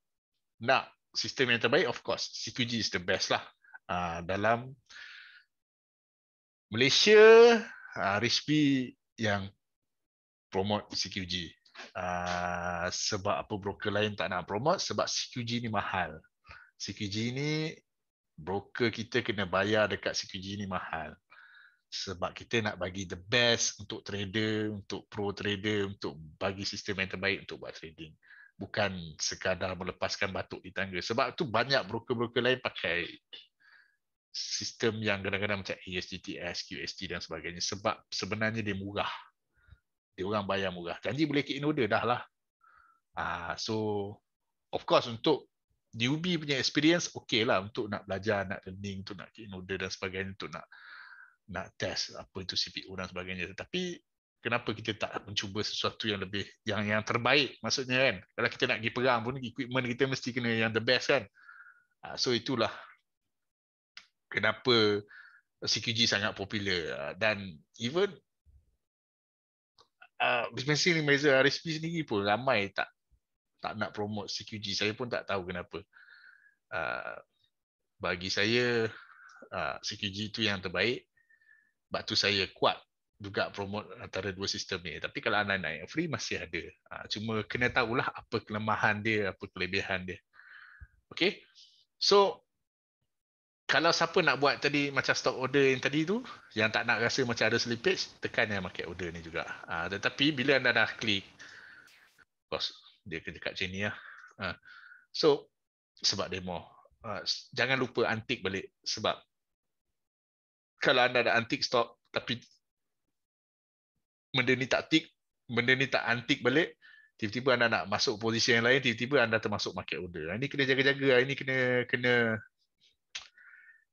nak sistem yang terbaik of course C2G is the best lah uh, dalam Malaysia uh, yang promote CQG. Ah, sebab apa broker lain tak nak promote sebab CQG ni mahal. CQG ni broker kita kena bayar dekat CQG ni mahal. Sebab kita nak bagi the best untuk trader, untuk pro trader, untuk bagi sistem yang terbaik untuk buat trading. Bukan sekadar melepaskan batuk di tangga. Sebab tu banyak broker-broker lain pakai sistem yang kadang-kadang macam ASGTS, QST dan sebagainya. Sebab sebenarnya dia murah dia orang bayar murah. Janji boleh kick in order dah lah. Uh, so, of course untuk newbie punya experience, okay lah untuk nak belajar, nak learning, untuk nak kick in order dan sebagainya, untuk nak nak test apa itu CPU dan sebagainya. Tapi, kenapa kita tak mencuba sesuatu yang lebih yang yang terbaik maksudnya kan kalau kita nak pergi perang pun equipment kita mesti kena yang the best kan ah, so itulah kenapa CQG sangat popular ah, dan even Ah, dispensary ni Mazer RSP sendiri pun ramai tak tak nak promote CQG. Saya pun tak tahu kenapa. Uh, bagi saya uh, ah, CQG itu yang terbaik. Sebab tu saya kuat juga promote antara dua sistem ni. Tapi kalau anda naik free masih ada. Uh, cuma kena tahulah apa kelemahan dia, apa kelebihan dia. Okay. So, kalau siapa nak buat tadi macam stock order yang tadi tu yang tak nak rasa macam ada slippage tekan yang market order ni juga ha, tetapi bila anda dah klik bos dia kena dekat sini lah. Ha. so sebab demo ha, jangan lupa antik balik sebab kalau anda ada antik stock tapi benda ni tak tick benda ni tak antik balik tiba-tiba anda nak masuk posisi yang lain, tiba-tiba anda termasuk market order. Ini kena jaga-jaga, ini kena kena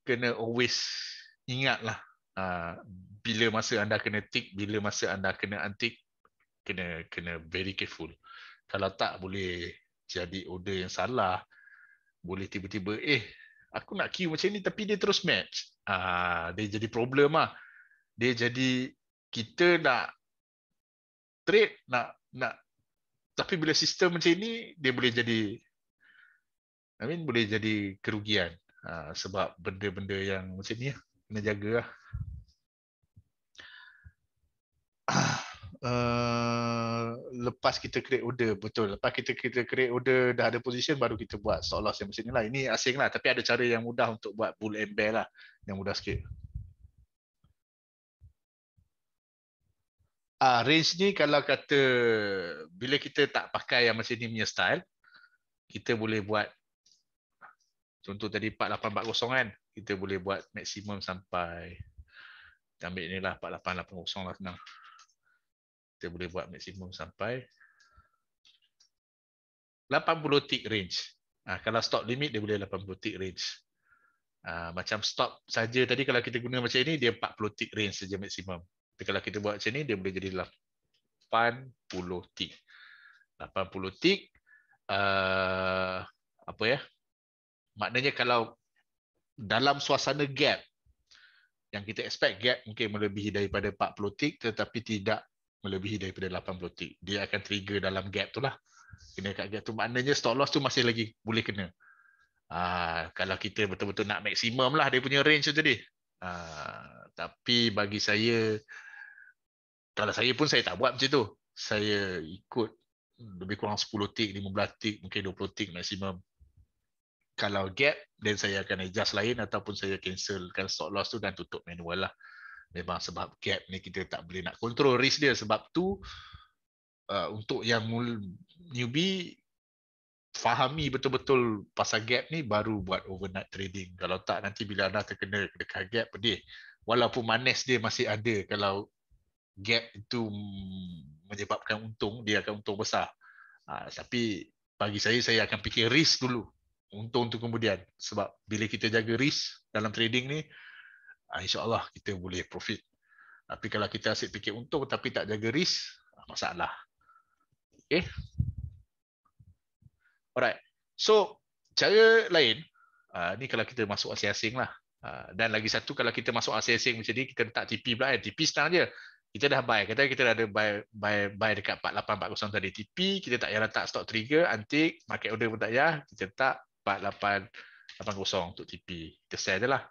kena always ingat lah uh, ah, bila masa anda kena tick, bila masa anda kena antik, kena kena very careful. Kalau tak boleh jadi order yang salah, boleh tiba-tiba eh aku nak queue macam ni tapi dia terus match. Ah uh, dia jadi problem ah. Dia jadi kita nak trade nak nak tapi bila sistem macam ni dia boleh jadi I mean boleh jadi kerugian ha, sebab benda-benda yang macam ni lah, kena jaga lah. Uh, lepas kita create order betul lepas kita kita create order dah ada position baru kita buat stop loss yang macam lah ini asing lah tapi ada cara yang mudah untuk buat bull and bear lah yang mudah sikit uh, range ni kalau kata bila kita tak pakai yang macam ni punya style kita boleh buat contoh tadi 4840 kan kita boleh buat maksimum sampai kita ambil inilah 4880 lah senang kita boleh buat maksimum sampai 80 tick range ah kalau stop limit dia boleh 80 tick range ah macam stop saja tadi kalau kita guna macam ini dia 40 tick range saja maksimum tapi kalau kita buat macam ni dia boleh jadi 80 tick 80 tick uh, apa ya maknanya kalau dalam suasana gap yang kita expect gap mungkin melebihi daripada 40 tick tetapi tidak melebihi daripada 80 tick dia akan trigger dalam gap tu lah kena kat gap tu maknanya stop loss tu masih lagi boleh kena ha, kalau kita betul-betul nak maksimum lah dia punya range tu tadi ha, tapi bagi saya kalau saya pun saya tak buat macam tu saya ikut lebih kurang 10 tick, 15 tick, mungkin 20 tick maksimum kalau gap dan saya akan adjust lain ataupun saya cancelkan stop loss tu dan tutup manual lah memang sebab gap ni kita tak boleh nak control risk dia sebab tu uh, untuk yang newbie fahami betul-betul pasal gap ni baru buat overnight trading kalau tak nanti bila anda terkena dekat gap pedih walaupun manis dia masih ada kalau gap itu menyebabkan untung dia akan untung besar uh, tapi bagi saya saya akan fikir risk dulu untung tu kemudian sebab bila kita jaga risk dalam trading ni ah, insyaallah kita boleh profit tapi kalau kita asyik fikir untung tapi tak jaga risk ah, masalah okey alright so cara lain uh, ni kalau kita masuk asing-asing lah dan lagi satu kalau kita masuk asing-asing macam ni kita letak TP pula kan eh. TP senang je kita dah buy kata kita dah ada buy buy buy dekat 4840 tadi TP kita tak payah tak stock trigger antik market order pun tak yah. kita tak 4880 untuk TP. Kita share je lah.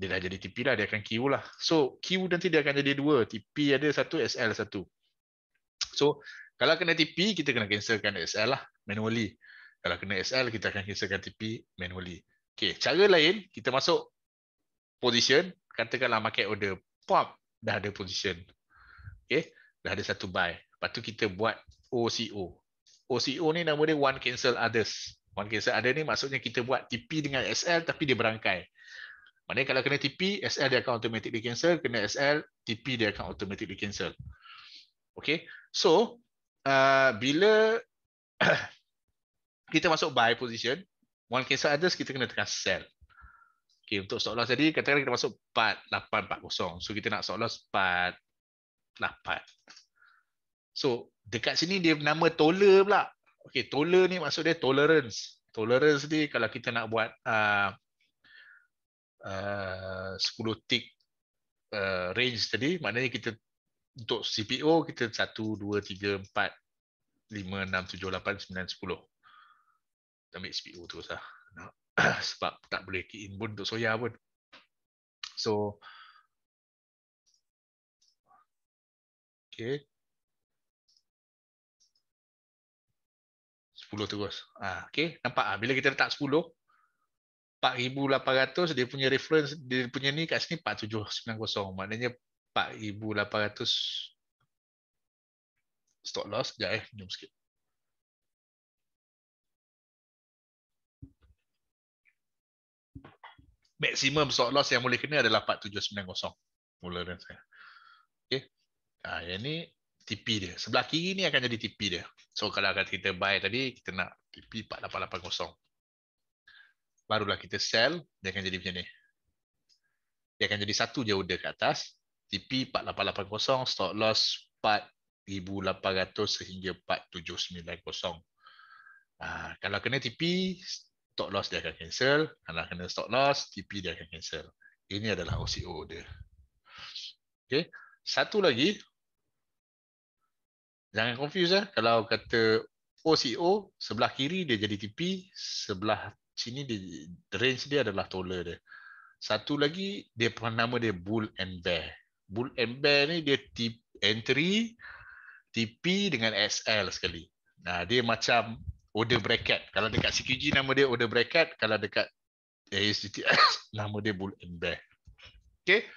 Dia dah jadi TP lah, dia akan Q lah. So, Q nanti dia akan jadi dua. TP ada satu, SL satu. So, kalau kena TP, kita kena cancelkan SL lah, manually. Kalau kena SL, kita akan cancelkan TP manually. Okay, cara lain, kita masuk position, katakanlah market order, pop, dah ada position. Okay, dah ada satu buy. Lepas tu kita buat OCO. OCO ni nama dia one cancel others. One case ada ni maksudnya kita buat TP dengan SL tapi dia berangkai. Maknanya kalau kena TP, SL dia akan di cancel. Kena SL, TP dia akan di cancel. Okay. So, uh, bila kita masuk buy position, one case others, kita kena tekan sell. Okay, untuk stop loss tadi, katakan kita masuk 4840. So, kita nak stop loss 48. So, dekat sini dia nama toller pula. Okay, toler ni maksud dia tolerance. Tolerance ni kalau kita nak buat uh, uh, 10 tick uh, range tadi, maknanya kita untuk CPO kita 1 2 3 4 5 6 7 8 9 10 ambil CPU terus lah. Sebab tak boleh key in pun untuk soya pun. So, okay. 10 terus. Ha, okay. Nampak? Ha, bila kita letak 10, 4,800 dia punya reference, dia punya ni kat sini 4,790. Maknanya 4,800 stop loss. Sekejap eh, minum sikit. Maksimum stop loss yang boleh kena adalah 4,790. Mula dengan saya. Okay. Ha, ah, yang ni tipi dia. Sebelah kiri ni akan jadi tipi dia. So kalau kata kita buy tadi, kita nak tipi 4880. Barulah kita sell, dia akan jadi macam ni. Dia akan jadi satu je order ke atas. TP 4880, stock loss 4800 sehingga 4790. Uh, kalau kena TP, stock loss dia akan cancel. Kalau kena stock loss, TP dia akan cancel. Ini adalah OCO order. Okay. Satu lagi, jangan confuse ya. Kalau kata OCO sebelah kiri dia jadi TP, sebelah sini dia, range dia adalah toler dia. Satu lagi dia pernah nama dia bull and bear. Bull and bear ni dia tip entry TP dengan SL sekali. Nah, dia macam order bracket. Kalau dekat CQG nama dia order bracket, kalau dekat ASDTS nama dia bull and bear. Okay.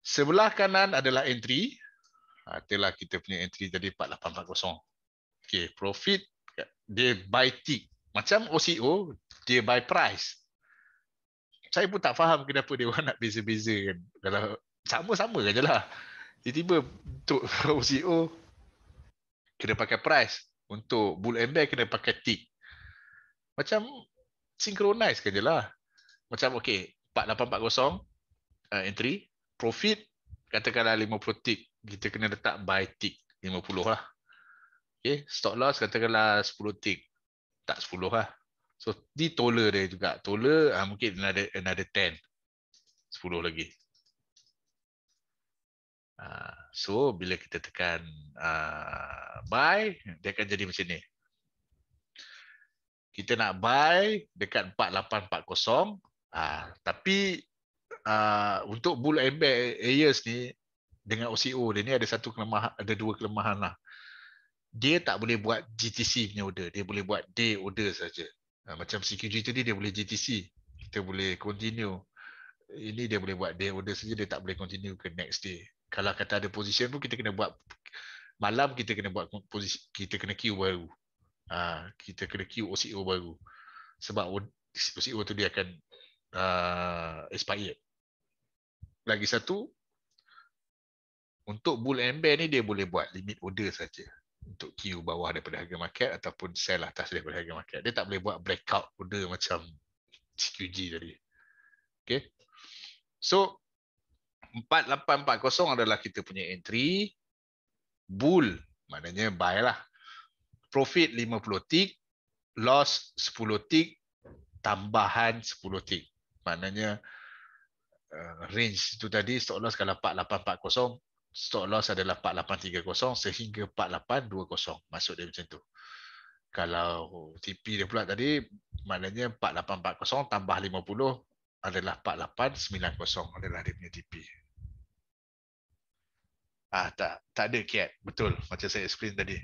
Sebelah kanan adalah entry, Ah, itulah kita punya entry jadi 4840. Okey, profit ya, dia buy tick. Macam OCO, dia buy price. Saya pun tak faham kenapa dia nak beza-beza kan. Kalau sama-sama kan jelah. Tiba-tiba untuk OCO kena pakai price, untuk bull and bear kena pakai tick. Macam synchronize kan jelah. Macam okay 4840 uh, ah, entry, profit katakanlah 50 tick kita kena letak buy tick 50 lah Okay, stop loss katakanlah 10 tick tak 10 lah so di toler dia juga toler ah, mungkin ada another 10 10 lagi ah, so bila kita tekan uh, buy dia akan jadi macam ni kita nak buy dekat 4840 ah tapi uh, untuk bull and bear areas ni dengan OCO dia ni ada satu kelemahan ada dua kelemahan lah dia tak boleh buat GTC punya order dia boleh buat day order saja uh, macam CQG tadi dia boleh GTC kita boleh continue ini dia boleh buat day order saja dia tak boleh continue ke next day kalau kata ada position pun kita kena buat malam kita kena buat posisi kita kena queue baru uh, kita kena queue OCO baru sebab OCO tu dia akan uh, expired lagi satu untuk bull and bear ni dia boleh buat limit order saja untuk Q bawah daripada harga market ataupun sell atas daripada harga market. Dia tak boleh buat breakout order macam CQG tadi. Okay. So 4840 adalah kita punya entry bull maknanya buy lah. Profit 50 tick, loss 10 tick, tambahan 10 tick. Maknanya uh, range itu tadi stop loss kalau 4840 stop loss adalah 4830 sehingga 4820 maksud dia macam tu. Kalau TP dia pula tadi maknanya 4840 tambah 50 adalah 4890 adalah dia punya TP. Ah tak tak ada kiat betul macam saya explain tadi.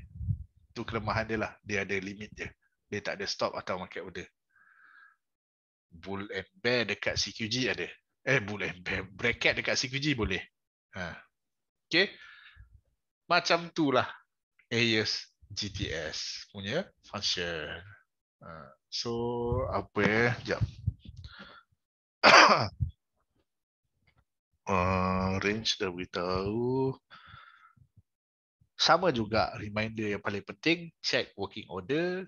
Tu kelemahan dia lah dia ada limit dia. Dia tak ada stop atau market order. Bull and bear dekat CQG ada. Eh boleh bracket dekat CQG boleh. Ha. Okay. Macam tu lah AES GTS punya function. Ha. So apa ya? Jap. uh, ah, range dah tahu Sama juga reminder yang paling penting check working order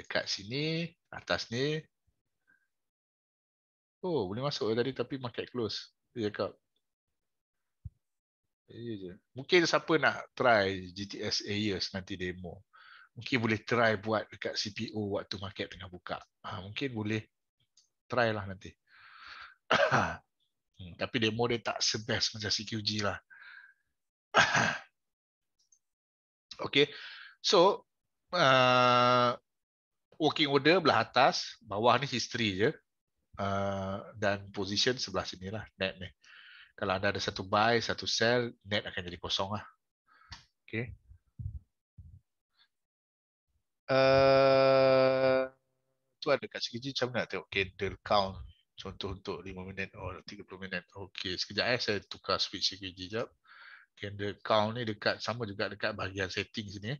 dekat sini atas ni Oh, boleh masuk tadi tapi market close. Dia cakap. Ya je. Mungkin siapa nak try GTS Aeos nanti demo. Mungkin boleh try buat dekat CPO waktu market tengah buka. Ha, mungkin boleh try lah nanti. hmm, tapi demo dia tak sebest macam CQG lah. okay. So, uh, working order belah atas. Bawah ni history je. Eh, dan position sebelah sini lah net ni. Kalau anda ada satu buy, satu sell, net akan jadi kosong lah. Okay. Uh, eh, tu ada kat segi macam nak tengok candle count. Contoh untuk 5 minit atau 30 minit. Okay, sekejap eh, saya tukar switch segi sekejap. Candle count ni dekat sama juga dekat bahagian setting sini. Eh.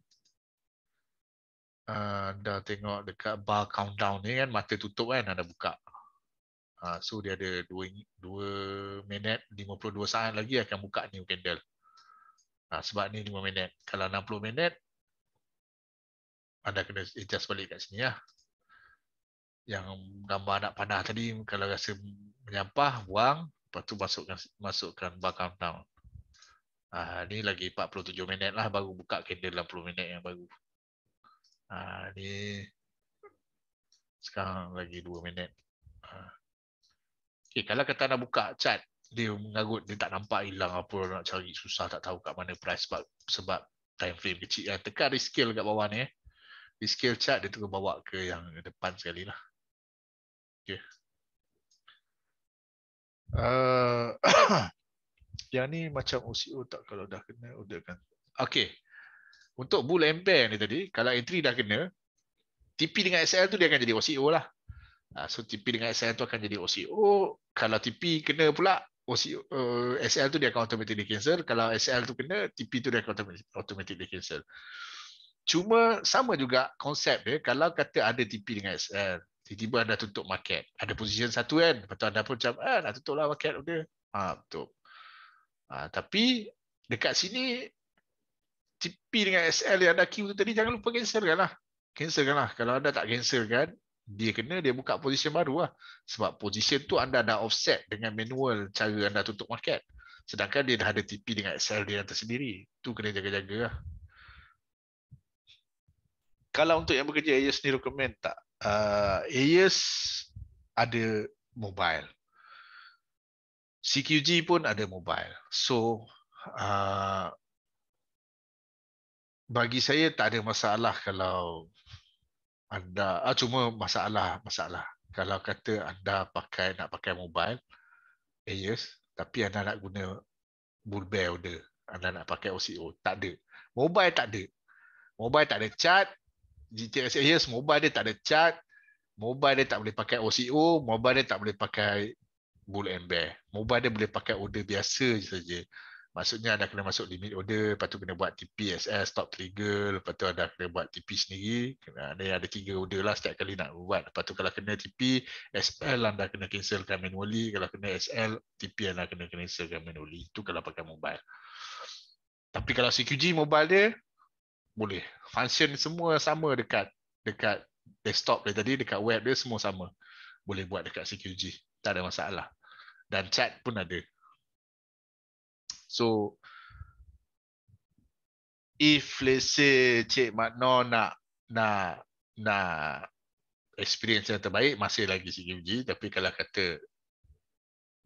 Uh, anda tengok dekat bar countdown ni kan, mata tutup kan, anda buka. Uh, so dia ada 2 2 minit 52 saat lagi akan buka new candle. Uh, sebab ni 5 minit. Kalau 60 minit anda kena adjust balik kat sini lah. Yang gambar nak panah tadi kalau rasa menyampah buang lepas tu masukkan masukkan bar countdown. Ah uh, ni lagi 47 minit lah baru buka candle 60 minit yang baru. Ah uh, ni sekarang lagi 2 minit. uh. Ah. Okay, eh, kalau kata nak buka chat, dia mengarut, dia tak nampak hilang apa nak cari, susah tak tahu kat mana price sebab, sebab time frame kecil. Kan. Tekan rescale kat bawah ni. Eh. Rescale chat dia terus bawa ke yang depan sekali lah. Okay. Uh, yang ni macam OCO tak kalau dah kena order kan. Okay. Untuk bull and bear ni tadi, kalau entry dah kena, TP dengan SL tu dia akan jadi OCO lah. Ah, so TP dengan SL tu akan jadi OCO. Kalau TP kena pula, OCO, uh, SL tu dia akan automatically cancel. Kalau SL tu kena, TP tu dia akan automatically cancel. Cuma sama juga konsep dia, kalau kata ada TP dengan SL, tiba-tiba anda tutup market. Ada position satu kan, lepas tu anda pun macam, ah, nak tutup lah market. Okay. Ha, tutup. Ha, tapi dekat sini, TP dengan SL yang ada queue tu tadi, jangan lupa cancelkan lah. Cancelkan lah. Kalau anda tak cancelkan, dia kena dia buka position baru lah. Sebab position tu anda dah offset dengan manual cara anda tutup market. Sedangkan dia dah ada TP dengan Excel dia yang tersendiri. Tu kena jaga-jaga lah. Kalau untuk yang bekerja AES ni recommend tak? Uh, AES ada mobile. CQG pun ada mobile. So, uh, bagi saya tak ada masalah kalau anda ah, cuma masalah masalah kalau kata anda pakai nak pakai mobile eh yes tapi anda nak guna bull bear order anda nak pakai OCO tak ada mobile tak ada mobile tak ada chat GTS eh, yes mobile dia tak ada chat mobile dia tak boleh pakai OCO mobile dia tak boleh pakai bull and bear mobile dia boleh pakai order biasa saja Maksudnya ada kena masuk limit order, lepas tu kena buat TP SS, stop trigger, lepas tu anda kena buat TP sendiri. Ada ada tiga order lah setiap kali nak buat. Lepas tu kalau kena TP, SL anda lah kena cancelkan manually. Kalau kena SL, TP anda lah kena cancelkan manually. Itu kalau pakai mobile. Tapi kalau CQG mobile dia, boleh. Function semua sama dekat dekat desktop dia tadi, dekat web dia semua sama. Boleh buat dekat CQG. Tak ada masalah. Dan chat pun ada. So if let's say Cik Makno nak nak nak experience yang terbaik masih lagi CQG tapi kalau kata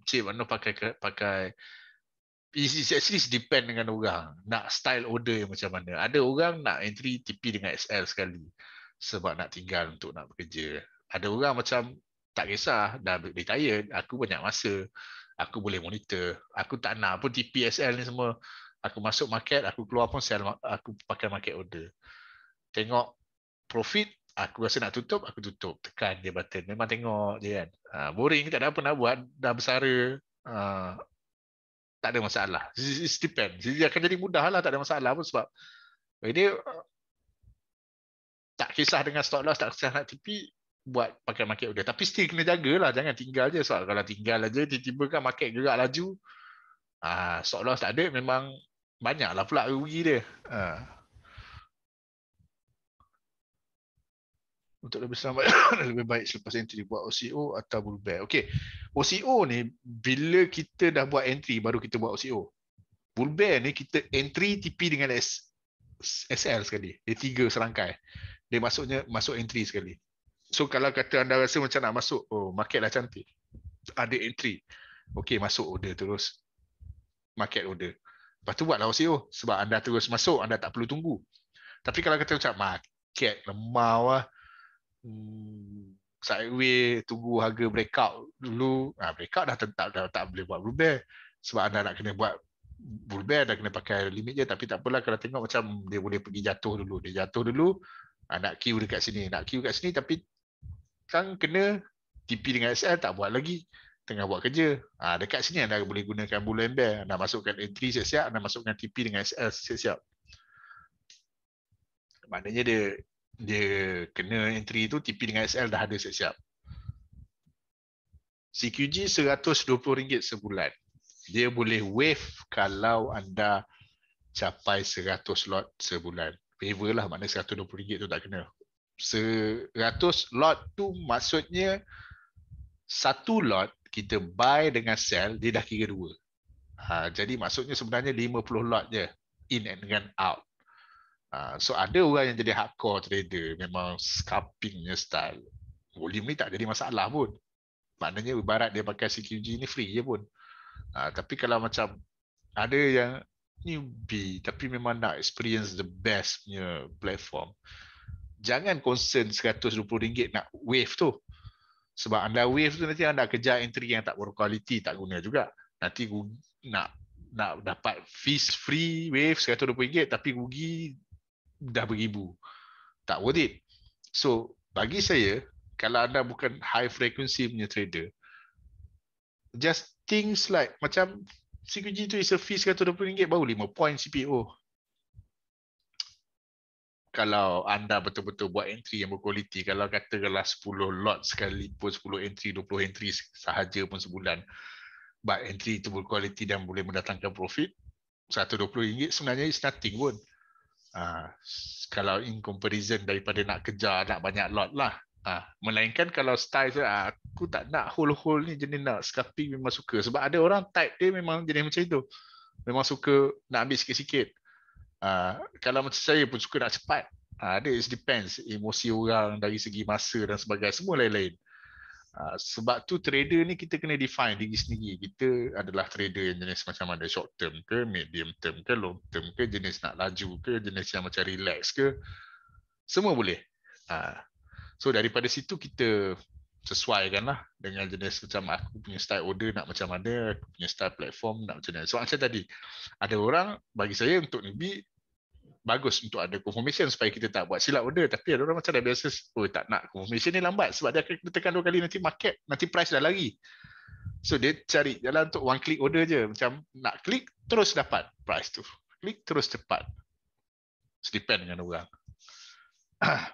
Cik Makno pakai pakai it's actually depend dengan orang nak style order yang macam mana ada orang nak entry TP dengan SL sekali sebab nak tinggal untuk nak bekerja ada orang macam tak kisah dah retired aku banyak masa aku boleh monitor. Aku tak nak pun TPSL ni semua. Aku masuk market, aku keluar pun sell, aku pakai market order. Tengok profit, aku rasa nak tutup, aku tutup. Tekan dia button. Memang tengok dia kan. Uh, boring, tak ada apa nak buat. Dah besar. Uh, ha, tak ada masalah. It's depend. Dia akan jadi mudah lah, tak ada masalah pun sebab ini tak kisah dengan stop loss, tak kisah dengan TP, buat pakai market order. Tapi still kena jagalah. Jangan tinggal je. Sebab kalau tinggal aja tiba-tiba kan market gerak laju. Ah, stock loss tak ada, memang banyaklah pula rugi dia. Ha. Untuk lebih selamat, lebih baik selepas entry buat OCO atau bull bear. Okay. OCO ni, bila kita dah buat entry, baru kita buat OCO. Bull bear ni, kita entry TP dengan S, SL sekali. Dia tiga serangkai. Dia masuknya masuk entry sekali. So kalau kata anda rasa macam nak masuk, oh market lah cantik. Ada entry. okay masuk order terus. Market order. Lepas tu buatlah OCO. Oh, sebab anda terus masuk, anda tak perlu tunggu. Tapi kalau kata macam market lemah lah. Sideway, tunggu harga breakout dulu. Ah breakout dah tak, dah tak boleh buat bull Sebab anda nak kena buat bull bear, dah kena pakai limit je. Tapi tak apalah kalau tengok macam dia boleh pergi jatuh dulu. Dia jatuh dulu, ha, nak queue dekat sini, nak queue dekat sini tapi sekarang kena TP dengan SL tak buat lagi tengah buat kerja ha, dekat sini anda boleh gunakan bulan bear anda masukkan entry siap-siap anda masukkan TP dengan SL siap-siap maknanya dia dia kena entry tu TP dengan SL dah ada siap-siap CQG RM120 sebulan dia boleh wave kalau anda capai 100 lot sebulan favor lah maknanya RM120 tu tak kena 100 lot tu maksudnya satu lot kita buy dengan sell dia dah kira dua. Ha, jadi maksudnya sebenarnya 50 lot je in and then out. Ha, so ada orang yang jadi hardcore trader memang scalpingnya style. Volume oh, ni tak jadi masalah pun. Maknanya ibarat dia pakai CQG ni free je pun. Ha, tapi kalau macam ada yang newbie tapi memang nak experience the best punya platform jangan concern RM120 nak wave tu. Sebab anda wave tu nanti anda kejar entry yang tak berkualiti, tak guna juga. Nanti nak nak dapat fees free wave RM120 tapi rugi dah beribu. Tak worth it. So, bagi saya, kalau anda bukan high frequency punya trader, just things like macam CQG tu is a fee RM120 baru 5 point CPO kalau anda betul-betul buat entry yang berkualiti, kalau kata katakanlah 10 lot sekali pun 10 entry, 20 entry sahaja pun sebulan, buat entry itu berkualiti dan boleh mendatangkan profit, rm ringgit, sebenarnya is nothing pun. Uh, kalau in comparison daripada nak kejar nak banyak lot lah. Uh, melainkan kalau style tu, ah, aku tak nak hole-hole ni jenis nak scalping memang suka. Sebab ada orang type dia memang jenis macam itu. Memang suka nak ambil sikit-sikit. Ah, kalau macam saya pun suka nak cepat. Uh, ada it depends emosi orang dari segi masa dan sebagainya semua lain-lain. Uh, sebab tu trader ni kita kena define diri sendiri. Kita adalah trader yang jenis macam mana short term ke, medium term ke, long term ke, jenis nak laju ke, jenis yang macam relax ke. Semua boleh. Uh, so daripada situ kita sesuaikan lah dengan jenis macam aku punya style order nak macam mana, aku punya style platform nak macam mana. So macam tadi, ada orang bagi saya untuk ni newbie, bagus untuk ada confirmation supaya kita tak buat silap order tapi ada orang macam dah biasa oh tak nak confirmation ni lambat sebab dia akan tekan dua kali nanti market nanti price dah lari so dia cari jalan untuk one click order je macam nak klik terus dapat price tu klik terus cepat so depend dengan orang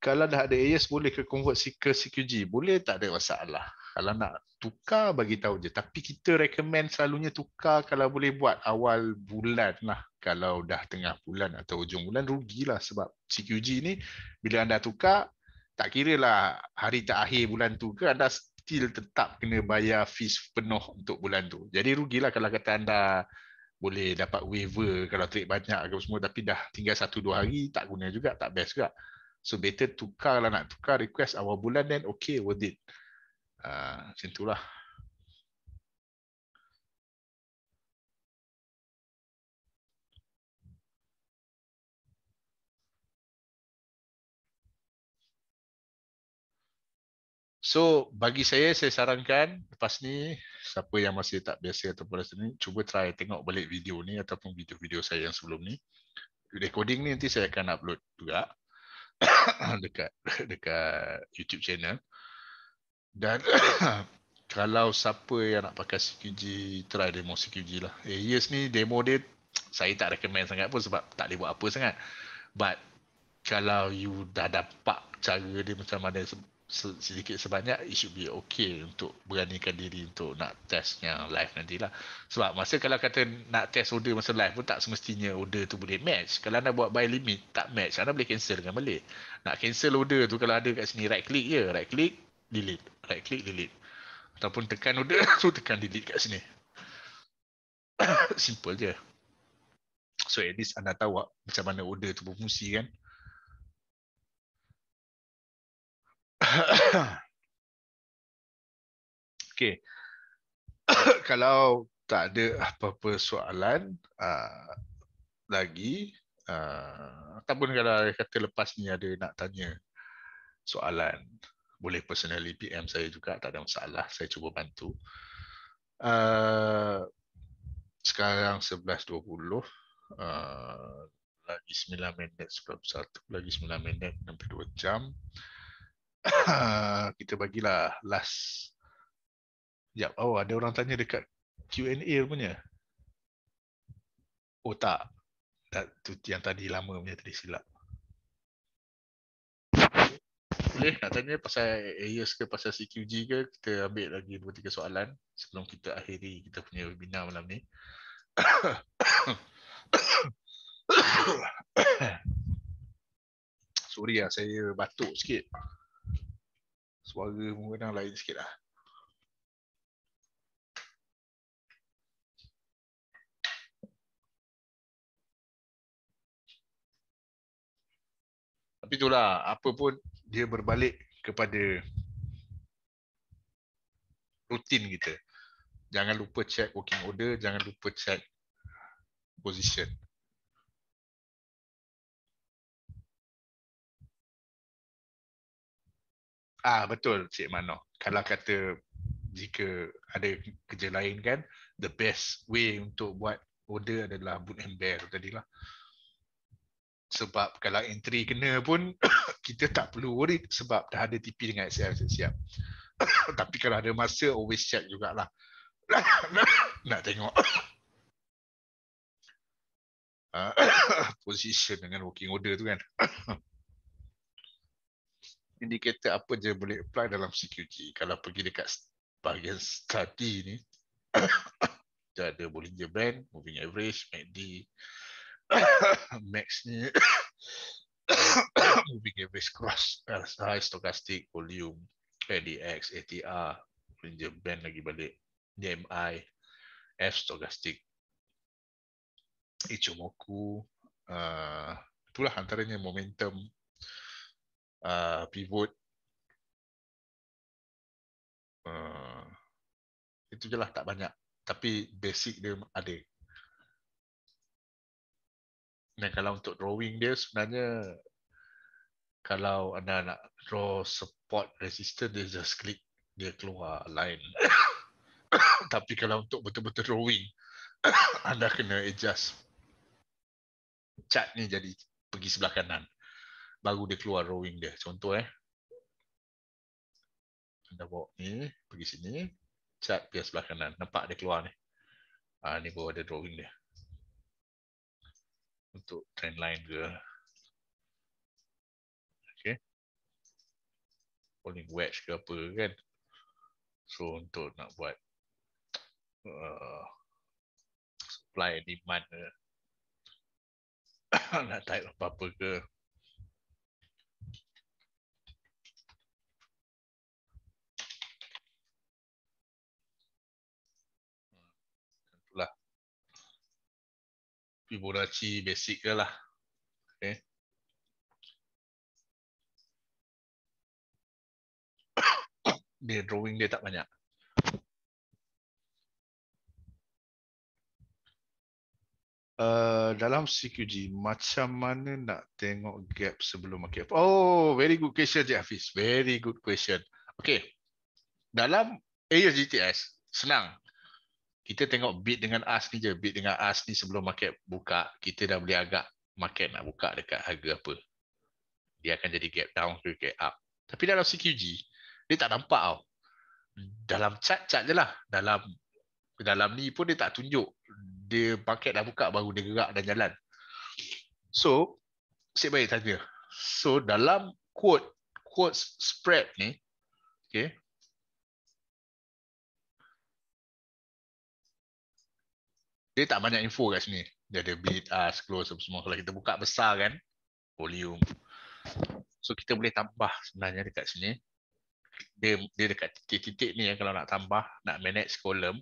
kalau dah ada AES boleh ke convert ke CQG boleh tak ada masalah kalau nak tukar bagi tahu je tapi kita recommend selalunya tukar kalau boleh buat awal bulan lah kalau dah tengah bulan atau hujung bulan rugilah sebab CQG ni bila anda tukar tak kira lah hari tak terakhir bulan tu ke anda still tetap kena bayar fees penuh untuk bulan tu jadi rugilah kalau kata anda boleh dapat waiver kalau trade banyak ke semua tapi dah tinggal satu dua hari tak guna juga tak best juga So better tukar lah nak tukar request awal bulan then okay worth it. Uh, macam tu lah. So bagi saya, saya sarankan lepas ni siapa yang masih tak biasa ataupun rasa ni, cuba try tengok balik video ni ataupun video-video saya yang sebelum ni. Recording ni nanti saya akan upload juga. dekat dekat YouTube channel. Dan kalau siapa yang nak pakai CQG, try demo CQG lah. Eh, yes ni demo dia saya tak recommend sangat pun sebab tak boleh buat apa sangat. But kalau you dah dapat cara dia macam mana sedikit sebanyak it should be okay untuk beranikan diri untuk nak test yang live nanti lah sebab masa kalau kata nak test order masa live pun tak semestinya order tu boleh match kalau anda buat buy limit tak match anda boleh cancel dengan balik nak cancel order tu kalau ada kat sini right click je right click delete right click delete ataupun tekan order tu tekan delete kat sini simple je so at least anda tahu macam mana order tu berfungsi kan okay. Kalau tak ada apa-apa soalan uh, lagi, uh, ataupun kalau kata lepas ni ada nak tanya soalan, boleh personally PM saya juga, tak ada masalah. Saya cuba bantu. Uh, sekarang 11.20, uh, lagi 9 minit, 11.01, lagi 9 minit, sampai 2 jam. Uh, kita bagilah last. Sekejap. Oh, ada orang tanya dekat Q&A punya. Oh, tak. tak. Tu yang tadi lama punya tadi silap. Boleh nak tanya pasal AES ke pasal CQG ke? Kita ambil lagi 2-3 soalan sebelum kita akhiri kita punya webinar malam ni. Sorry lah, saya batuk sikit suara mungkin yang lain sikit lah. Tapi itulah, apa pun dia berbalik kepada rutin kita. Jangan lupa check working order, jangan lupa check position. Ah betul Cik Mano. Kalau kata jika ada kerja lain kan, the best way untuk buat order adalah boot and bear lah Sebab kalau entry kena pun kita tak perlu worry sebab dah ada TP dengan SL siap. Tapi kalau ada masa always check jugalah. Nak tengok ah, position dengan working order tu kan indikator apa je boleh apply dalam CQG. Kalau pergi dekat bahagian study ni, dia ada Bollinger Band, Moving Average, MACD, Max ni, Moving Average Cross, RSI, Stochastic, Volume, ADX, ATR, Bollinger Band lagi balik, DMI, F Stochastic, Ichimoku, uh, itulah antaranya momentum uh, pivot. Uh, itu je lah, tak banyak. Tapi basic dia ada. Dan kalau untuk drawing dia sebenarnya kalau anda nak draw support resistor, dia just click dia keluar line. Tapi kalau untuk betul-betul drawing, anda kena adjust cat ni jadi pergi sebelah kanan baru dia keluar rowing dia. Contoh eh. Anda bawa ni, pergi sini. Cat pihak sebelah kanan. Nampak dia keluar ni. Ha, ni baru ada drawing dia. Untuk trend line ke. Okay. Pulling wedge ke apa kan. So untuk nak buat uh, supply demand ke. nak type apa-apa ke. Fibonacci basic ke lah. Okay. dia drawing dia tak banyak. Uh, dalam CQG, macam mana nak tengok gap sebelum market? Oh, very good question, Cik Hafiz. Very good question. Okay. Dalam ASGTS, senang kita tengok bid dengan ask ni je bid dengan ask ni sebelum market buka kita dah boleh agak market nak buka dekat harga apa dia akan jadi gap down ke gap up tapi dalam CQG dia tak nampak tau dalam chat-chat je lah dalam dalam ni pun dia tak tunjuk dia market dah buka baru dia gerak dan jalan so sip baik tanya so dalam quote quote spread ni okay, dia tak banyak info kat sini. Dia ada bit, us, close apa semua. Kalau kita buka besar kan, volume. So kita boleh tambah sebenarnya dekat sini. Dia, dia dekat titik-titik ni yang kalau nak tambah, nak manage column,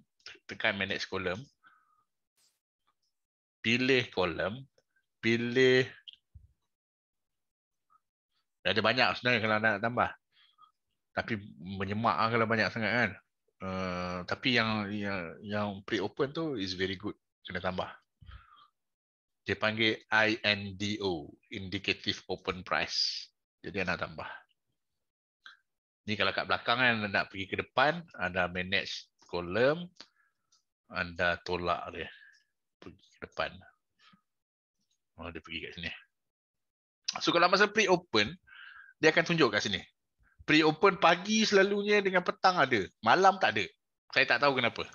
tekan manage column. Pilih column, pilih. Dia ada banyak sebenarnya kalau nak tambah. Tapi menyemak lah kalau banyak sangat kan. Eh, tapi yang yang yang pre open tu is very good kena tambah dia panggil INDO indicative open price jadi nak tambah ni kalau kat belakang kan nak pergi ke depan anda manage kolom anda tolak dia pergi ke depan oh dia pergi kat sini so kalau masa pre open dia akan tunjuk kat sini pre-open pagi selalunya dengan petang ada. Malam tak ada. Saya tak tahu kenapa.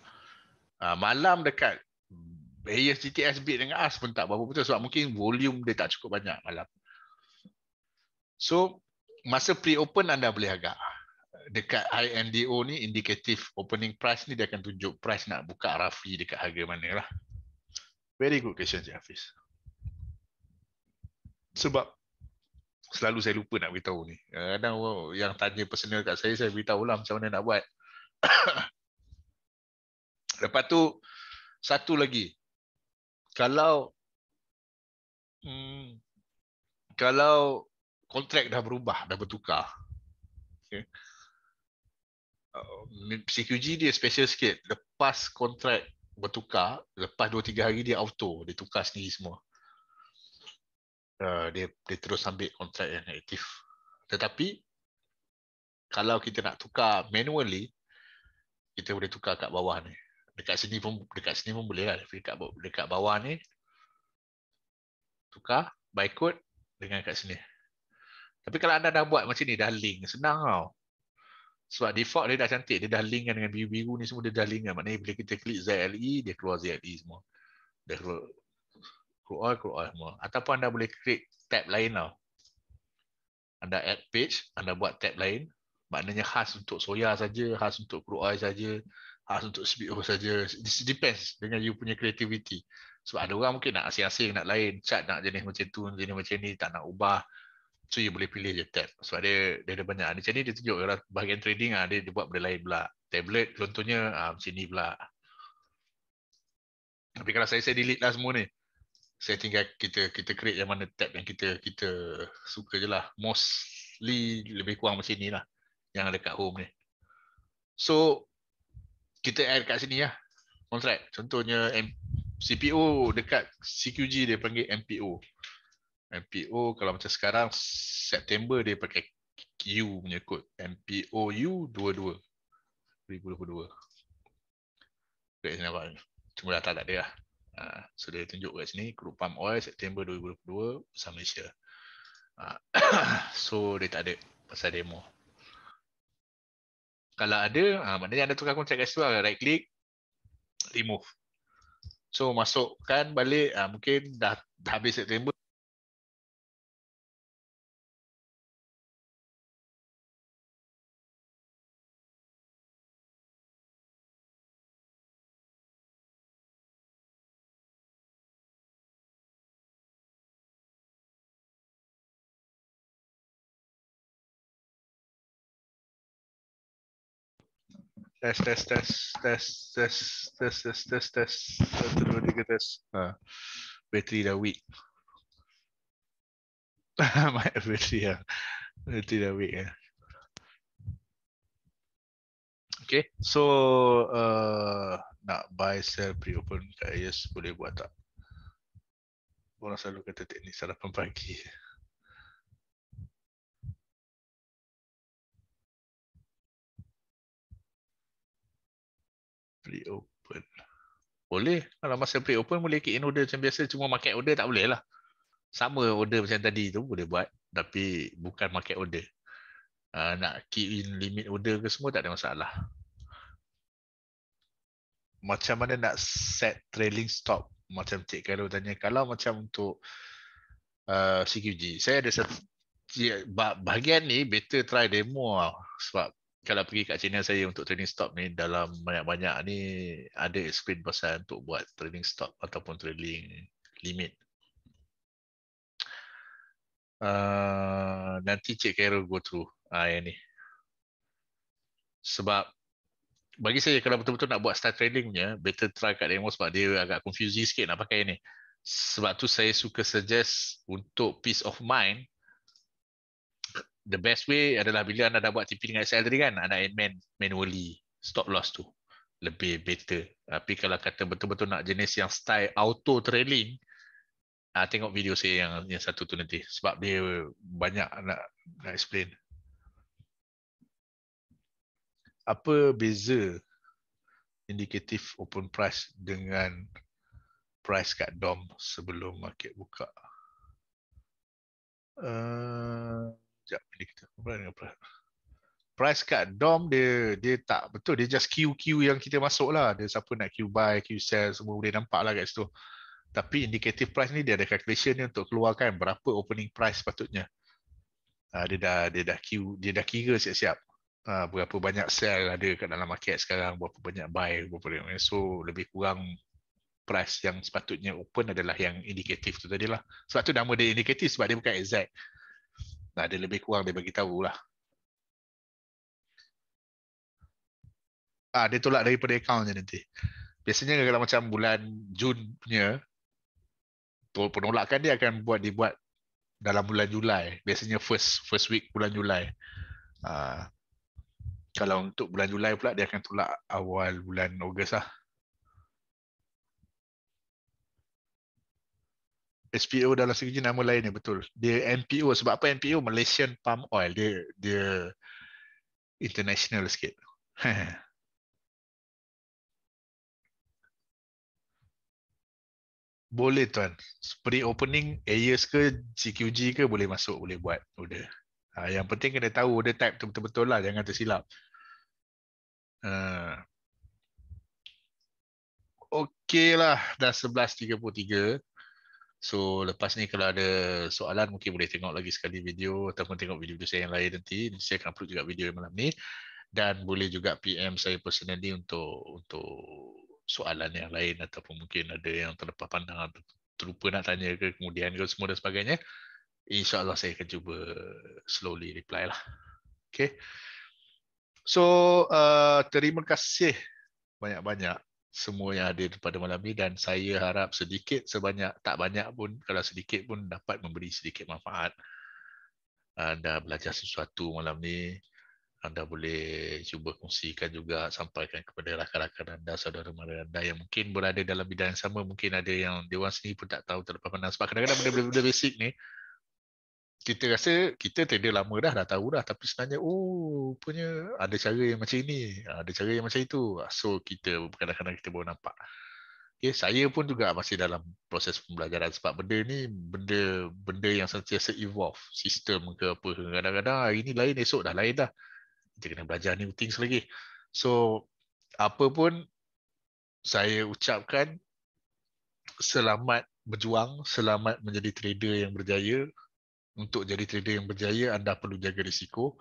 Ha, malam dekat Bayer GTS bid dengan AS pun tak berapa betul sebab mungkin volume dia tak cukup banyak malam. So, masa pre-open anda boleh agak. Ah, dekat INDO ni, indicative opening price ni dia akan tunjuk price nak buka rafi dekat harga mana lah. Very good question, Cik Hafiz. Sebab selalu saya lupa nak beritahu ni. Kadang-kadang yang tanya personal kat saya, saya beritahu lah macam mana nak buat. Lepas tu, satu lagi. Kalau hmm, kalau kontrak dah berubah, dah bertukar. Okay. Um, CQG dia special sikit. Lepas kontrak bertukar, lepas 2-3 hari dia auto. Dia tukar sendiri semua. Uh, dia dia terus ambil kontrak yang aktif. Tetapi kalau kita nak tukar manually kita boleh tukar kat bawah ni. Dekat sini pun dekat sini pun boleh lah. Dekat dekat bawah ni tukar by code dengan kat sini. Tapi kalau anda dah buat macam ni dah link senang tau. Sebab default dia dah cantik dia dah link dengan biru-biru ni semua dia dah link kan. Maknanya bila kita klik ZLE dia keluar ZLE semua. Dia keluar crude oil, crude oil semua. Ataupun anda boleh create tab lain tau. Anda add page, anda buat tab lain. Maknanya khas untuk soya saja, khas untuk crude oil saja, khas untuk CBO saja. This depends dengan you punya creativity. Sebab ada orang mungkin nak asing-asing, nak lain. Chat nak jenis macam tu, jenis macam ni, tak nak ubah. So you boleh pilih je tab. Sebab dia, dia ada banyak. Macam ni dia tunjuk bahagian trading, lah. dia, dia buat benda lain pula. Tablet contohnya ah, macam ni pula. Tapi kalau saya, saya delete lah semua ni setting kan kita kita create yang mana tab yang kita kita suka je lah. Mostly lebih kurang macam ni lah yang ada kat home ni. So kita add kat sini lah contract. Contohnya M CPO dekat CQG dia panggil MPO. MPO kalau macam sekarang September dia pakai U punya kod. MPO U 22. 2022. Okay, nampak. Cuma dah tak ada lah. Ha, so dia tunjuk kat sini Group Pump Oil September 2022 Besar Malaysia ha, So dia tak ada pasal demo Kalau ada ha, Maknanya anda tukar kontrak kat situ lah, Right click Remove So masukkan balik Mungkin dah, dah habis September tes tes tes tes tes tes tes tes tes satu dua tiga tes ha bateri dah weak my bateri ya bateri dah weak ya okay so uh, nak buy sell pre open kat yes boleh buat tak orang selalu kata teknik sarapan pagi pre-open. Boleh. Kalau masa pre-open, boleh kick in order macam biasa. Cuma market order tak boleh lah. Sama order macam tadi tu boleh buat. Tapi bukan market order. Uh, nak keep in limit order ke semua tak ada masalah. Macam mana nak set trailing stop? Macam Cik kalau tanya. Kalau macam untuk uh, ah, CQG. Saya ada satu ya, bahagian ni better try demo lah. sebab kalau pergi kat channel saya untuk training stop ni dalam banyak-banyak ni ada screen pasal untuk buat training stop ataupun trailing limit. Uh, nanti Cik Carol go through uh, yang ni. Sebab bagi saya kalau betul-betul nak buat start trailingnya, better try kat demo sebab dia agak confusing sikit nak pakai ni. Sebab tu saya suka suggest untuk peace of mind, the best way adalah bila anda dah buat TP dengan SL tadi kan, anda amend manually stop loss tu. Lebih better. Tapi kalau kata betul-betul nak jenis yang style auto trailing, uh, tengok video saya yang, yang satu tu nanti. Sebab dia banyak nak, nak explain. Apa beza indikatif open price dengan price kat DOM sebelum market buka? Uh, Sekejap ni kita apa ni apa? Price kat DOM dia dia tak betul. Dia just QQ yang kita masuk lah. Dia siapa nak Q buy, Q sell semua boleh nampak lah kat situ. Tapi indicative price ni dia ada calculation ni untuk keluarkan berapa opening price sepatutnya. Ah dia dah dia dah Q dia dah kira siap-siap. Ah berapa banyak sell ada kat dalam market sekarang, berapa banyak buy, berapa banyak. So lebih kurang price yang sepatutnya open adalah yang indikatif tu tadi lah. Sebab tu nama dia indikatif sebab dia bukan exact. Nah, dia lebih kurang dia bagi tahulah. Ah, dia tolak daripada account je nanti. Biasanya kalau macam bulan Jun punya penolakan dia akan buat dibuat dalam bulan Julai. Biasanya first first week bulan Julai. Ah, kalau untuk bulan Julai pula dia akan tolak awal bulan Ogos lah. SPO dalam segi nama lain ni betul. Dia MPO sebab apa MPO Malaysian Palm Oil dia dia international sikit. boleh tuan. Pre opening Ayers ke CQG ke boleh masuk boleh buat order. Ha, yang penting kena tahu order type tu betul-betul lah jangan tersilap. Uh. Okey lah, dah 11.33. So lepas ni kalau ada soalan mungkin boleh tengok lagi sekali video ataupun tengok video-video saya yang lain nanti. Saya akan upload juga video malam ni dan boleh juga PM saya personally untuk untuk soalan yang lain ataupun mungkin ada yang terlepas pandang atau terlupa nak tanya ke kemudian ke semua dan sebagainya. InsyaAllah saya akan cuba slowly reply lah. Okay. So uh, terima kasih banyak-banyak semua yang ada pada malam ni dan saya harap sedikit sebanyak tak banyak pun kalau sedikit pun dapat memberi sedikit manfaat anda belajar sesuatu malam ni anda boleh cuba kongsikan juga sampaikan kepada rakan-rakan anda saudara mara anda yang mungkin berada dalam bidang yang sama mungkin ada yang dewan sendiri pun tak tahu terlepas pandang sebab kadang-kadang benda-benda basic ni kita rasa kita trader lama dah dah tahu dah tapi sebenarnya oh punya ada cara yang macam ini ada cara yang macam itu so kita kadang-kadang kita baru nampak okay, saya pun juga masih dalam proses pembelajaran sebab benda ni benda benda yang sentiasa evolve sistem ke apa kadang-kadang hari ni lain esok dah lain dah kita kena belajar new things lagi so apa pun saya ucapkan selamat berjuang selamat menjadi trader yang berjaya untuk jadi trader yang berjaya anda perlu jaga risiko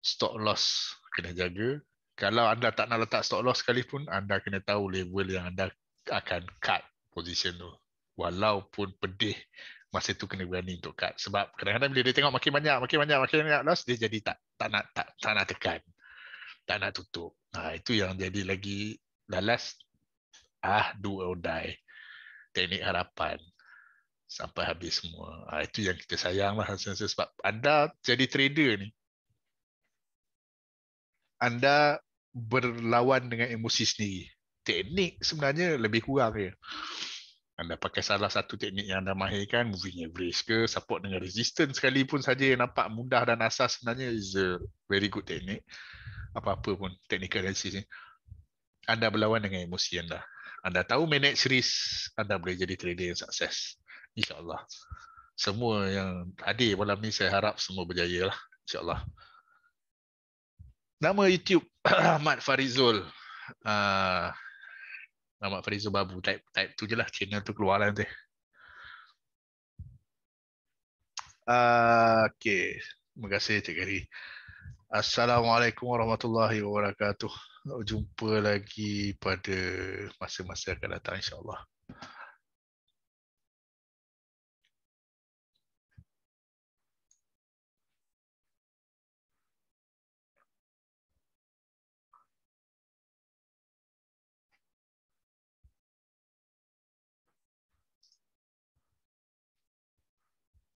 stop loss kena jaga kalau anda tak nak letak stop loss sekalipun anda kena tahu level yang anda akan cut position tu walaupun pedih masa tu kena berani untuk cut sebab kadang-kadang bila dia tengok makin banyak makin banyak makin banyak loss dia jadi tak tak nak tak, tak nak tekan tak nak tutup nah ha, itu yang jadi lagi the ah do or die teknik harapan sampai habis semua. Ha, itu yang kita sayanglah sebab anda jadi trader ni. Anda berlawan dengan emosi sendiri. Teknik sebenarnya lebih kurang ya. Anda pakai salah satu teknik yang anda mahirkan, moving average ke, support dengan resistance sekalipun saja yang nampak mudah dan asas sebenarnya is a very good teknik. Apa-apa pun technical analysis ni. Anda berlawan dengan emosi anda. Anda tahu manage risk, anda boleh jadi trader yang sukses. InsyaAllah. Semua yang hadir malam ni saya harap semua berjaya lah. InsyaAllah. Nama YouTube Ahmad Farizul. Uh, Ahmad Farizul Babu. Type, type tu je lah. Channel tu keluar lah nanti. Uh, okay. Terima kasih Cik Gary. Assalamualaikum warahmatullahi wabarakatuh. Jumpa lagi pada masa-masa akan datang insyaAllah.